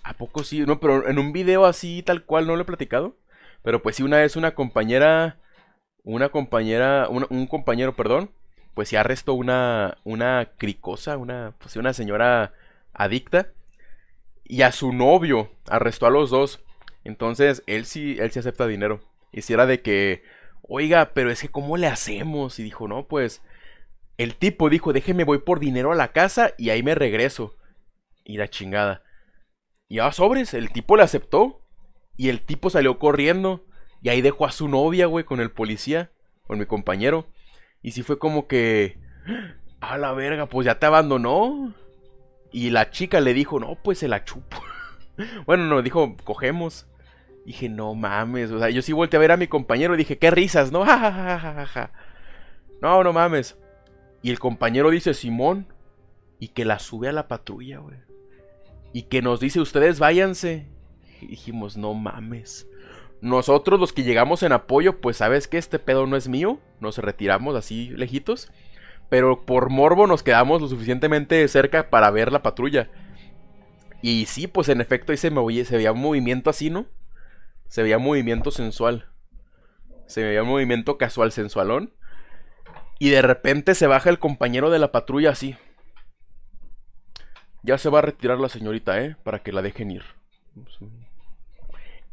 ¿A poco sí? No, pero en un video así tal cual no lo he platicado. Pero pues sí, una vez una compañera una compañera, un, compañero, perdón, pues se arrestó una, una cricosa, una, pues una señora adicta, y a su novio, arrestó a los dos. Entonces, él sí, él sí acepta dinero. Y si era de que, oiga, pero es que ¿cómo le hacemos? Y dijo, no, pues, el tipo dijo, déjeme, voy por dinero a la casa y ahí me regreso. Y la chingada. Y a sobres, el tipo le aceptó. Y el tipo salió corriendo. Y ahí dejó a su novia, güey, con el policía, con mi compañero. Y sí fue como que... A ah, la verga, pues ya te abandonó. Y la chica le dijo, no, pues se la chupo. bueno, no, dijo, cogemos. Dije, no mames. O sea, yo sí volteé a ver a mi compañero y dije, qué risas, ¿no? no, no mames. Y el compañero dice, Simón. Y que la sube a la patrulla, güey. Y que nos dice, ustedes váyanse. dijimos, no mames. Nosotros los que llegamos en apoyo, pues sabes que este pedo no es mío, nos retiramos así lejitos, pero por morbo nos quedamos lo suficientemente cerca para ver la patrulla. Y sí, pues en efecto ahí se, se veía un movimiento así, ¿no? Se veía un movimiento sensual. Se veía un movimiento casual sensualón. Y de repente se baja el compañero de la patrulla así. Ya se va a retirar la señorita, ¿eh? Para que la dejen ir.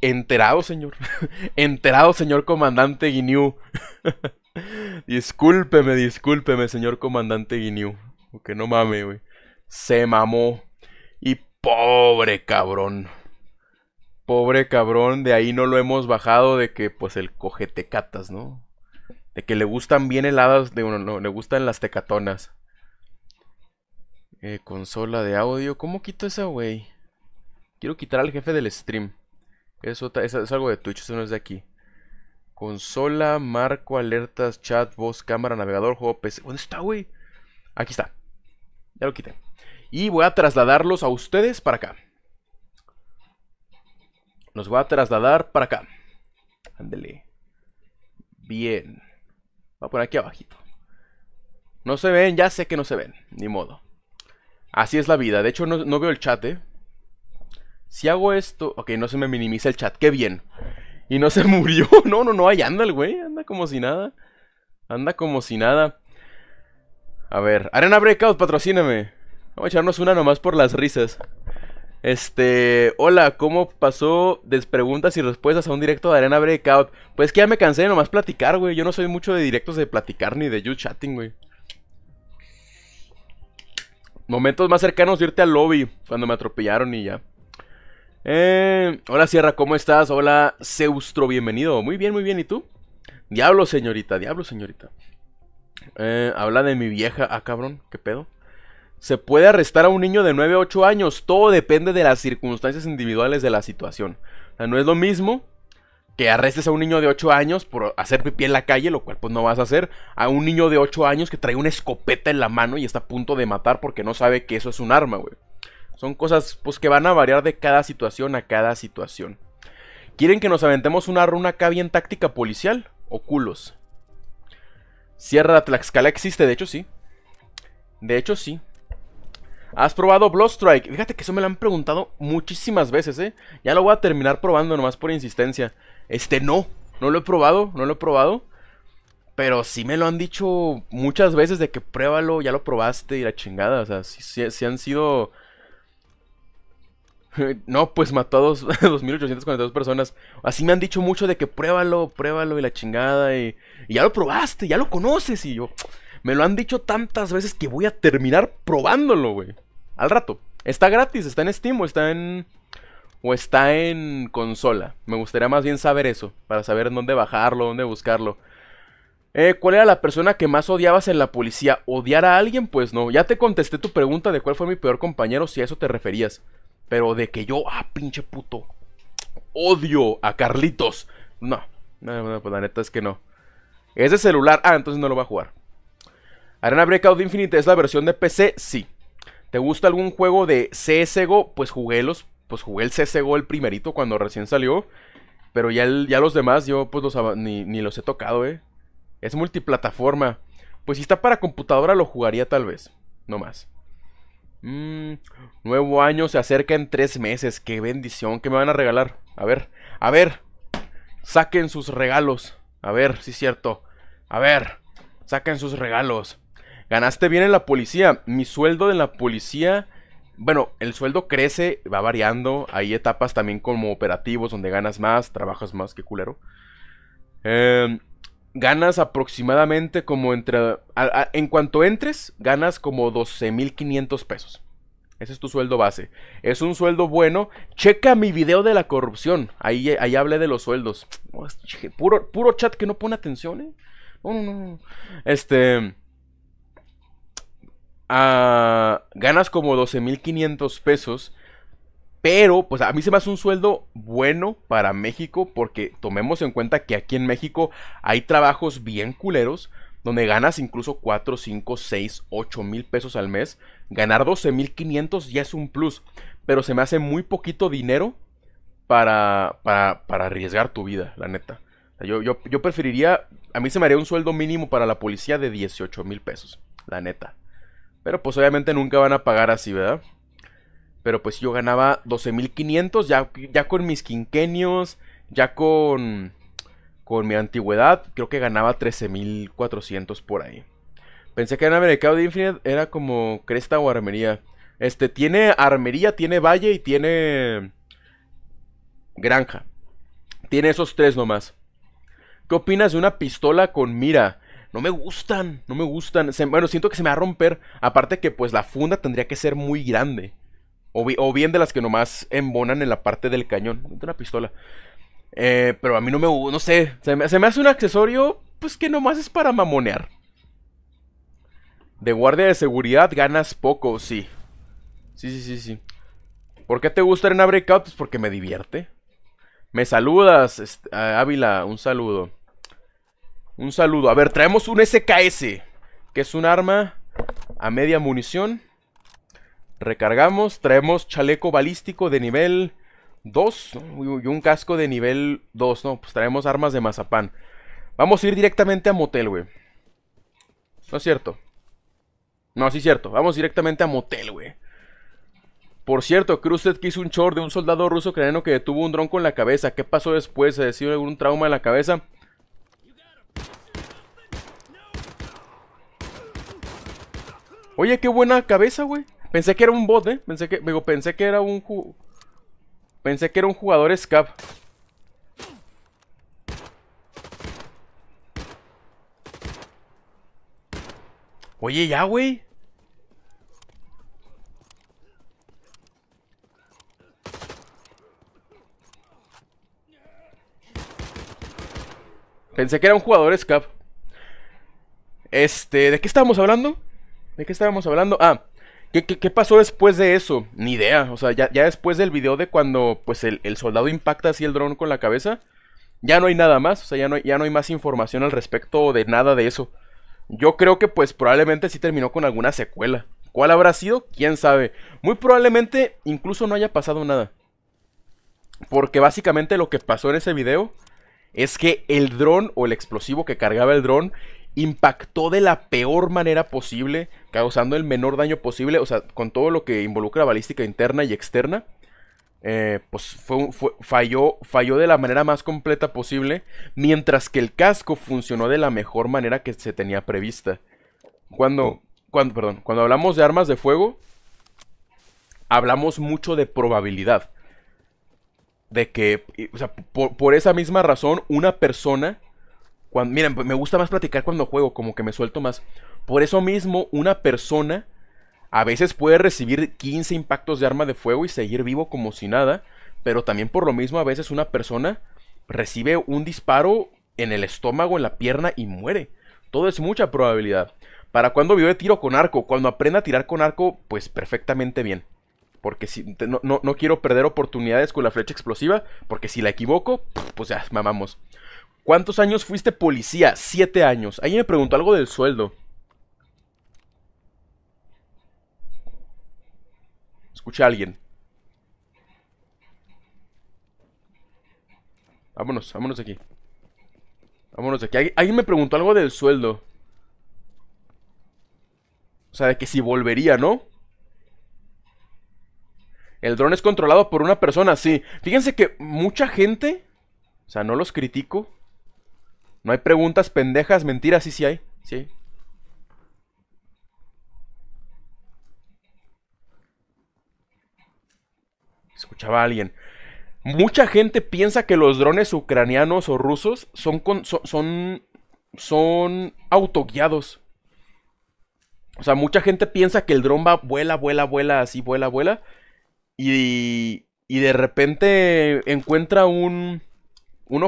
Enterado, señor. Enterado, señor comandante Guinew discúlpeme, discúlpeme, señor comandante Guinew Que no mame, güey. Se mamó. Y pobre cabrón. Pobre cabrón, de ahí no lo hemos bajado de que, pues, el catas, ¿no? De que le gustan bien heladas, de uno, no, le gustan las tecatonas. Eh, consola de audio. ¿Cómo quito esa, güey? Quiero quitar al jefe del stream eso es, algo de Twitch, eso no es de aquí. Consola, marco, alertas, chat, voz, cámara, navegador, juego PC. ¿Dónde está, güey? Aquí está. Ya lo quité. Y voy a trasladarlos a ustedes para acá. Nos voy a trasladar para acá. Ándele. Bien. va a poner aquí abajito. No se ven, ya sé que no se ven. Ni modo. Así es la vida. De hecho, no, no veo el chat, ¿eh? si hago esto, ok, no se me minimiza el chat, qué bien. Y no se murió, no, no, no, ahí anda el güey, anda como si nada. Anda como si nada. A ver, Arena Breakout, patrocíname. Vamos a echarnos una nomás por las risas. Este, hola, ¿cómo pasó de preguntas y respuestas a un directo de Arena Breakout? Pues que ya me cansé de nomás platicar, güey. Yo no soy mucho de directos de platicar ni de you chatting, güey. Momentos más cercanos de irte al lobby cuando me atropellaron y ya. Eh, hola Sierra, ¿cómo estás? Hola Seustro, bienvenido. Muy bien, muy bien. ¿Y tú? Diablo, señorita, diablo, señorita. Eh, habla de mi vieja. Ah, cabrón, ¿qué pedo? Se puede arrestar a un niño de 9 8 años. Todo depende de las circunstancias individuales de la situación. O sea, no es lo mismo que arrestes a un niño de 8 años por hacer pipí en la calle, lo cual pues no vas a hacer. A un niño de 8 años que trae una escopeta en la mano y está a punto de matar porque no sabe que eso es un arma, güey. Son cosas pues que van a variar de cada situación a cada situación. ¿Quieren que nos aventemos una runa acá bien táctica policial? ¿O culos? Sierra Tlaxcala existe, de hecho sí. De hecho sí. ¿Has probado Bloodstrike? Fíjate que eso me lo han preguntado muchísimas veces, ¿eh? Ya lo voy a terminar probando nomás por insistencia. Este, no. No lo he probado, no lo he probado. Pero sí me lo han dicho muchas veces de que pruébalo, ya lo probaste y la chingada. O sea, si han sido No, pues mató a dos, 2.842 personas. Así me han dicho mucho de que pruébalo, pruébalo y la chingada. Y, ya lo probaste, ya lo conoces. Y yo, me lo han dicho tantas veces que voy a terminar probándolo, güey. Al rato. Está gratis, está en Steam o está en... O está en consola. Me gustaría más bien saber eso. Para saber dónde bajarlo, dónde buscarlo. Eh, ¿Cuál era la persona que más odiabas en la policía? ¿Odiar a alguien? Pues no. Ya te contesté tu pregunta de cuál fue mi peor compañero si a eso te referías. Pero de que yo, ah, pinche puto, odio a Carlitos. No, no, pues la neta es que no. Es de celular, ah, entonces no lo va a jugar. Arena Breakout Infinite es la versión de PC, sí. ¿Te gusta algún juego de CSGO? Pues jugué los, pues jugué el CSGO el primerito cuando recién salió. Pero ya, el, ya los demás yo pues ni los he tocado, eh. Es multiplataforma. Pues si está para computadora lo jugaría tal vez, no más. Mmm, nuevo año se acerca en tres meses. Qué bendición que me van a regalar. A ver, a ver. Saquen sus regalos. A ver, sí es cierto. A ver, saquen sus regalos. Ganaste bien en la policía. Mi sueldo de la policía. Bueno, el sueldo crece, va variando. Hay etapas también como operativos donde ganas más, trabajas más, qué culero. Eh, ganas aproximadamente como entre... en cuanto entres, ganas como 12.500 pesos. Ese es tu sueldo base. Es un sueldo bueno. Checa mi video de la corrupción. Ahí, ahí hablé de los sueldos. Oh, puro, puro chat que no pone atención, ¿eh? Este... Ah, ganas como 12.500 pesos pero, pues a mí se me hace un sueldo bueno para México porque tomemos en cuenta que aquí en México hay trabajos bien culeros donde ganas incluso 4, 5, 6, 8 mil pesos al mes. Ganar 12 mil 500 ya es un plus, pero se me hace muy poquito dinero para, para, para arriesgar tu vida, la neta. Yo, yo, yo, preferiría, a mí se me haría un sueldo mínimo para la policía de 18 mil pesos, la neta. Pero pues obviamente nunca van a pagar así, ¿verdad? Pero pues yo ganaba 12.500 ya, ya con mis quinquenios, ya con, con mi antigüedad, creo que ganaba 13.400 por ahí. Pensé que en mercado de Infinite era como cresta o armería. Este, tiene armería, tiene valle y tiene granja. Tiene esos tres nomás. ¿Qué opinas de una pistola con mira? No me gustan, no me gustan. bueno, siento que se me va a romper. Aparte que pues la funda tendría que ser muy grande. O, bien de las que nomás embonan en la parte del cañón. Una pistola. Eh, pero a mí no me... No sé. Se me, hace un accesorio pues que nomás es para mamonear. De guardia de seguridad ganas poco, sí. Sí, sí, sí, sí. ¿Por qué te gusta Arena Breakout? Pues porque me divierte. Me saludas, este, Ávila, un saludo. Un saludo. A ver, traemos un SKS, que es un arma a media munición. Recargamos, traemos chaleco balístico de nivel 2 y un casco de nivel 2, ¿no? Pues traemos armas de mazapán. Vamos a ir directamente a motel, güey. No es cierto. No, sí es cierto. Vamos directamente a motel, güey. Por cierto, Krusted quiso un short de un soldado ruso ucraniano que detuvo un dron con la cabeza. ¿Qué pasó después? ¿Se decidió algún trauma en la cabeza? Oye, qué buena cabeza, güey. Pensé que era un bot, ¿eh? Pensé que, digo, pensé que era un... pensé que era un jugador scap. Oye, ya, güey. Pensé que era un jugador scap. Este, ¿de qué estábamos hablando? ¿De qué estábamos hablando? Ah, ¿Qué, pasó después de eso? Ni idea. O sea, ya, después del video de cuando pues el, soldado impacta así el dron con la cabeza, ya no hay nada más. O sea, ya no, hay, ya no hay más información al respecto de nada de eso. Yo creo que pues probablemente sí terminó con alguna secuela. ¿Cuál habrá sido? ¿Quién sabe? Muy probablemente incluso no haya pasado nada. Porque básicamente lo que pasó en ese video es que el dron o el explosivo que cargaba el dron impactó de la peor manera posible, causando el menor daño posible, o sea, con todo lo que involucra balística interna y externa. Eh, pues fue, falló, falló de la manera más completa posible, mientras que el casco funcionó de la mejor manera que se tenía prevista. Cuando, oh. cuando, perdón, cuando hablamos de armas de fuego, hablamos mucho de probabilidad. De que, o sea, por esa misma razón, una persona miren, me gusta más platicar cuando juego, como que me suelto más. Por eso mismo, una persona a veces puede recibir 15 impactos de arma de fuego y seguir vivo como si nada. Pero también por lo mismo, a veces una persona recibe un disparo en el estómago, en la pierna y muere. Todo es mucha probabilidad. ¿Para cuando vive tiro con arco? Cuando aprenda a tirar con arco, pues perfectamente bien. Porque si, no, no quiero perder oportunidades con la flecha explosiva, porque si la equivoco, pues ya, mamamos. ¿Cuántos años fuiste policía? Siete años. Alguien me preguntó algo del sueldo. Escucha a alguien. Vámonos, vámonos aquí. Vámonos aquí. Alguien me preguntó algo del sueldo. O sea, de que si volvería, ¿no? El dron es controlado por una persona, sí. Fíjense que mucha gente, o sea, no los critico, no hay preguntas pendejas, mentiras, sí, sí hay. Sí. Escuchaba a alguien. Mucha gente piensa que los drones ucranianos o rusos son, son, son, autoguiados. O sea, mucha gente piensa que el dron va, vuela, vuela, vuela, así, vuela, vuela. Y, y de repente encuentra un, un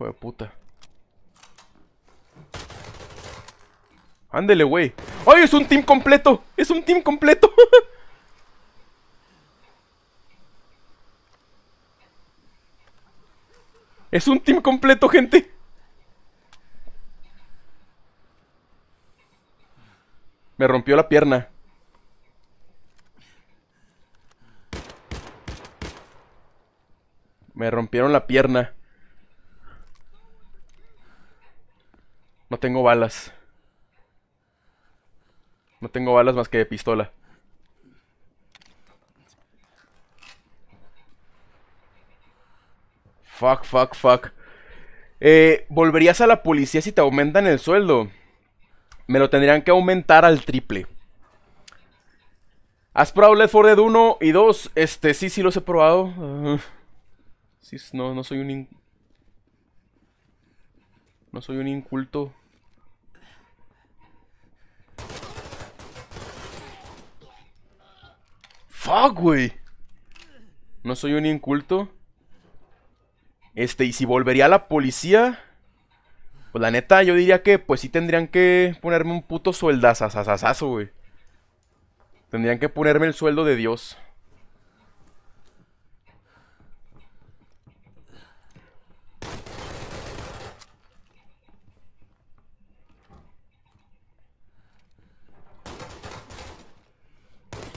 Hijo de puta. Ándele, güey. ¡Ay, es un team completo! ¡Es un team completo! es un team completo, gente. Me rompió la pierna. Me rompieron la pierna. No tengo balas. No tengo balas más que de pistola. Fuck, fuck, fuck. Eh, ¿Volverías a la policía si te aumentan el sueldo? Me lo tendrían que aumentar al triple. ¿Has probado Left Ford 1 y 2? Este, sí, sí los he probado. no, no soy un... No soy un inculto. Fuck, güey. No soy un inculto. Este, y si volvería a la policía, pues la neta, yo diría que pues sí tendrían que ponerme un puto sueldazazazazo, güey. Tendrían que ponerme el sueldo de Dios.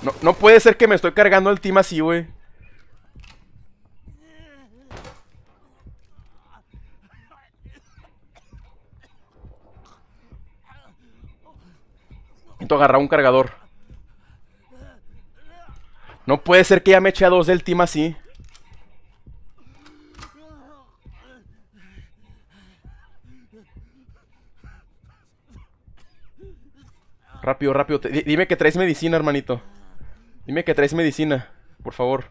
No, no puede ser que me estoy cargando el team así, güey. Necesito agarrar un cargador. No puede ser que ya me eche a dos del team así. Rápido, rápido. dime que traes medicina, hermanito. Dime que traes medicina, por favor.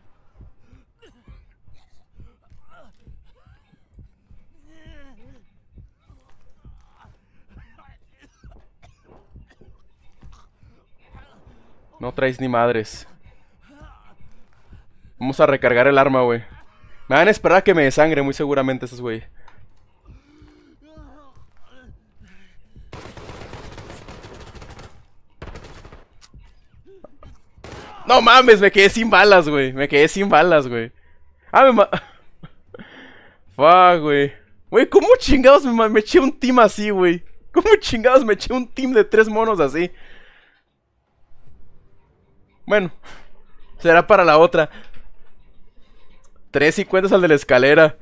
No traes ni madres. Vamos a recargar el arma, güey. Me van a esperar a que me desangre muy seguramente esos, güey. No mames, me quedé sin balas, güey. Me quedé sin balas, güey. Ah, me Fuck, güey. Güey, ¿cómo chingados me, eché un team así, güey? ¿Cómo chingados me eché un team de tres monos así? Bueno, será para la otra. Tres y cuentas al de la escalera.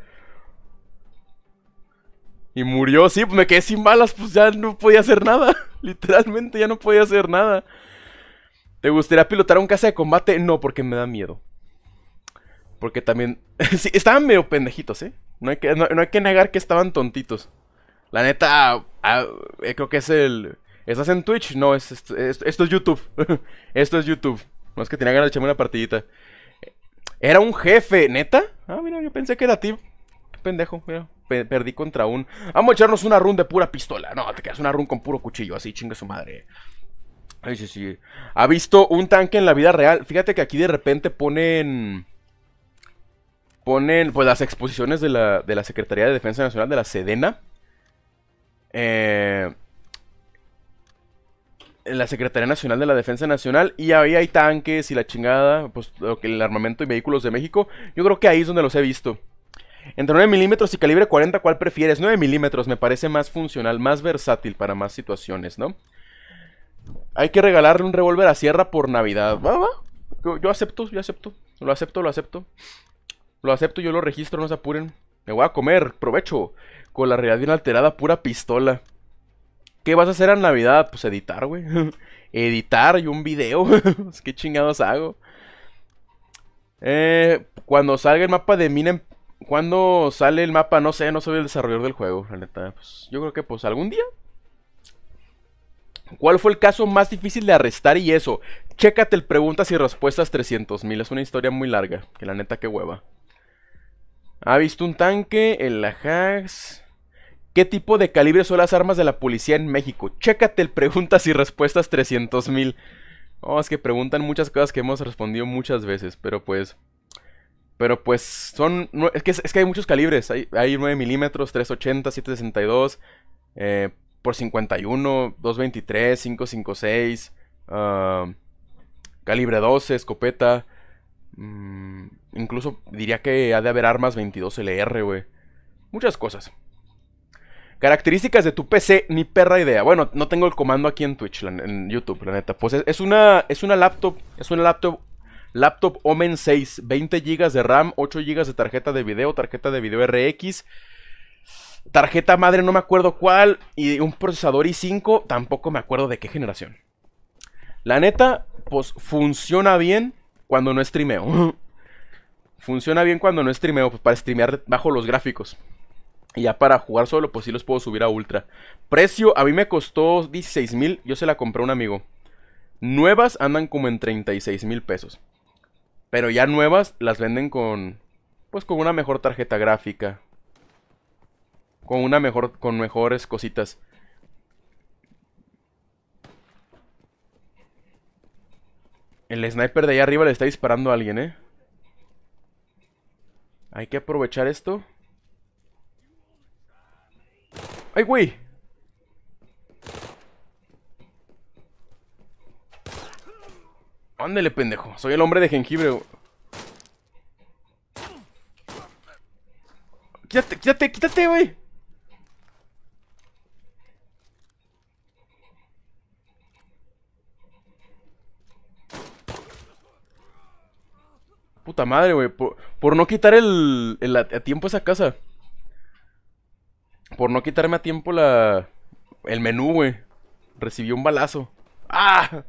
Y murió, sí, pues me quedé sin balas, pues ya no podía hacer nada. Literalmente ya no podía hacer nada. ¿Te gustaría pilotar un casa de combate? No, porque me da miedo. Porque también... sí, estaban medio pendejitos, ¿eh? No hay, que, no, hay que negar que estaban tontitos. La neta, ah, eh, creo que es el... ¿Estás en Twitch? No, es, esto es YouTube. esto es YouTube. No es que tenía ganas de echarme una partidita. Era un jefe, ¿neta? Ah, mira, yo pensé que era ti. Pendejo, mira. perdí contra un... Vamos a echarnos una run de pura pistola. No, te quedas una run con puro cuchillo, así chingue su madre. Ay, sí, sí. ¿Ha visto un tanque en la vida real? Fíjate que aquí de repente ponen... Ponen, pues, las exposiciones de la, de la Secretaría de Defensa Nacional, de la Sedena. Eh, la Secretaría Nacional de la Defensa Nacional. Y ahí hay tanques y la chingada, pues, el armamento y vehículos de México. Yo creo que ahí es donde los he visto. Entre 9 milímetros y calibre 40, ¿cuál prefieres? 9 milímetros me parece más funcional, más versátil para más situaciones, ¿no? Hay que regalarle un revólver a Sierra por Navidad. Yo, acepto, yo acepto. Lo acepto, lo acepto. Lo acepto, yo lo registro, no se apuren. Me voy a comer, provecho. Con la realidad bien alterada, pura pistola. ¿Qué vas a hacer a Navidad? Pues editar, güey. editar y un video. ¿Qué chingados hago? Eh, cuando salga el mapa de minem. Cuando sale el mapa, no sé, no soy el desarrollador del juego, la neta. Pues, yo creo que pues algún día ¿Cuál fue el caso más difícil de arrestar y eso? Chécate el preguntas y respuestas 300.000. Es una historia muy larga. Que la neta, que hueva. ¿Ha visto un tanque? en la Ajax. ¿Qué tipo de calibre son las armas de la policía en México? Chécate el preguntas y respuestas 300.000. Oh, es que preguntan muchas cosas que hemos respondido muchas veces, pero pues... Pero pues son... Es que, hay muchos calibres. Hay, hay 9 milímetros, 380, 762... Eh, por 51, 223, 556, calibre 12, escopeta. Mm, incluso diría que ha de haber armas 22LR, güey. Muchas cosas. Características de tu PC, ni perra idea. Bueno, no tengo el comando aquí en Twitch, en YouTube, la neta. Pues una, es una laptop, es una laptop, laptop Omen 6, 20 GB de RAM, 8 GB de tarjeta de video, tarjeta de video RX, Tarjeta madre no me acuerdo cuál. Y un procesador i5 tampoco me acuerdo de qué generación. La neta, pues funciona bien cuando no streameo. funciona bien cuando no streameo, pues para streamear bajo los gráficos. Y ya para jugar solo, pues sí los puedo subir a ultra. Precio, a mí me costó 16 mil. Yo se la compré a un amigo. Nuevas andan como en 36 mil pesos. Pero ya nuevas las venden con. Pues con una mejor tarjeta gráfica. Con una mejor. Con mejores cositas. El sniper de allá arriba le está disparando a alguien, ¿eh? Hay que aprovechar esto. ¡Ay, güey! ¡Ándele, pendejo. Soy el hombre de jengibre, Quítate, quítate, quítate, güey. Puta madre, güey. Por, no quitar el, a, tiempo esa casa. Por no quitarme a tiempo la. El menú, güey. Recibió un balazo. ¡Ah!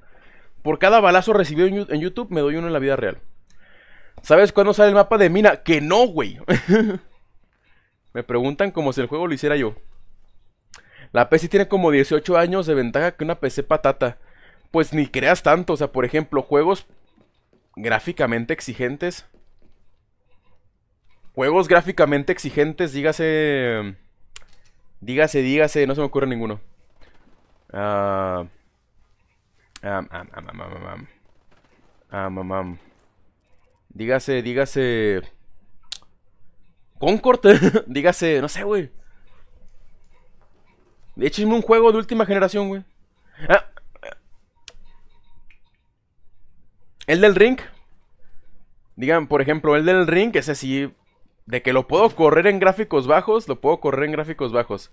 Por cada balazo recibido en, en YouTube, me doy uno en la vida real. ¿Sabes cuándo sale el mapa de mina? Que no, güey. me preguntan como si el juego lo hiciera yo. La PC tiene como 18 años de ventaja que una PC patata. Pues ni creas tanto, o sea, por ejemplo, juegos gráficamente exigentes. Juegos gráficamente exigentes, dígase... Dígase, dígase, no se me ocurre ninguno. dígase, dígase... Concord, dígase, no sé, güey. Échenme un juego de última generación, güey. Ah, El del ring. Digan, por ejemplo, el del ring, ese sí. De que lo puedo correr en gráficos bajos, lo puedo correr en gráficos bajos.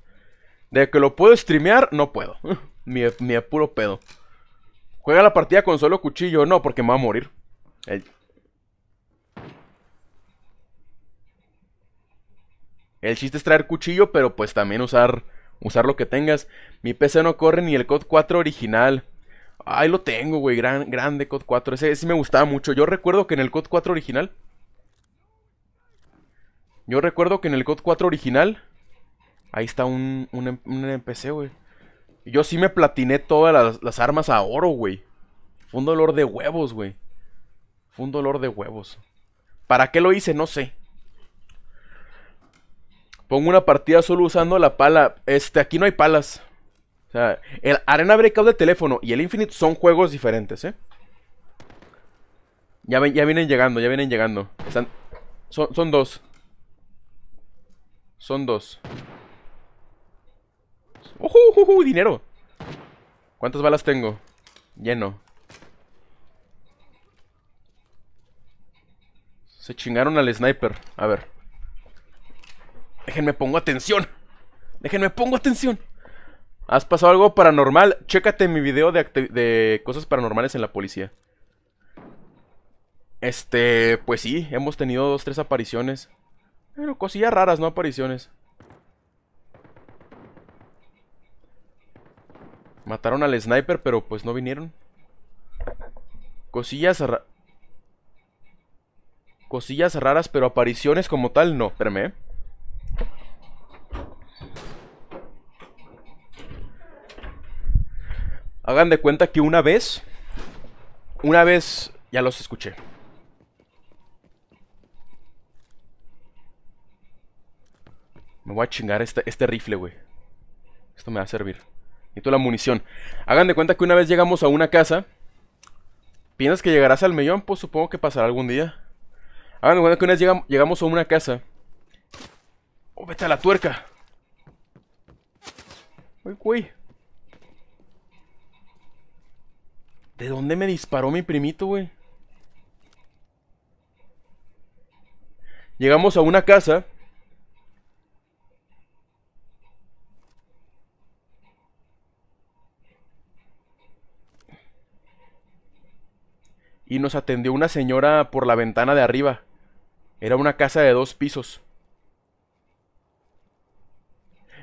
De que lo puedo streamear, no puedo. mi apuro puro pedo. Juega la partida con solo cuchillo, no, porque me va a morir. El... chiste es traer cuchillo, pero pues también usar, usar lo que tengas. Mi PC no corre ni el COD 4 original. Ahí lo tengo, güey. Gran, grande COD 4. Ese, me gustaba mucho. Yo recuerdo que en el COD 4 original. Yo recuerdo que en el COD 4 original. Ahí está un, un, em, NPC, güey. Yo sí me platiné todas las armas a oro, güey. Fue un dolor de huevos, güey. Fue un dolor de huevos. ¿Para qué lo hice? No sé. Pongo una partida solo usando la pala. Este, aquí no hay palas. O sea, el Arena Breakout de teléfono y el Infinite son juegos diferentes, ¿eh? Ya, ya vienen llegando, ya vienen llegando. son, dos. Son dos. oh, dinero! ¿Cuántas balas tengo? Lleno. Se chingaron al sniper. A ver. Déjenme pongo atención. Déjenme pongo atención. ¿Has pasado algo paranormal? Chécate mi video de, cosas paranormales en la policía. Este, pues sí, hemos tenido dos, tres apariciones. Pero cosillas raras, no apariciones. Mataron al sniper, pero pues no vinieron. Cosillas raras Cosillas raras, pero apariciones como tal, no. Espérame, ¿eh? Hagan de cuenta que una vez... Una vez ya los escuché. Me voy a chingar este, este rifle, güey. Esto me va a servir. Y toda la munición. Hagan de cuenta que una vez llegamos a una casa... ¿Piensas que llegarás al millón? Pues supongo que pasará algún día. Hagan de cuenta que una vez llegamos a una casa... ¡Oh, vete a la tuerca! ¡Uy, güey! ¿De dónde me disparó mi primito, güey? Llegamos a una casa. Y nos atendió una señora por la ventana de arriba. Era una casa de dos pisos.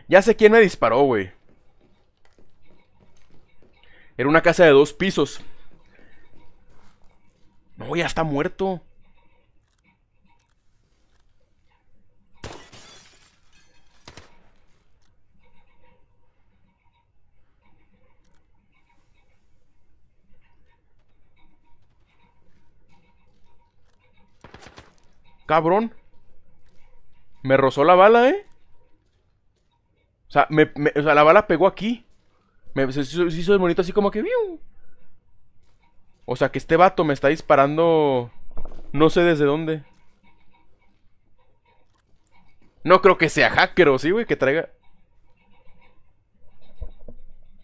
Ya sé quién me disparó, güey. Era una casa de dos pisos. No, ya está muerto. Cabrón. Me rozó la bala, ¿eh? O sea, la bala pegó aquí. Me, se, hizo el así como que... O sea, que este vato me está disparando... No sé desde dónde. No creo que sea hacker o sí, güey, que traiga...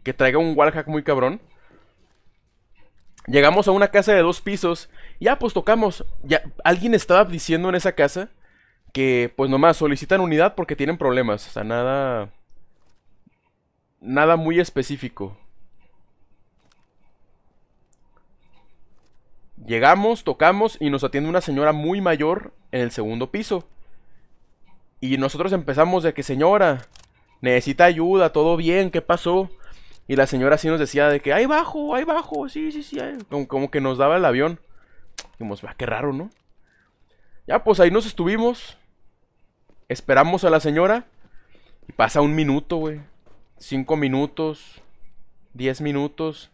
Que traiga un wallhack muy cabrón. Llegamos a una casa de dos pisos. Ya, pues tocamos. Ya, alguien estaba diciendo en esa casa que, pues nomás, solicitan unidad porque tienen problemas. O sea, nada nada muy específico. Llegamos, tocamos y nos atiende una señora muy mayor en el segundo piso. Y nosotros empezamos de que, señora, necesita ayuda, todo bien, ¿qué pasó? Y la señora sí nos decía de que, ahí bajo, ahí bajo, sí, sí, sí, Como, que nos daba el avión. Dijimos, va, ah, qué raro, ¿no? Ya, pues ahí nos estuvimos. Esperamos a la señora. Y pasa un minuto, güey. 5 minutos, 10 minutos.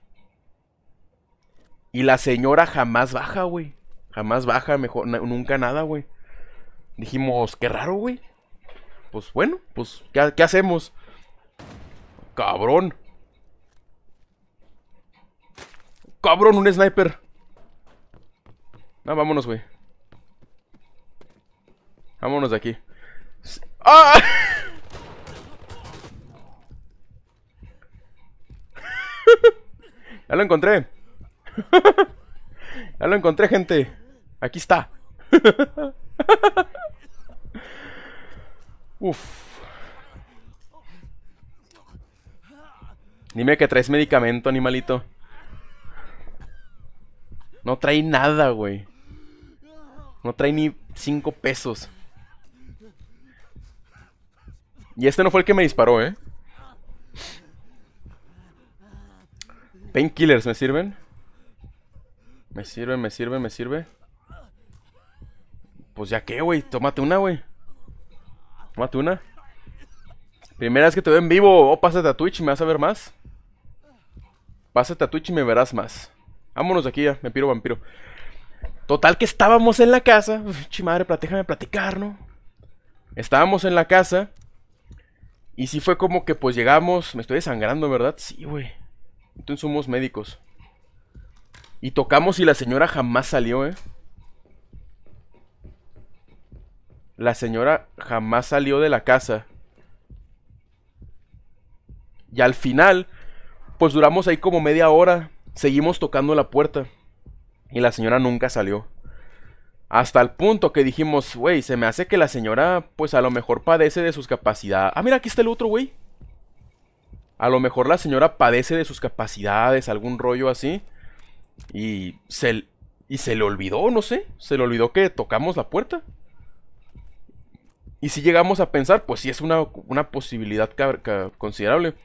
Y la señora jamás baja, güey. Jamás baja, mejor, nunca nada, güey. Dijimos, qué raro, güey. Pues bueno, pues, ¿qué, hacemos? Cabrón. Cabrón, un sniper. No, ah, vámonos, güey. Vámonos de aquí. ¡Ah! ya lo encontré. ya lo encontré, gente. Aquí está. Uf. Dime que traes medicamento, animalito. No trae nada, güey. No trae ni cinco pesos. Y este no fue el que me disparó, ¿eh? Painkillers, ¿me sirven? Me sirve, me sirve, me sirve. Pues ya que, güey. Tómate una, güey. Tómate una. Primera vez que te veo en vivo. Oh, pásate a Twitch y me vas a ver más. Pásate a Twitch y me verás más. Vámonos de aquí ya, me piro vampiro. Total que estábamos en la casa. Chimadre, déjame platicar, ¿no? Estábamos en la casa. Y sí fue como que pues llegamos. Me estoy desangrando, ¿verdad? Sí, güey. Entonces somos médicos. Y tocamos y la señora jamás salió, ¿eh? La señora jamás salió de la casa. Y al final, pues duramos ahí como media hora. Seguimos tocando la puerta. Y la señora nunca salió. Hasta el punto que dijimos, güey, se me hace que la señora, pues a lo mejor padece de sus capacidades. Ah, mira, aquí está el otro, güey. A lo mejor la señora padece de sus capacidades, algún rollo así. Y se, y se le olvidó, no sé. Se le olvidó que tocamos la puerta. Y si llegamos a pensar, pues sí es una, una posibilidad considerable.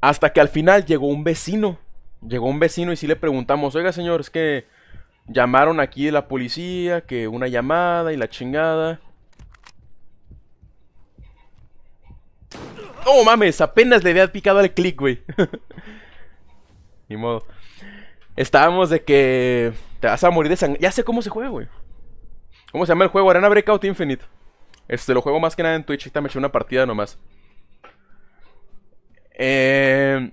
Hasta que al final llegó un vecino. Llegó un vecino y sí le preguntamos, oiga señor, es que llamaron aquí la policía, que una llamada y la chingada. No mames, apenas le había picado al click, güey. Ni modo. Estábamos de que te vas a morir de sangre. Ya sé cómo se juega, güey. ¿Cómo se llama el juego? Arena Breakout Infinite. Este, lo juego más que nada en Twitch. Ahorita me eché una partida nomás. Em,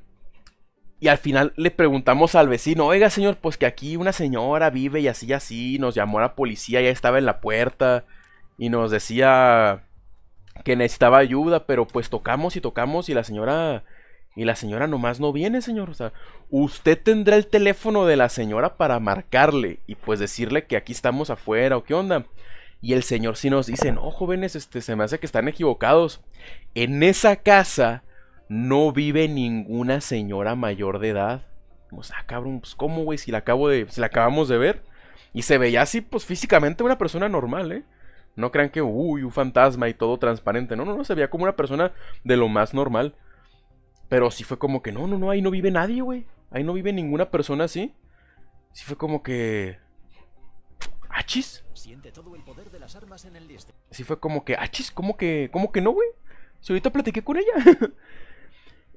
y al final le preguntamos al vecino, oiga señor, pues que aquí una señora vive y así y así. Nos llamó a la policía, ya estaba en la puerta. Y nos decía que necesitaba ayuda, pero pues tocamos y tocamos y la señora... Y la señora nomás no viene, señor. O sea, usted tendrá el teléfono de la señora para marcarle y pues decirle que aquí estamos afuera o qué onda. Y el señor sí nos dice, no, jóvenes, este, se me hace que están equivocados. En esa casa no vive ninguna señora mayor de edad. O sea, cabrón, pues cómo, güey, si la acabo de, si la acabamos de ver. Y se veía así, pues físicamente una persona normal, ¿eh? No crean que, uy, un fantasma y todo transparente. No, no, no, se veía como una persona de lo más normal. Pero sí fue como que, no, no, no, ahí no vive nadie, güey. Ahí no vive ninguna persona así. Sí fue como que... ¡Achis! Siente todo el poder de las armas en el Sí fue como que, ¡achis! ¿Cómo que, cómo que no, güey? Si ahorita platiqué con ella.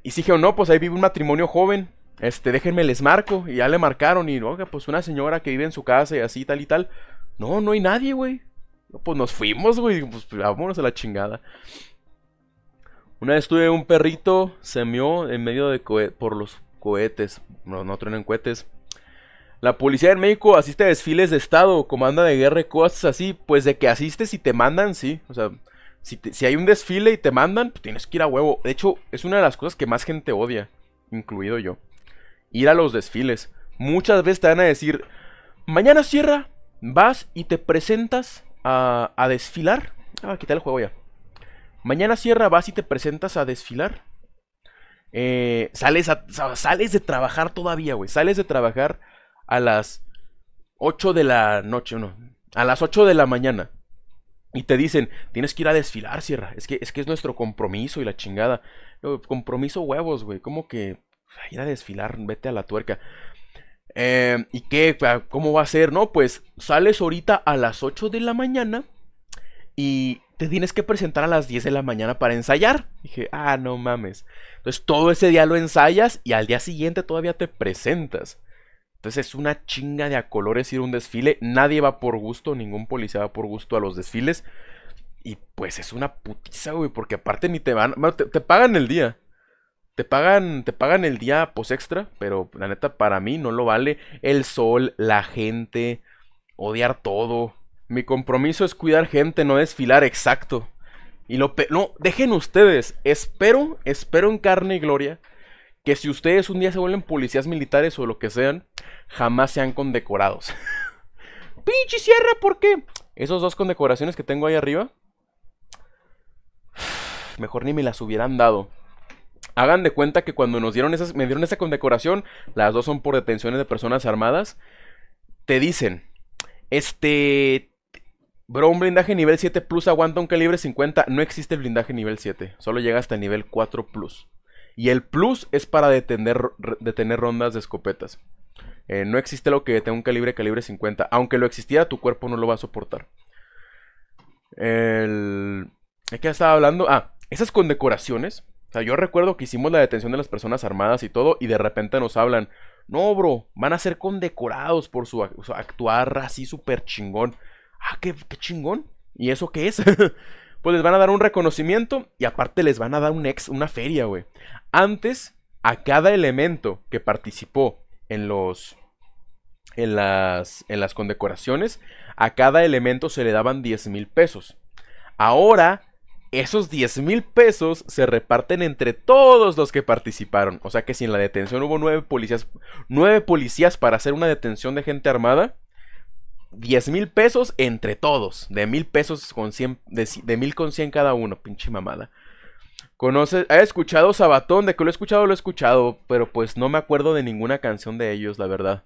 y sí dije, no, pues ahí vive un matrimonio joven. Este, déjenme les marco. Y ya le marcaron y, oiga, pues una señora que vive en su casa y así, tal y tal. No, no hay nadie, güey pues nos fuimos, güey. Pues, pues vámonos a la chingada. Una vez tuve un perrito, se en medio de por los cohetes. No, no truenan cohetes. La policía en México asiste a desfiles de estado, comanda de guerra y cosas así. Pues de que asistes y te mandan, sí. O sea, si, si hay un desfile y te mandan, pues tienes que ir a huevo. De hecho, es una de las cosas que más gente odia, incluido yo. Ir a los desfiles. Muchas veces te van a decir, mañana cierra, vas y te presentas a, desfilar. Ah, quitar el juego ya. Mañana Sierra vas y te presentas a desfilar. Eh, sales, sales de trabajar todavía, güey. Sales de trabajar a las 8 de la noche, no. A las 8 de la mañana. Y te dicen, tienes que ir a desfilar, Sierra. Es que es, que es nuestro compromiso y la chingada. compromiso huevos, güey. ¿Cómo que ir a desfilar? Vete a la tuerca. Em, ¿Y qué? Ah, ¿Cómo va a ser? No, pues sales ahorita a las 8 de la mañana y te tienes que presentar a las 10 de la mañana para ensayar. Dije, ah, no mames. Entonces todo ese día lo ensayas y al día siguiente todavía te presentas. Entonces es una chinga de a colores ir a un desfile. Nadie va por gusto, ningún policía va por gusto a los desfiles. Y pues es una putiza, güey, porque aparte ni te van, te pagan el día. Te pagan, te pagan el día pues extra, pero la neta para mí no lo vale. El sol, la gente, odiar todo. Mi compromiso es cuidar gente, no desfilar exacto. Y lo no, dejen ustedes. Espero, espero en carne y gloria que si ustedes un día se vuelven policías militares o lo que sean, jamás sean condecorados. Pinche sierra, ¿por qué? Esos dos condecoraciones que tengo ahí arriba, mejor ni me las hubieran dado. Hagan de cuenta que cuando nos dieron esas, me dieron esa condecoración, las dos son por detenciones de personas armadas, te dicen, este, bro, un blindaje nivel 7 plus aguanta un calibre 50, no existe el blindaje nivel 7, solo llega hasta nivel 4 plus. Y el plus es para detener, detener rondas de escopetas. Eh, no existe lo que tenga un calibre calibre 50. Aunque lo existiera, tu cuerpo no lo va a soportar. El... qué estaba hablando? Ah, esas condecoraciones o sea, yo recuerdo que hicimos la detención de las personas armadas y todo, y de repente nos hablan, no, bro, van a ser condecorados por su, actuar así súper chingón. Ah, ¿qué, chingón. ¿Y eso qué es? pues les van a dar un reconocimiento y aparte les van a dar un ex, una feria, güey. Antes, a cada elemento que participó en los. En las, en las condecoraciones, a cada elemento se le daban 10 mil pesos. Ahora esos 10 mil pesos se reparten entre todos los que participaron. O sea que si en la detención hubo 9 policías, policías para hacer una detención de gente armada, 10 mil pesos entre todos. De mil pesos con 100, de, mil con 100 cada uno, pinche mamada. He escuchado Sabatón? De que lo he escuchado, lo he escuchado, pero pues no me acuerdo de ninguna canción de ellos, la verdad.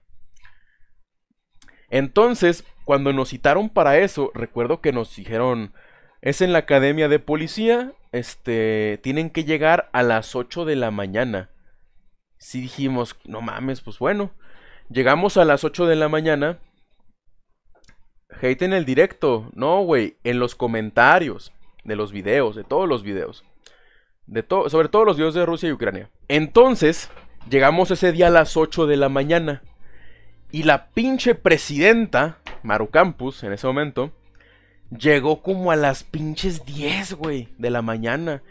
Entonces, cuando nos citaron para eso, recuerdo que nos dijeron, es en la academia de policía. Este, tienen que llegar a las 8 de la mañana. Si dijimos, no mames, pues bueno. Llegamos a las 8 de la mañana. Hate en el directo. No, güey. En los comentarios de los videos, de todos los videos. De todo, sobre todo los videos de Rusia y Ucrania. Entonces, llegamos ese día a las 8 de la mañana. Y la pinche presidenta, Maru Campus, en ese momento, llegó como a las pinches 10, güey, de la mañana.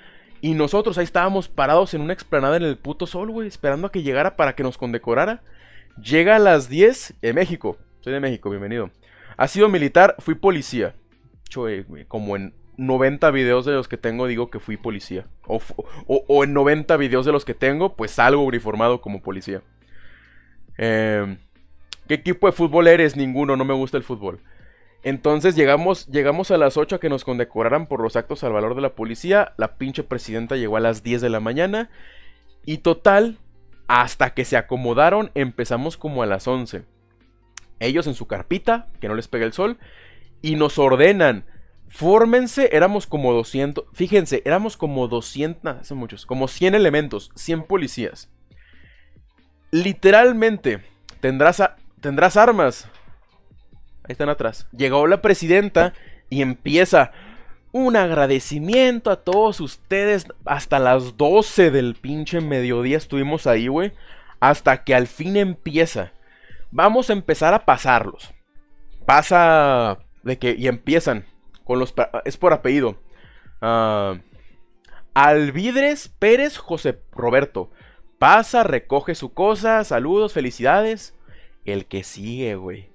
Y nosotros ahí estábamos parados en una explanada en el puto sol, güey, esperando a que llegara para que nos condecorara. Llega a las 10 en México. Soy de México, bienvenido. Ha sido militar, fui policía. Choy, güey, como en 90 videos de los que tengo digo que fui policía. O, en 90 videos de los que tengo, pues salgo uniformado como policía. Em, ¿Qué equipo de fútbol eres? Ninguno, no me gusta el fútbol. Entonces llegamos, llegamos a las 8 a que nos condecoraran por los actos al valor de la policía. La pinche presidenta llegó a las 10 de la mañana. Y total, hasta que se acomodaron, empezamos como a las 11. Ellos en su carpita, que no les pega el sol, y nos ordenan. Fórmense, éramos como 200. Fíjense, éramos como 200, son muchos, como 100 elementos, 100 policías. Literalmente, tendrás, tendrás armas, están atrás. Llegó la presidenta y empieza un agradecimiento a todos ustedes. Hasta las 12 del pinche mediodía estuvimos ahí, güey. Hasta que al fin empieza. Vamos a empezar a pasarlos. Pasa de que y empiezan con los es por apellido. Ah, Alvidres Pérez José Roberto. Pasa, recoge su cosa, saludos, felicidades. El que sigue, güey.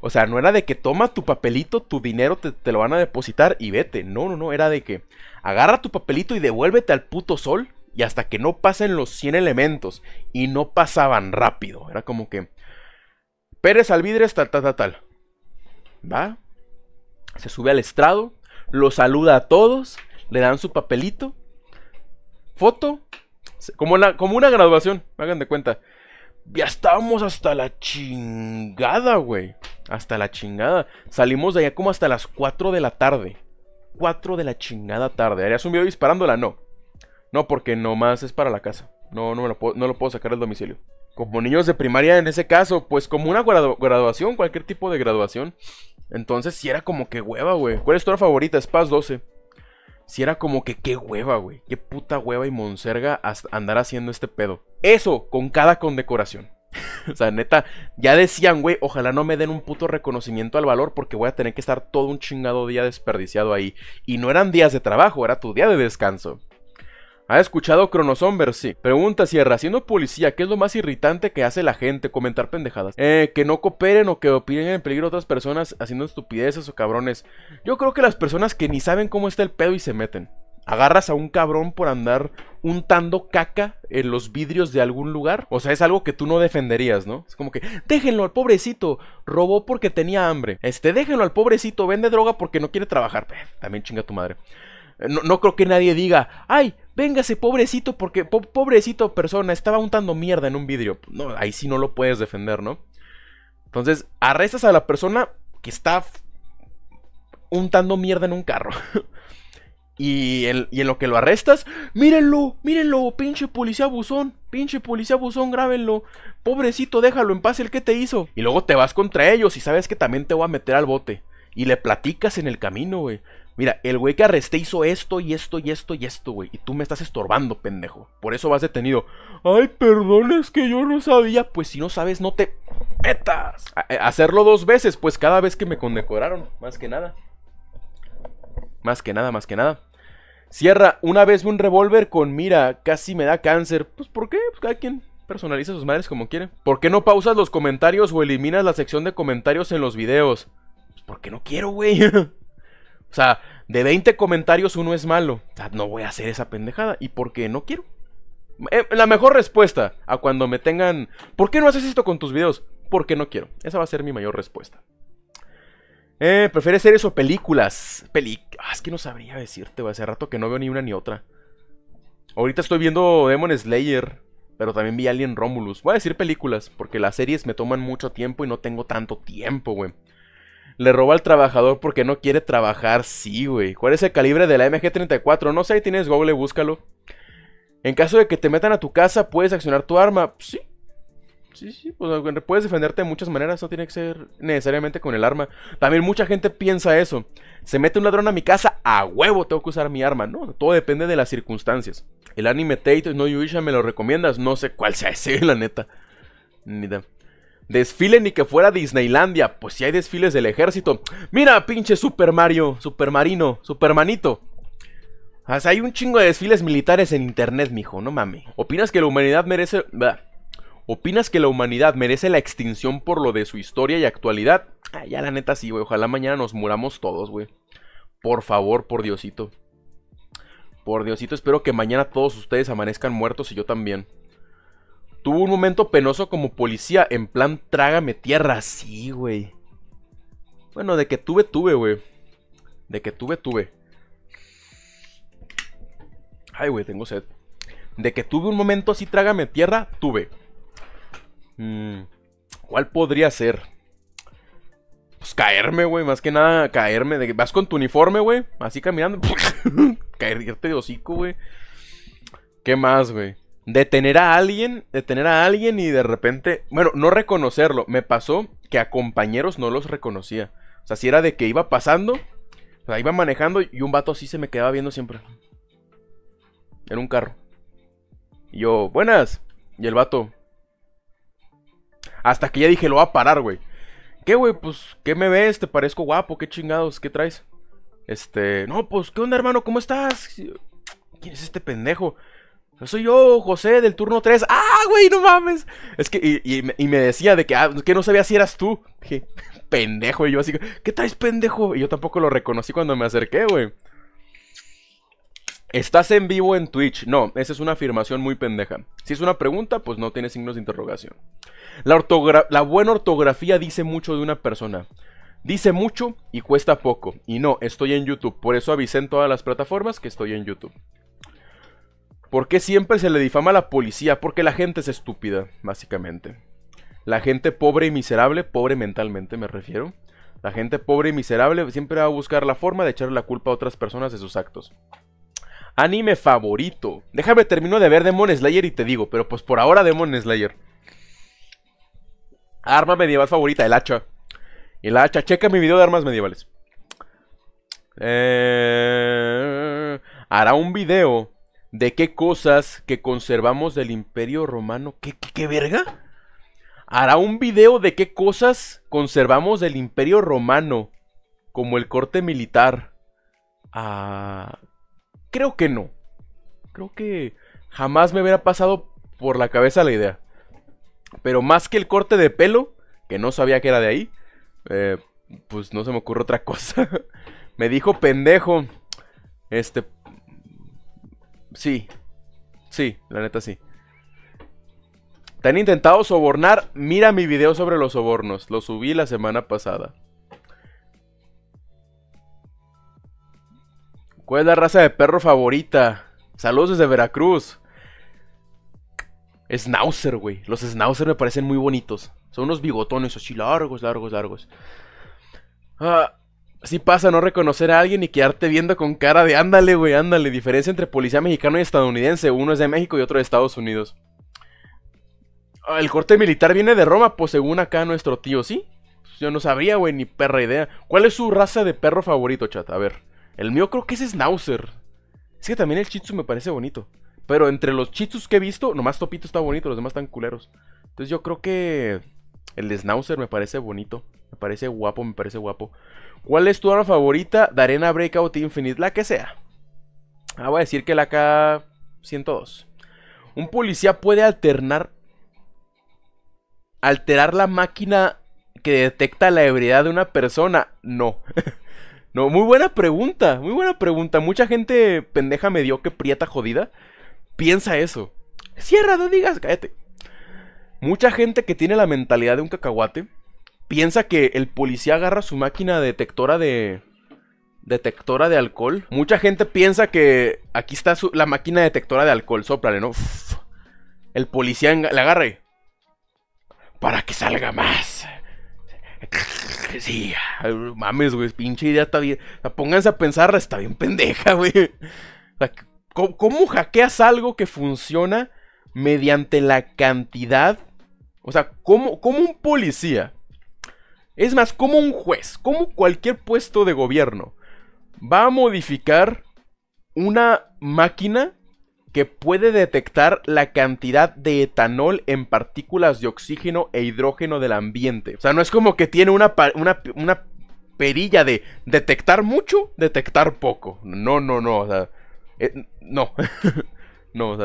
O sea, no era de que toma tu papelito, tu dinero te, lo van a depositar y vete. No, no, no, era de que agarra tu papelito y devuélvete al puto sol. Y hasta que no pasen los 100 elementos. Y no pasaban rápido. Era como que... Pérez Alvidres, tal, tal, tal, tal. Va. Se sube al estrado. Lo saluda a todos. Le dan su papelito. Foto. Como, como una graduación, hagan de cuenta. Ya estábamos hasta la chingada, güey. Hasta la chingada. Salimos de allá como hasta las 4 de la tarde. 4 de la chingada tarde. ¿Harías un video disparándola? No. No, porque nomás es para la casa. No, no, me lo puedo, no lo puedo sacar del domicilio. Como niños de primaria en ese caso, pues como una graduación, cualquier tipo de graduación. Entonces si era como que hueva, güey. ¿Cuál es tu hora favorita? Es Paz 12. Si era como que qué hueva, güey. Qué puta hueva y monserga andar haciendo este pedo. Eso con cada condecoración. o sea, neta, ya decían, güey, ojalá no me den un puto reconocimiento al valor porque voy a tener que estar todo un chingado día desperdiciado ahí. Y no eran días de trabajo, era tu día de descanso. ¿Ha escuchado Cronosomber? Sí. Pregunta Sierra, siendo policía, ¿qué es lo más irritante que hace la gente? Comentar pendejadas. Eh, que no cooperen o que opinen en peligro a otras personas haciendo estupideces o cabrones. Yo creo que las personas que ni saben cómo está el pedo y se meten agarras a un cabrón por andar untando caca en los vidrios de algún lugar. O sea, es algo que tú no defenderías, ¿no? Es como que, déjenlo al pobrecito, robó porque tenía hambre. Este, déjenlo al pobrecito, vende droga porque no quiere trabajar. También chinga tu madre. Eh, no, creo que nadie diga, ay, véngase, pobrecito, porque pobrecito persona, estaba untando mierda en un vidrio. No, ahí sí no lo puedes defender, ¿no? Entonces, arrestas a la persona que está untando mierda en un carro. Y en, lo que lo arrestas, mírenlo, mírenlo, pinche policía buzón, pinche policía buzón, grábenlo, pobrecito, déjalo en paz el que te hizo. Y luego te vas contra ellos y sabes que también te voy a meter al bote. Y le platicas en el camino, güey. Mira, el güey que arresté hizo esto y esto y esto y esto, güey. Y tú me estás estorbando, pendejo. Por eso vas detenido. Ay, perdón, es que yo no sabía. Pues si no sabes, no te metas. Eh, hacerlo dos veces, pues cada vez que me condecoraron. Más que nada. Más que nada, más que nada. Cierra, una vez un revólver con mira, casi me da cáncer. Pues ¿por qué? Pues cada quien personaliza sus madres como quiere. ¿Por qué no pausas los comentarios o eliminas la sección de comentarios en los videos? Pues porque no quiero, güey. o sea, de 20 comentarios uno es malo. O sea, no voy a hacer esa pendejada. ¿Y por qué no quiero? Eh, la mejor respuesta a cuando me tengan... ¿Por qué no haces esto con tus videos? Porque no quiero. Esa va a ser mi mayor respuesta. Eh, ¿Prefieres series o películas? Películas. ah, es que no sabría decirte, güey. Hace rato que no veo ni una ni otra. Ahorita estoy viendo Demon Slayer, pero también vi Alien Romulus. Voy a decir películas, porque las series me toman mucho tiempo y no tengo tanto tiempo, güey. Le roba al trabajador porque no quiere trabajar, sí, güey. ¿Cuál es el calibre de la MG34? No sé, ahí tienes Google, búscalo. En caso de que te metan a tu casa, ¿puedes accionar tu arma? Sí, Sí, sí, pues puedes defenderte de muchas maneras, no tiene que ser necesariamente con el arma. También mucha gente piensa eso. Se mete un ladrón a mi casa, a huevo tengo que usar mi arma, ¿no? Todo depende de las circunstancias. El anime Tate no Yuisha me lo recomiendas, no sé cuál sea ese, la neta. Ni Desfile ni que fuera Disneylandia, pues si hay desfiles del ejército. Mira, pinche Super Mario, Super Marino, Supermanito. Manito hay un chingo de desfiles militares en internet, mijo, no mames. ¿Opinas que la humanidad merece... ¿Opinas que la humanidad merece la extinción por lo de su historia y actualidad? Ay, ah, ya la neta sí, güey. Ojalá mañana nos muramos todos, güey. Por favor, por Diosito. Por Diosito, espero que mañana todos ustedes amanezcan muertos y yo también. Tuvo un momento penoso como policía en plan trágame tierra. Sí, güey. Bueno, de que tuve, tuve, güey. De que tuve, tuve. Ay, güey, tengo sed. De que tuve un momento así trágame tierra, tuve. Mm, ¿Cuál podría ser? Pues caerme, güey. Más que nada, caerme. De vas con tu uniforme, güey. Así caminando. Caerte de hocico, güey. ¿Qué más, güey? Detener a alguien. Detener a alguien y de repente. Bueno, no reconocerlo. Me pasó que a compañeros no los reconocía. O sea, si era de que iba pasando. O sea, iba manejando y un vato así se me quedaba viendo siempre. En un carro. Y yo, buenas. Y el vato, hasta que ya dije, lo va a parar, güey. ¿Qué, güey? Pues, ¿qué me ves? ¿Te parezco guapo? ¿Qué chingados? ¿Qué traes? Este, no, pues, ¿qué onda, hermano? ¿Cómo estás? ¿Quién es este pendejo? Ah, soy yo, José, del turno 3. ¡Ah, güey! ¡No mames! Es que, y, me decía de que, ah, que no sabía si eras tú. Dije, pendejo. Y yo así, ¿qué traes, pendejo? Y yo tampoco lo reconocí cuando me acerqué, güey. ¿Estás en vivo en Twitch? No, esa es una afirmación muy pendeja. Si es una pregunta, pues no tiene signos de interrogación. La, la, buena ortografía dice mucho de una persona. Dice mucho y cuesta poco. Y no, estoy en YouTube. Por eso avisé en todas las plataformas que estoy en YouTube. ¿Por qué siempre se le difama a la policía? Porque la gente es estúpida, básicamente. La gente pobre y miserable, pobre mentalmente me refiero. La gente pobre y miserable siempre va a buscar la forma de echar la culpa a otras personas de sus actos. Anime favorito. Déjame termino de ver Demon Slayer y te digo, pero pues por ahora Demon Slayer. Arma medieval favorita, el hacha. El hacha, checa mi video de armas medievales. Eh, hará un video de qué cosas que conservamos del Imperio Romano. ¿Qué, qué, qué verga? Hará un video de qué cosas conservamos del Imperio Romano, como el corte militar. Ah, Creo que no. Creo que jamás me hubiera pasado por la cabeza la idea. Pero más que el corte de pelo, que no sabía que era de ahí, eh, pues no se me ocurre otra cosa. me dijo pendejo. Este... Sí. Sí, la neta sí. Te han intentado sobornar. Mira mi video sobre los sobornos. Lo subí la semana pasada. ¿Cuál es la raza de perro favorita? Saludos desde Veracruz. Schnauzer, güey. Los Schnauzer me parecen muy bonitos. Son unos bigotones así largos, largos, largos. Ah, sí pasa no reconocer a alguien y quedarte viendo con cara de ándale, güey, ándale. Diferencia entre policía mexicano y estadounidense. Uno es de México y otro de Estados Unidos. Ah, el corte militar viene de Roma, pues según acá nuestro tío, ¿sí? Yo no sabría, güey, ni perra idea. ¿Cuál es su raza de perro favorito, chat? A ver. El mío creo que es Schnauzer. Es que también el Chitsu me parece bonito. Pero entre los Chitsus que he visto, nomás Topito está bonito, los demás están culeros. Entonces yo creo que el Schnauzer me parece bonito. Me parece guapo, me parece guapo. ¿Cuál es tu arma favorita de Arena Breakout Infinite? La que sea. Ah, voy a decir que la K102. Un policía puede alternar. Alterar la máquina que detecta la ebriedad de una persona. No. No, muy buena pregunta, muy buena pregunta. Mucha gente pendeja que prieta jodida, piensa eso. Cierra, no digas, cállate. Mucha gente que tiene la mentalidad de un cacahuate piensa que el policía agarra su máquina detectora de detectora de alcohol. Mucha gente piensa que aquí está la máquina detectora de alcohol, soplale, ¿no? el policía le agarre para que salga más. Sí, mames, güey, pinche idea está bien. pónganse a pensar, está bien pendeja, güey. ¿cómo, hackeas algo que funciona mediante la cantidad? O sea, ¿cómo, un policía? Es más, como un juez, como cualquier puesto de gobierno va a modificar una máquina que puede detectar la cantidad de etanol en partículas de oxígeno e hidrógeno del ambiente. O sea, no es como que tiene una, una, una perilla de detectar mucho, detectar poco. No, no, no. O sea, eh, no. no,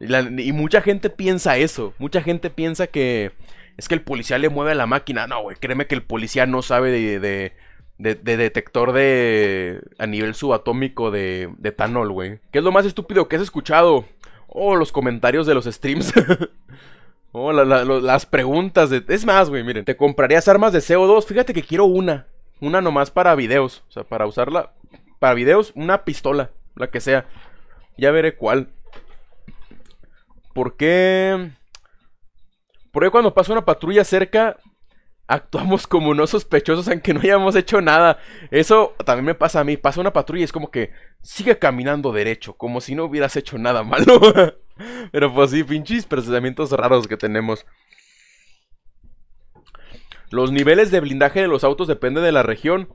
y mucha gente piensa eso. Mucha gente piensa que es que el policía le mueve a la máquina. No, güey, créeme que el policía no sabe de de, detector de a nivel subatómico de, de etanol, güey. ¿Qué es lo más estúpido que has escuchado? Oh, los comentarios de los streams. oh, las preguntas de... Es más, güey, miren. ¿Te comprarías armas de CO2? Fíjate que quiero una. Una nomás para videos. O sea, para usarla... Para videos, una pistola. La que sea. Ya veré cuál. ¿Por qué...? Porque cuando pasa una patrulla cerca, actuamos como no sospechosos aunque no hayamos hecho nada. Eso también me pasa a mí. Pasa una patrulla y es como que sigue caminando derecho, como si no hubieras hecho nada malo. Pero pues sí, pinches procesamientos raros que tenemos. ¿Los niveles de blindaje de los autos dependen de la región?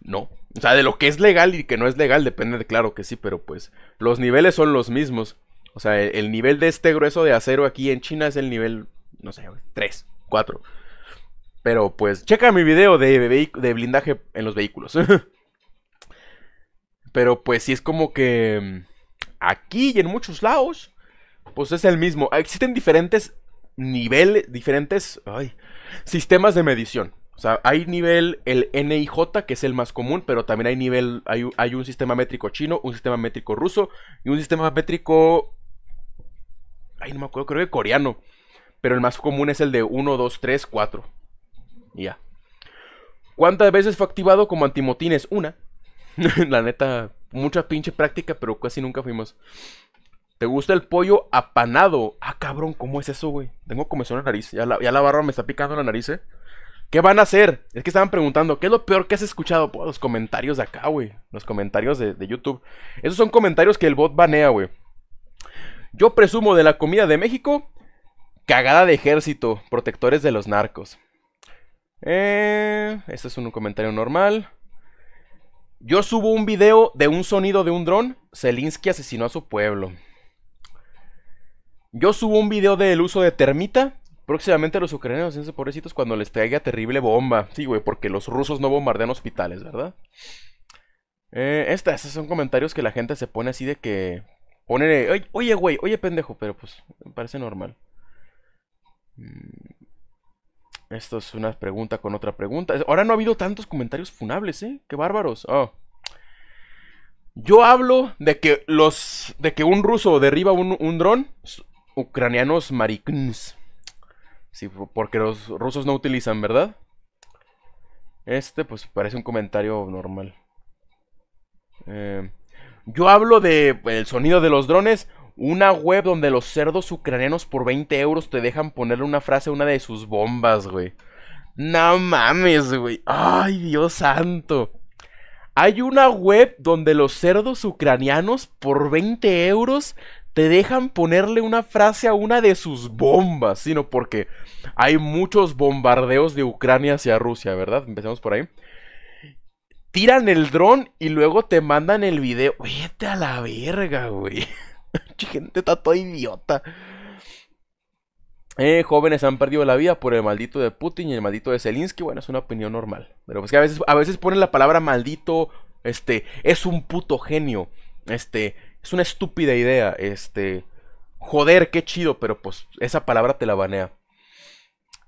No. O sea, de lo que es legal y que no es legal depende de, claro que sí, pero pues los niveles son los mismos. O sea, el, el nivel de este grueso de acero aquí en China es el nivel, no sé, 3, 4. Pero pues, checa mi video de, de blindaje en los vehículos. Pero pues si es como que mm, aquí y en muchos lados, pues es el mismo. Ah, existen diferentes niveles, diferentes sistemas de medición. O sea, hay nivel, el NIJ, que es el más común, pero también hay nivel, hay, hay un sistema métrico chino, un sistema métrico ruso y un sistema métrico... Ay, no me acuerdo, creo que coreano. Pero el más común es el de 1, 2, 3, 4 ya. ¿Cuántas veces fue activado como antimotines? Una. la neta, mucha pinche práctica, pero casi nunca fuimos. ¿Te gusta el pollo apanado? Ah, cabrón, ¿cómo es eso, güey? Tengo comezón en la nariz. Ya la, barra me está picando la nariz, eh. ¿Qué van a hacer? Es que estaban preguntando, ¿qué es lo peor que has escuchado? Pues, los comentarios de acá, güey. Los comentarios de, de, YouTube. Esos son comentarios que el bot banea, güey. Yo presumo de la comida de México, cagada de ejército, protectores de los narcos. Eh, este es un comentario normal. Yo subo un video de un sonido de un dron. Zelinsky asesinó a su pueblo. Yo subo un video del uso de termita. Próximamente los ucranianos, esos pobrecitos, cuando les traiga terrible bomba. Sí, güey, porque los rusos no bombardean hospitales, ¿verdad? Eh, son comentarios que la gente se pone así de que. Pone. Oye, güey, oye, pendejo, pero pues, me parece normal. Mm. Esto es una pregunta con otra pregunta. Ahora no ha habido tantos comentarios funables, ¿eh? Qué bárbaros. Oh. Yo hablo de que los. de que un ruso derriba un, dron. Ucranianos maricns. Sí, porque los rusos no utilizan, ¿verdad? Este, pues parece un comentario normal. Eh, yo hablo de el sonido de los drones. Una web donde los cerdos ucranianos por 20 euros te dejan ponerle una frase a una de sus bombas, güey. No mames, güey. Ay, Dios santo. Hay una web donde los cerdos ucranianos por 20 euros te dejan ponerle una frase a una de sus bombas, sino porque hay muchos bombardeos de Ucrania hacia Rusia, ¿verdad? Empecemos por ahí. Tiran el dron y luego te mandan el video. Vete a la verga, güey gente está toda idiota. Eh, jóvenes han perdido la vida por el maldito de Putin y el maldito de Zelensky. Bueno, es una opinión normal. Pero pues que a veces, a veces ponen la palabra maldito. Este, es un puto genio. Este, es una estúpida idea. Este, joder, qué chido, pero pues esa palabra te la banea.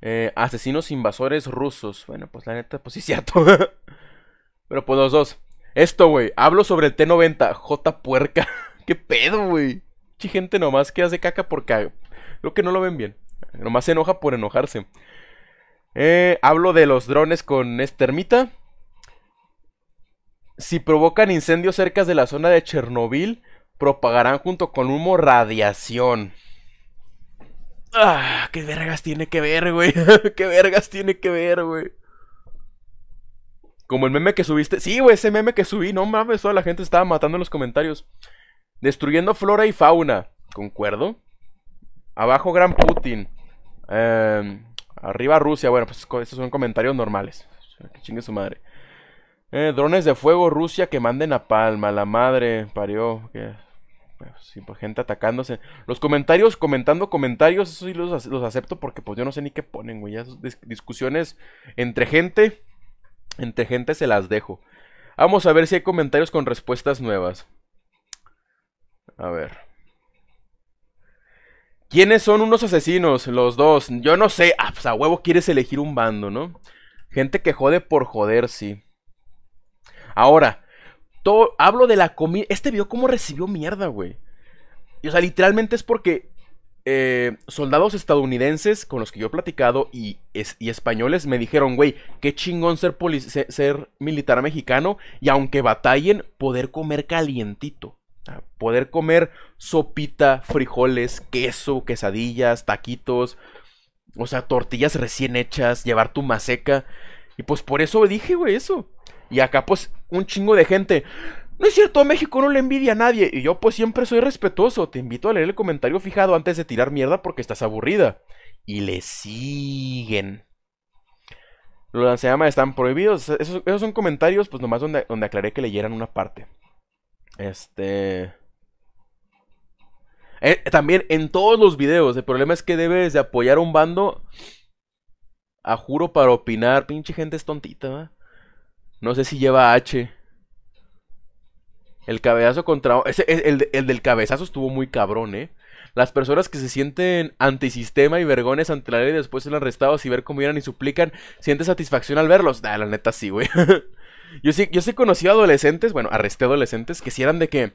Eh, asesinos invasores rusos. Bueno, pues la neta, pues sí cierto. pero pues los dos. Esto, güey. Hablo sobre el T90. J puerca. ¿Qué pedo, güey? gente nomás que hace caca porque... Creo que no lo ven bien. Nomás se enoja por enojarse. Eh, hablo de los drones con estermita. Si provocan incendios cerca de la zona de Chernobyl, propagarán junto con humo radiación. Ah, qué vergas tiene que ver, güey. qué vergas tiene que ver, güey. Como el meme que subiste. Sí, güey, ese meme que subí. No mames, toda la gente estaba matando en los comentarios. Destruyendo flora y fauna. Concuerdo. Abajo Gran Putin. Em, arriba Rusia. Bueno, pues esos son comentarios normales. Que chingue su madre. Eh, drones de fuego Rusia que manden a Palma. La madre parió. Sí, pues, gente atacándose. Los comentarios, comentando comentarios, eso sí los, acepto porque pues yo no sé ni qué ponen, güey. discusiones entre gente, entre gente se las dejo. Vamos a ver si hay comentarios con respuestas nuevas. A ver. ¿Quiénes son unos asesinos? Los dos. Yo no sé. Ah, pues a huevo quieres elegir un bando, ¿no? Gente que jode por joder, sí. Ahora, todo, hablo de la comida. Este video cómo recibió mierda, güey. o sea, literalmente es porque eh, soldados estadounidenses con los que yo he platicado y, españoles me dijeron, güey, qué chingón ser militar mexicano y aunque batallen, poder comer calientito. Poder comer sopita, frijoles, queso, quesadillas, taquitos, o sea, tortillas recién hechas, llevar tu maseca. Y pues por eso dije, güey, eso. Y acá pues un chingo de gente. No es cierto, a México no le envidia a nadie. Y yo pues siempre soy respetuoso. Te invito a leer el comentario fijado antes de tirar mierda porque estás aburrida. Y le siguen. lo Los llama están prohibidos. Esos, son comentarios, pues nomás donde, donde aclaré que leyeran una parte. Este... Eh, también en todos los videos, el problema es que debes de apoyar a un bando. A juro para opinar, pinche gente es tontita, No sé si lleva H. El cabezazo contra... el, del cabezazo estuvo muy cabrón, ¿eh? Las personas que se sienten antisistema y vergones ante la ley después son arrestados y ver cómo vienen y suplican, siente satisfacción al verlos. Da la neta sí, güey. Yo sí, yo sí adolescentes, bueno, arresté adolescentes que si de que.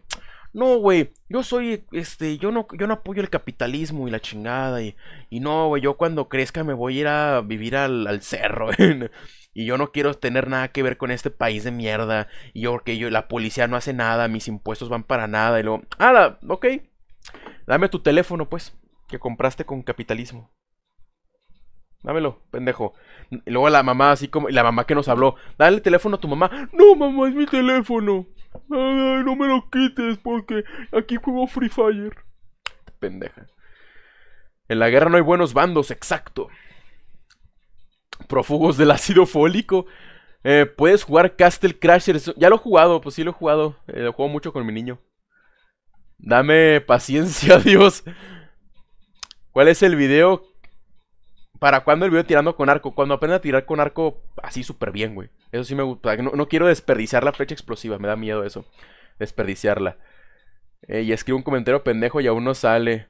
No, güey, yo soy, este, yo no, yo no apoyo el capitalismo y la chingada y, y no, güey, yo cuando crezca me voy a ir a vivir al, cerro y yo no quiero tener nada que ver con este país de mierda y yo porque yo, la policía no hace nada, mis impuestos van para nada y luego, ah, ok, dame tu teléfono pues, que compraste con capitalismo. Dámelo, pendejo. Y luego la mamá, así como, la mamá que nos habló, dale el teléfono a tu mamá. No, mamá, es mi teléfono. no me lo quites porque aquí juego Free Fire. Pendeja. En la guerra no hay buenos bandos, exacto. Profugos del ácido fólico. Eh, puedes jugar Castle Crashers. Ya lo he jugado, pues sí lo he jugado. Eh, lo juego mucho con mi niño. Dame paciencia, Dios. ¿Cuál es el video ¿Para cuándo el video tirando con arco? Cuando aprenda a tirar con arco así súper bien, güey. Eso sí me gusta. No, quiero desperdiciar la flecha explosiva. Me da miedo eso. Desperdiciarla. Eh, y escribe un comentario pendejo y aún no sale.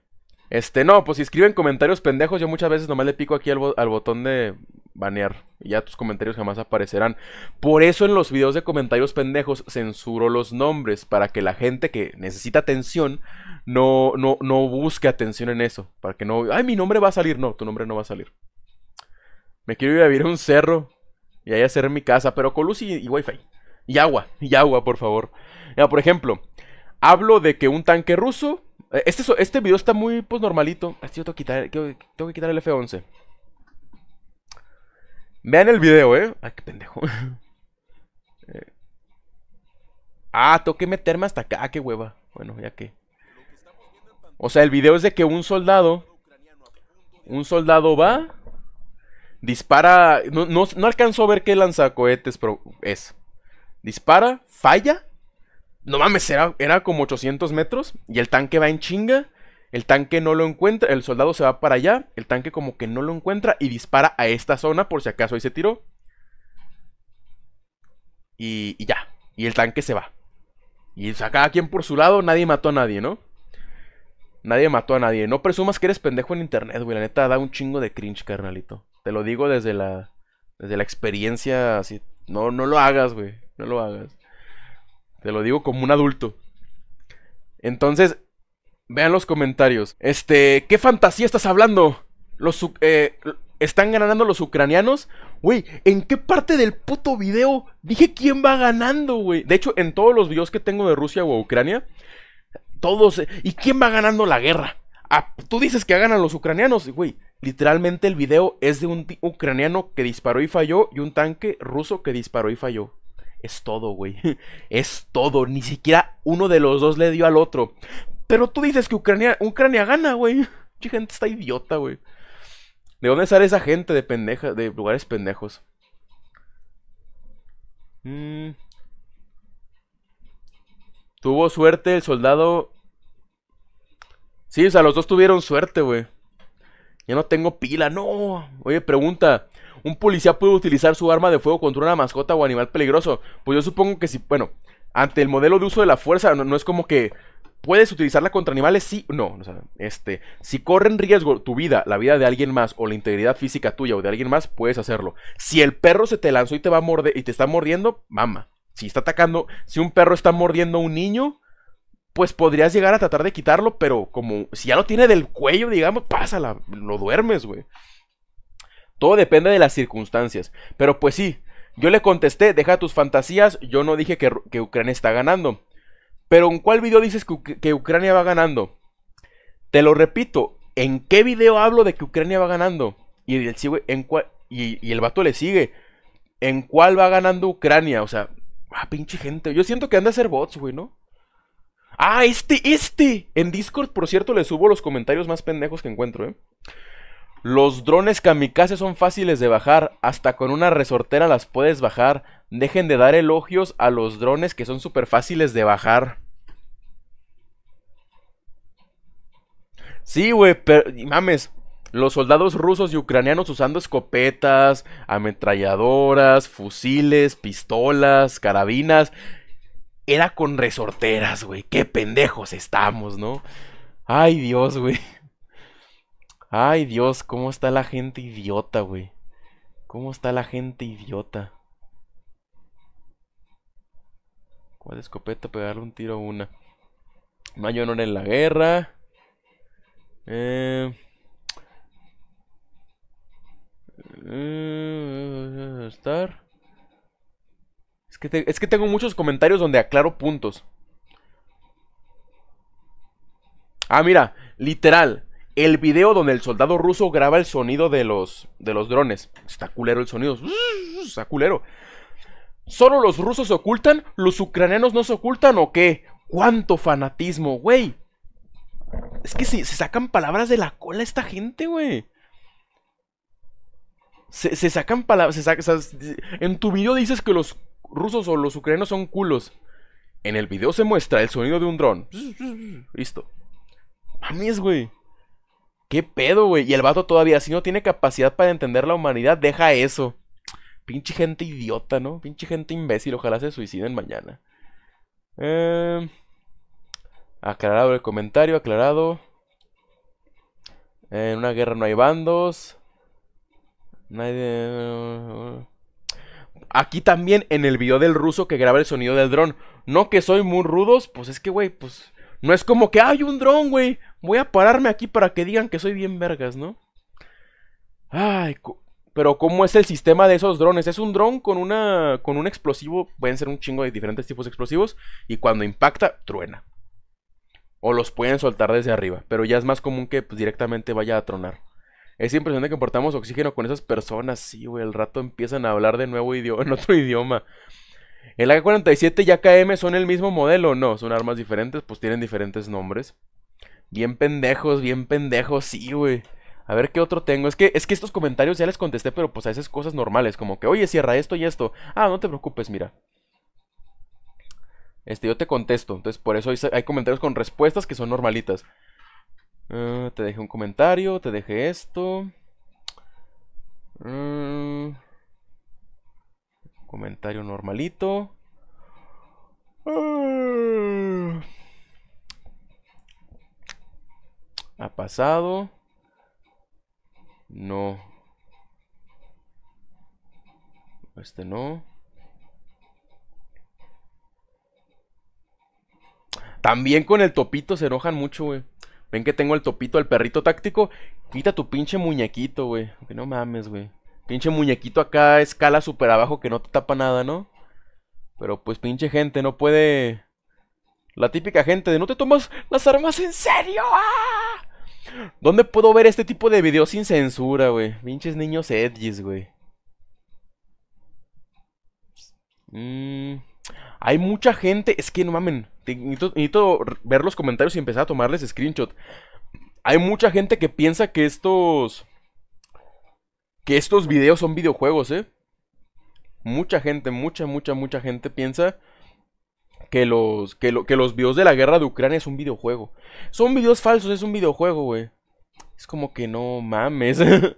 Este, no, pues si escriben comentarios pendejos, yo muchas veces nomás le pico aquí al botón de, banear. Y ya tus comentarios jamás aparecerán. Por eso en los videos de comentarios pendejos censuro los nombres. Para que la gente que necesita atención no, no, no busque atención en eso. Para que no. Ay, mi nombre va a salir. No, tu nombre no va a salir. Me quiero ir a vivir a un cerro. Y ahí hacer mi casa. Pero con luz y, wifi. Y agua. Y agua, por favor. por ejemplo. Hablo de que un tanque ruso. Eh, este, este video está muy pues normalito. que tengo que quitar el F-11. Vean el video, ¿eh? Ay, qué pendejo. Eh. Ah, tengo que meterme hasta acá. Ah, qué hueva. Bueno, ya qué. O sea, el video es de que un soldado. Un soldado va. Dispara. No, no, alcanzó a ver qué lanzacohetes pero es. Dispara, falla. No mames, era como 800 metros. Y el tanque va en chinga. El tanque no lo encuentra, el soldado se va para allá, el tanque como que no lo encuentra y dispara a esta zona por si acaso ahí se tiró. Y, ya, y el tanque se va. Y saca a quien por su lado, nadie mató a nadie, ¿no? Nadie mató a nadie. No presumas que eres pendejo en internet, güey. La neta da un chingo de cringe, carnalito. Te lo digo desde la, desde la experiencia. Así. No, no lo hagas, güey. No lo hagas. Te lo digo como un adulto. Entonces, Vean los comentarios. Este, ¿qué fantasía estás hablando? Los, eh, ¿Están ganando los ucranianos? Güey, ¿en qué parte del puto video dije quién va ganando, güey? De hecho, en todos los videos que tengo de Rusia o Ucrania, todos... ¿Y quién va ganando la guerra? Ah, tú dices que ganan los ucranianos, güey. Literalmente el video es de un ucraniano que disparó y falló y un tanque ruso que disparó y falló. Es todo, güey. Es todo. Ni siquiera uno de los dos le dio al otro. Pero tú dices que Ucrania, Ucrania gana, güey. gente está idiota, güey. ¿De dónde sale esa gente de pendeja, de lugares pendejos? Mm. Tuvo suerte el soldado. Sí, o sea, los dos tuvieron suerte, güey. Ya no tengo pila, no. Oye, pregunta. ¿Un policía puede utilizar su arma de fuego contra una mascota o animal peligroso? Pues yo supongo que sí. Bueno, ante el modelo de uso de la fuerza, no, es como que puedes utilizarla contra animales, sí no. este, si corre en riesgo tu vida, la vida de alguien más o la integridad física tuya o de alguien más, puedes hacerlo. Si el perro se te lanzó y te va a morder y te está mordiendo, mama. Si está atacando, si un perro está mordiendo a un niño, pues podrías llegar a tratar de quitarlo, pero como si ya lo tiene del cuello, digamos, pásala, lo duermes, güey. Todo depende de las circunstancias. Pero pues sí, yo le contesté, deja tus fantasías, yo no dije que, Ucrania está ganando. Pero ¿en cuál video dices que, Ucrania va ganando? Te lo repito, ¿en qué video hablo de que Ucrania va ganando? Y el, en y, el vato le sigue. ¿En cuál va ganando Ucrania? O sea, ah, pinche gente. Yo siento que anda a ser bots, güey, ¿no? Ah, este, este. En Discord, por cierto, le subo los comentarios más pendejos que encuentro, ¿eh? Los drones kamikaze son fáciles de bajar, hasta con una resortera las puedes bajar. Dejen de dar elogios a los drones que son súper fáciles de bajar. Sí, güey, pero mames, los soldados rusos y ucranianos usando escopetas, ametralladoras, fusiles, pistolas, carabinas. Era con resorteras, güey. Qué pendejos estamos, ¿no? Ay, Dios, güey. Ay, Dios, ¿cómo está la gente idiota, güey? ¿Cómo está la gente idiota? ¿Cuál escopeta? Pegarle un tiro a una. No en la guerra. Eh... eh estar. Es es que tengo muchos comentarios donde aclaro puntos. Ah, mira, literal. El video donde el soldado ruso graba el sonido de los, de los drones. Está culero el sonido. Está culero. ¿Solo los rusos se ocultan? ¿Los ucranianos no se ocultan o qué? ¿Cuánto fanatismo, güey? Es que se, se sacan palabras de la cola esta gente, güey. Se, sacan palabras. en tu video dices que los rusos o los ucranianos son culos. En el video se muestra el sonido de un dron. Listo. Mames, güey. ¿Qué pedo, güey? Y el vato todavía, si no tiene capacidad para entender la humanidad, deja eso. Pinche gente idiota, ¿no? Pinche gente imbécil, ojalá se suiciden mañana. Em, aclarado el comentario, aclarado. en una guerra no hay bandos. Eh, eh, eh. Aquí también en el video del ruso que graba el sonido del dron. No que soy muy rudos, pues es que, güey, pues no es como que hay un dron, güey. Voy a pararme aquí para que digan que soy bien vergas, ¿no? Ay, pero ¿cómo es el sistema de esos drones? Es un dron con una con un explosivo, pueden ser un chingo de diferentes tipos de explosivos y cuando impacta truena. O los pueden soltar desde arriba, pero ya es más común que pues, directamente vaya a tronar. Es impresionante que portamos oxígeno con esas personas, sí, güey, el rato empiezan a hablar de nuevo idioma, en otro idioma. El AK-47 y AKM son el mismo modelo, no, son armas diferentes, pues tienen diferentes nombres. Bien pendejos, bien pendejos, sí, güey. A ver qué otro tengo. Es que, es que estos comentarios ya les contesté, pero pues a veces cosas normales, como que, oye, cierra esto y esto. Ah, no te preocupes, mira. Este, yo te contesto. Entonces, por eso hay, comentarios con respuestas que son normalitas. Ah, te dejé un comentario, te dejé esto. Mm. Comentario normalito. Ah. ¿Ha pasado? No. Este no. También con el topito se enojan mucho, güey. Ven que tengo el topito al perrito táctico. Quita tu pinche muñequito, güey. Que no mames, güey. Pinche muñequito acá, escala super abajo que no te tapa nada, ¿no? Pero pues pinche gente, no puede... La típica gente de no te tomas las armas en serio. Ah". ¿Dónde puedo ver este tipo de videos sin censura, güey? Pinches niños edgys, güey. Mm, hay mucha gente... Es que no mamen. necesito ver los comentarios y empezar a tomarles screenshot. Hay mucha gente que piensa que estos que estos videos son videojuegos, ¿eh? Mucha gente, mucha, mucha, mucha gente piensa que los, que, los videos de la guerra de Ucrania es un videojuego. Son videos falsos, es un videojuego, güey. Es como que no mames.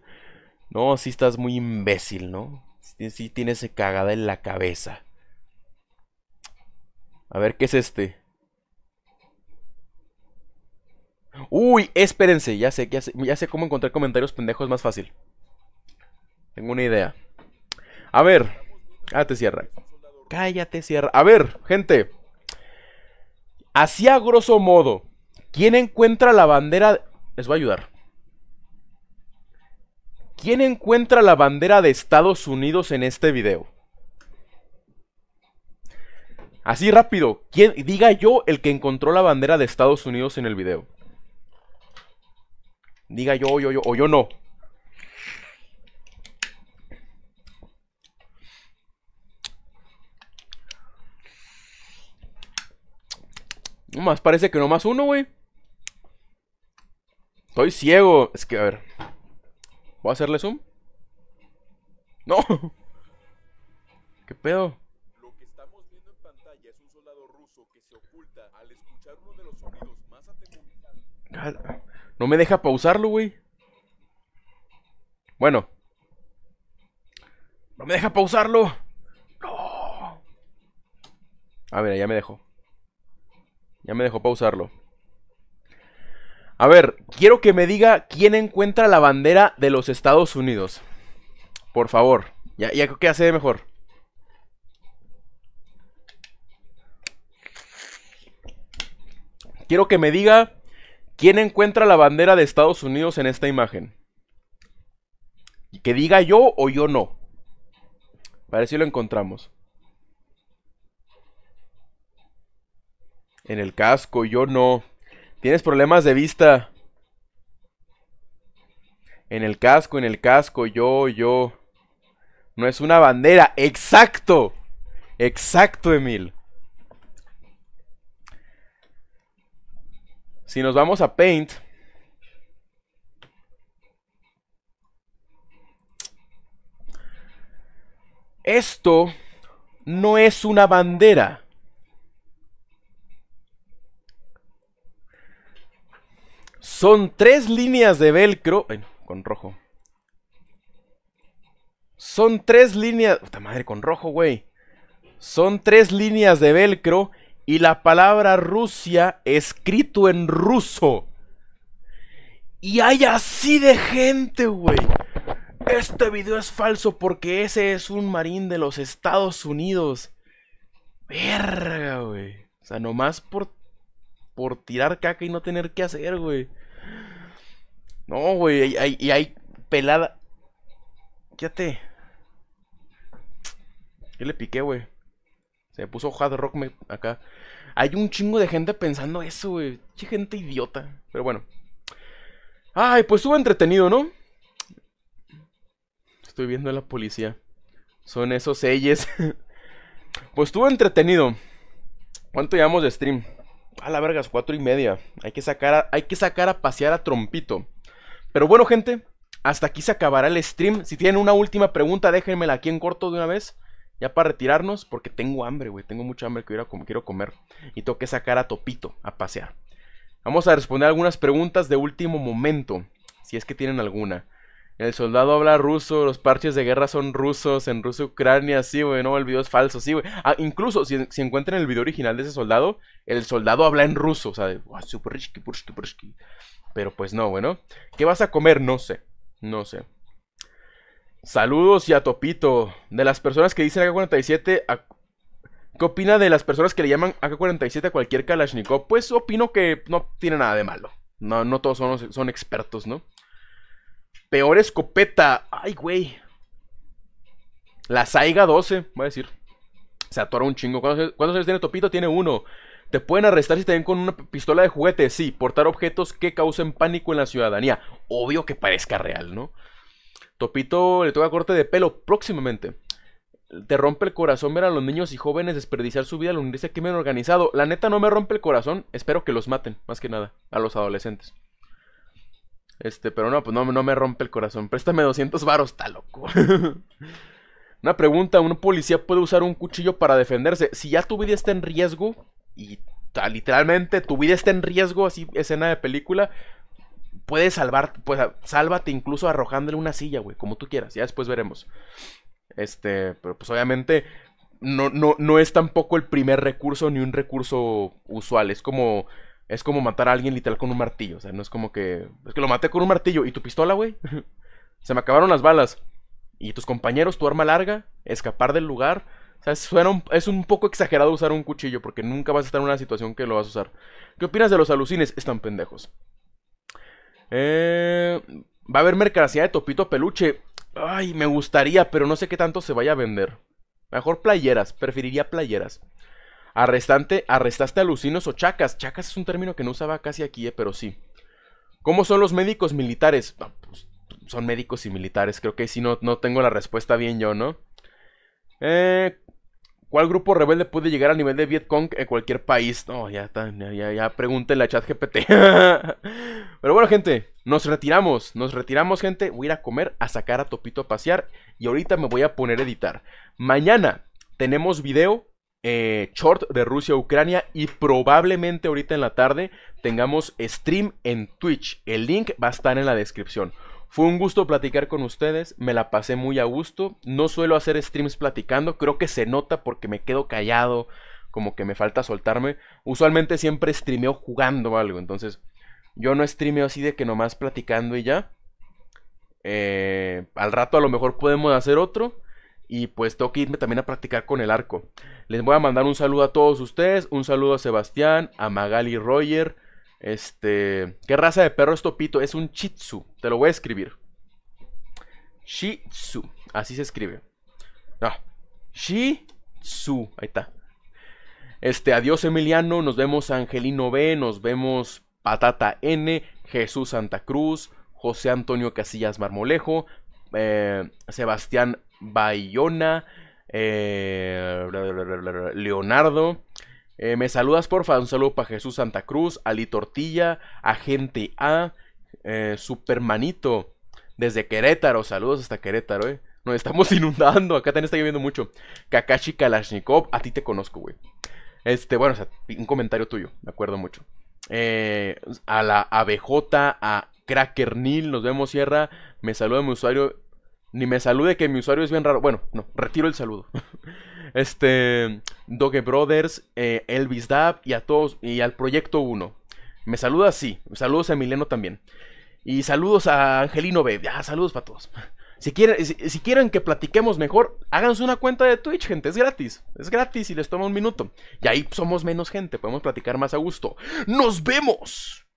no, si estás muy imbécil, ¿no? Si tienes cagada en la cabeza. A ver, ¿qué es este? Uy, espérense, ya sé, ya ya sé cómo encontrar comentarios pendejos más fácil. Tengo una idea. A ver. cállate ah, cierra. Cállate, cierra. A ver, gente. Así a grosso modo, ¿quién encuentra la bandera? Les voy a ayudar. ¿Quién encuentra la bandera de Estados Unidos en este video? Así rápido, ¿quién, diga yo el que encontró la bandera de Estados Unidos en el video. Diga yo, yo, yo, o yo no. No Más parece que no más uno, güey. Estoy ciego. Es que, a ver. ¿Voy a hacerle zoom? No. ¿Qué pedo? No me deja pausarlo, güey. Bueno. No me deja pausarlo. No. A ver, ya me dejó. Ya me dejó pausarlo. A ver, quiero que me diga quién encuentra la bandera de los Estados Unidos. Por favor. Ya, ya que hace mejor. Quiero que me diga quién encuentra la bandera de Estados Unidos en esta imagen. Que diga yo o yo no. Para si lo encontramos. en el casco, yo no. ¿Tienes problemas de vista? En el casco, en el casco, yo, yo. No es una bandera, exacto. Exacto, Emil. Si nos vamos a Paint. Esto no es una bandera. Son tres líneas de velcro. bueno, con rojo. Son tres líneas. Puta madre, con rojo, güey. Son tres líneas de velcro y la palabra Rusia escrito en ruso. Y hay así de gente, güey. Este video es falso porque ese es un marín de los Estados Unidos. Verga, güey. O sea, nomás por, por tirar caca y no tener que hacer, güey. No, güey, y hay, pelada. Quédate. Yo le piqué, güey. Se puso hard rock acá. Hay un chingo de gente pensando eso, güey. Qué gente idiota. Pero bueno. Ay, pues estuvo entretenido, ¿no? Estoy viendo a la policía. Son esos selles. pues estuvo entretenido. ¿Cuánto llevamos de stream? A la verga, cuatro y media. Hay que, sacar hay que sacar a pasear a Trompito. Pero bueno, gente, hasta aquí se acabará el stream. Si tienen una última pregunta, déjenmela aquí en corto de una vez. Ya para retirarnos, porque tengo hambre, güey. Tengo mucha hambre que quiero comer. Y tengo que sacar a Topito a pasear. Vamos a responder algunas preguntas de último momento. Si es que tienen alguna. El soldado habla ruso, los parches de guerra son rusos, en Rusia Ucrania, sí, güey, no, el video es falso, sí, güey. Ah, incluso si, encuentran el video original de ese soldado, el soldado habla en ruso, o sea, de, ah, pero pues no, bueno. ¿Qué vas a comer? No sé, no sé. Saludos y a Topito. De las personas que dicen AK-47, ¿qué opina de las personas que le llaman AK-47 a cualquier Kalashnikov? Pues opino que no tiene nada de malo. No, no todos son expertos, ¿no? Peor escopeta. Ay, güey. La Saiga 12, voy a decir. Se atora un chingo. ¿Cuántos, años tiene Topito? Tiene uno. Te pueden arrestar si te ven con una pistola de juguete. Sí, portar objetos que causen pánico en la ciudadanía. Obvio que parezca real, ¿no? Topito le toca corte de pelo próximamente. Te rompe el corazón ver a los niños y jóvenes desperdiciar su vida al unirse a han organizado. La neta no me rompe el corazón. Espero que los maten, más que nada, a los adolescentes. Este, pero no, pues no, me rompe el corazón. Préstame 200 varos, está loco. Una pregunta, ¿un policía puede usar un cuchillo para defenderse? Si ya tu vida está en riesgo, y literalmente tu vida está en riesgo, así escena de película, puedes salvar, pues sálvate incluso arrojándole una silla, güey, como tú quieras, ya después veremos. Este, pero pues obviamente no, no, no es tampoco el primer recurso ni un recurso usual, es como es como matar a alguien literal con un martillo. O sea, no es como que. Es que lo maté con un martillo. ¿Y tu pistola, güey? Se me acabaron las balas. Y tus compañeros, tu arma larga, escapar del lugar. O sea, es un poco exagerado usar un cuchillo porque nunca vas a estar en una situación que lo vas a usar. ¿Qué opinas de los alucines? Están pendejos. Eh, Va a haber mercancía de Topito Peluche. Ay, me gustaría, pero no sé qué tanto se vaya a vender. Mejor playeras, preferiría playeras. Arrestante, arrestaste alucinos o chacas. Chacas es un término que no usaba casi aquí, eh, pero sí. ¿Cómo son los médicos militares? Pues, son médicos y militares. Creo que si no, no tengo la respuesta bien yo, ¿no? Eh, ¿Cuál grupo rebelde puede llegar al nivel de Vietcong en cualquier país? No, ya, ya, ya, ya, la a GPT Pero bueno, gente, nos retiramos. Nos retiramos, gente. Voy a ir a comer, a sacar a Topito a pasear. Y ahorita me voy a poner a editar. Mañana tenemos video eh, short de Rusia-Ucrania y probablemente ahorita en la tarde tengamos stream en Twitch. El link va a estar en la descripción. Fue un gusto platicar con ustedes, me la pasé muy a gusto. No suelo hacer streams platicando, creo que se nota porque me quedo callado, como que me falta soltarme. Usualmente siempre streameo jugando algo, entonces yo no streameo así de que nomás platicando y ya. Eh, al rato a lo mejor podemos hacer otro y pues tengo que irme también a practicar con el arco. Les voy a mandar un saludo a todos ustedes, un saludo a Sebastián, a Magali Roger. Este, ¿qué raza de perro es Topito? Es un chitsu te lo voy a escribir. chitsu así se escribe. No, Shih ahí está. Este, adiós Emiliano, nos vemos Angelino B, nos vemos Patata N, Jesús Santa Cruz, José Antonio Casillas Marmolejo, eh, Sebastián Bayona, eh, Leonardo. Eh, me saludas, porfa. Un saludo para Jesús Santa Cruz, Ali Tortilla, Agente A, eh, Supermanito, desde Querétaro. Saludos hasta Querétaro, eh. Nos estamos inundando. Acá también está lloviendo mucho. Kakashi Kalashnikov, a ti te conozco, güey. Este, bueno, un comentario tuyo, me acuerdo mucho. a la ABJ, a Cracker Neil, nos vemos, Sierra. Me saluda mi usuario ni me salude que mi usuario es bien raro. Bueno, no, retiro el saludo. este, Doge Brothers, eh, Elvis Dab y a todos, y al Proyecto 1. Me saluda sí, saludos a Emiliano también. Y saludos a Angelino B. Ya, saludos para todos. Si quieren, si, quieren que platiquemos mejor, háganse una cuenta de Twitch, gente. Es gratis. Es gratis y les toma un minuto. Y ahí somos menos gente. Podemos platicar más a gusto. ¡Nos vemos!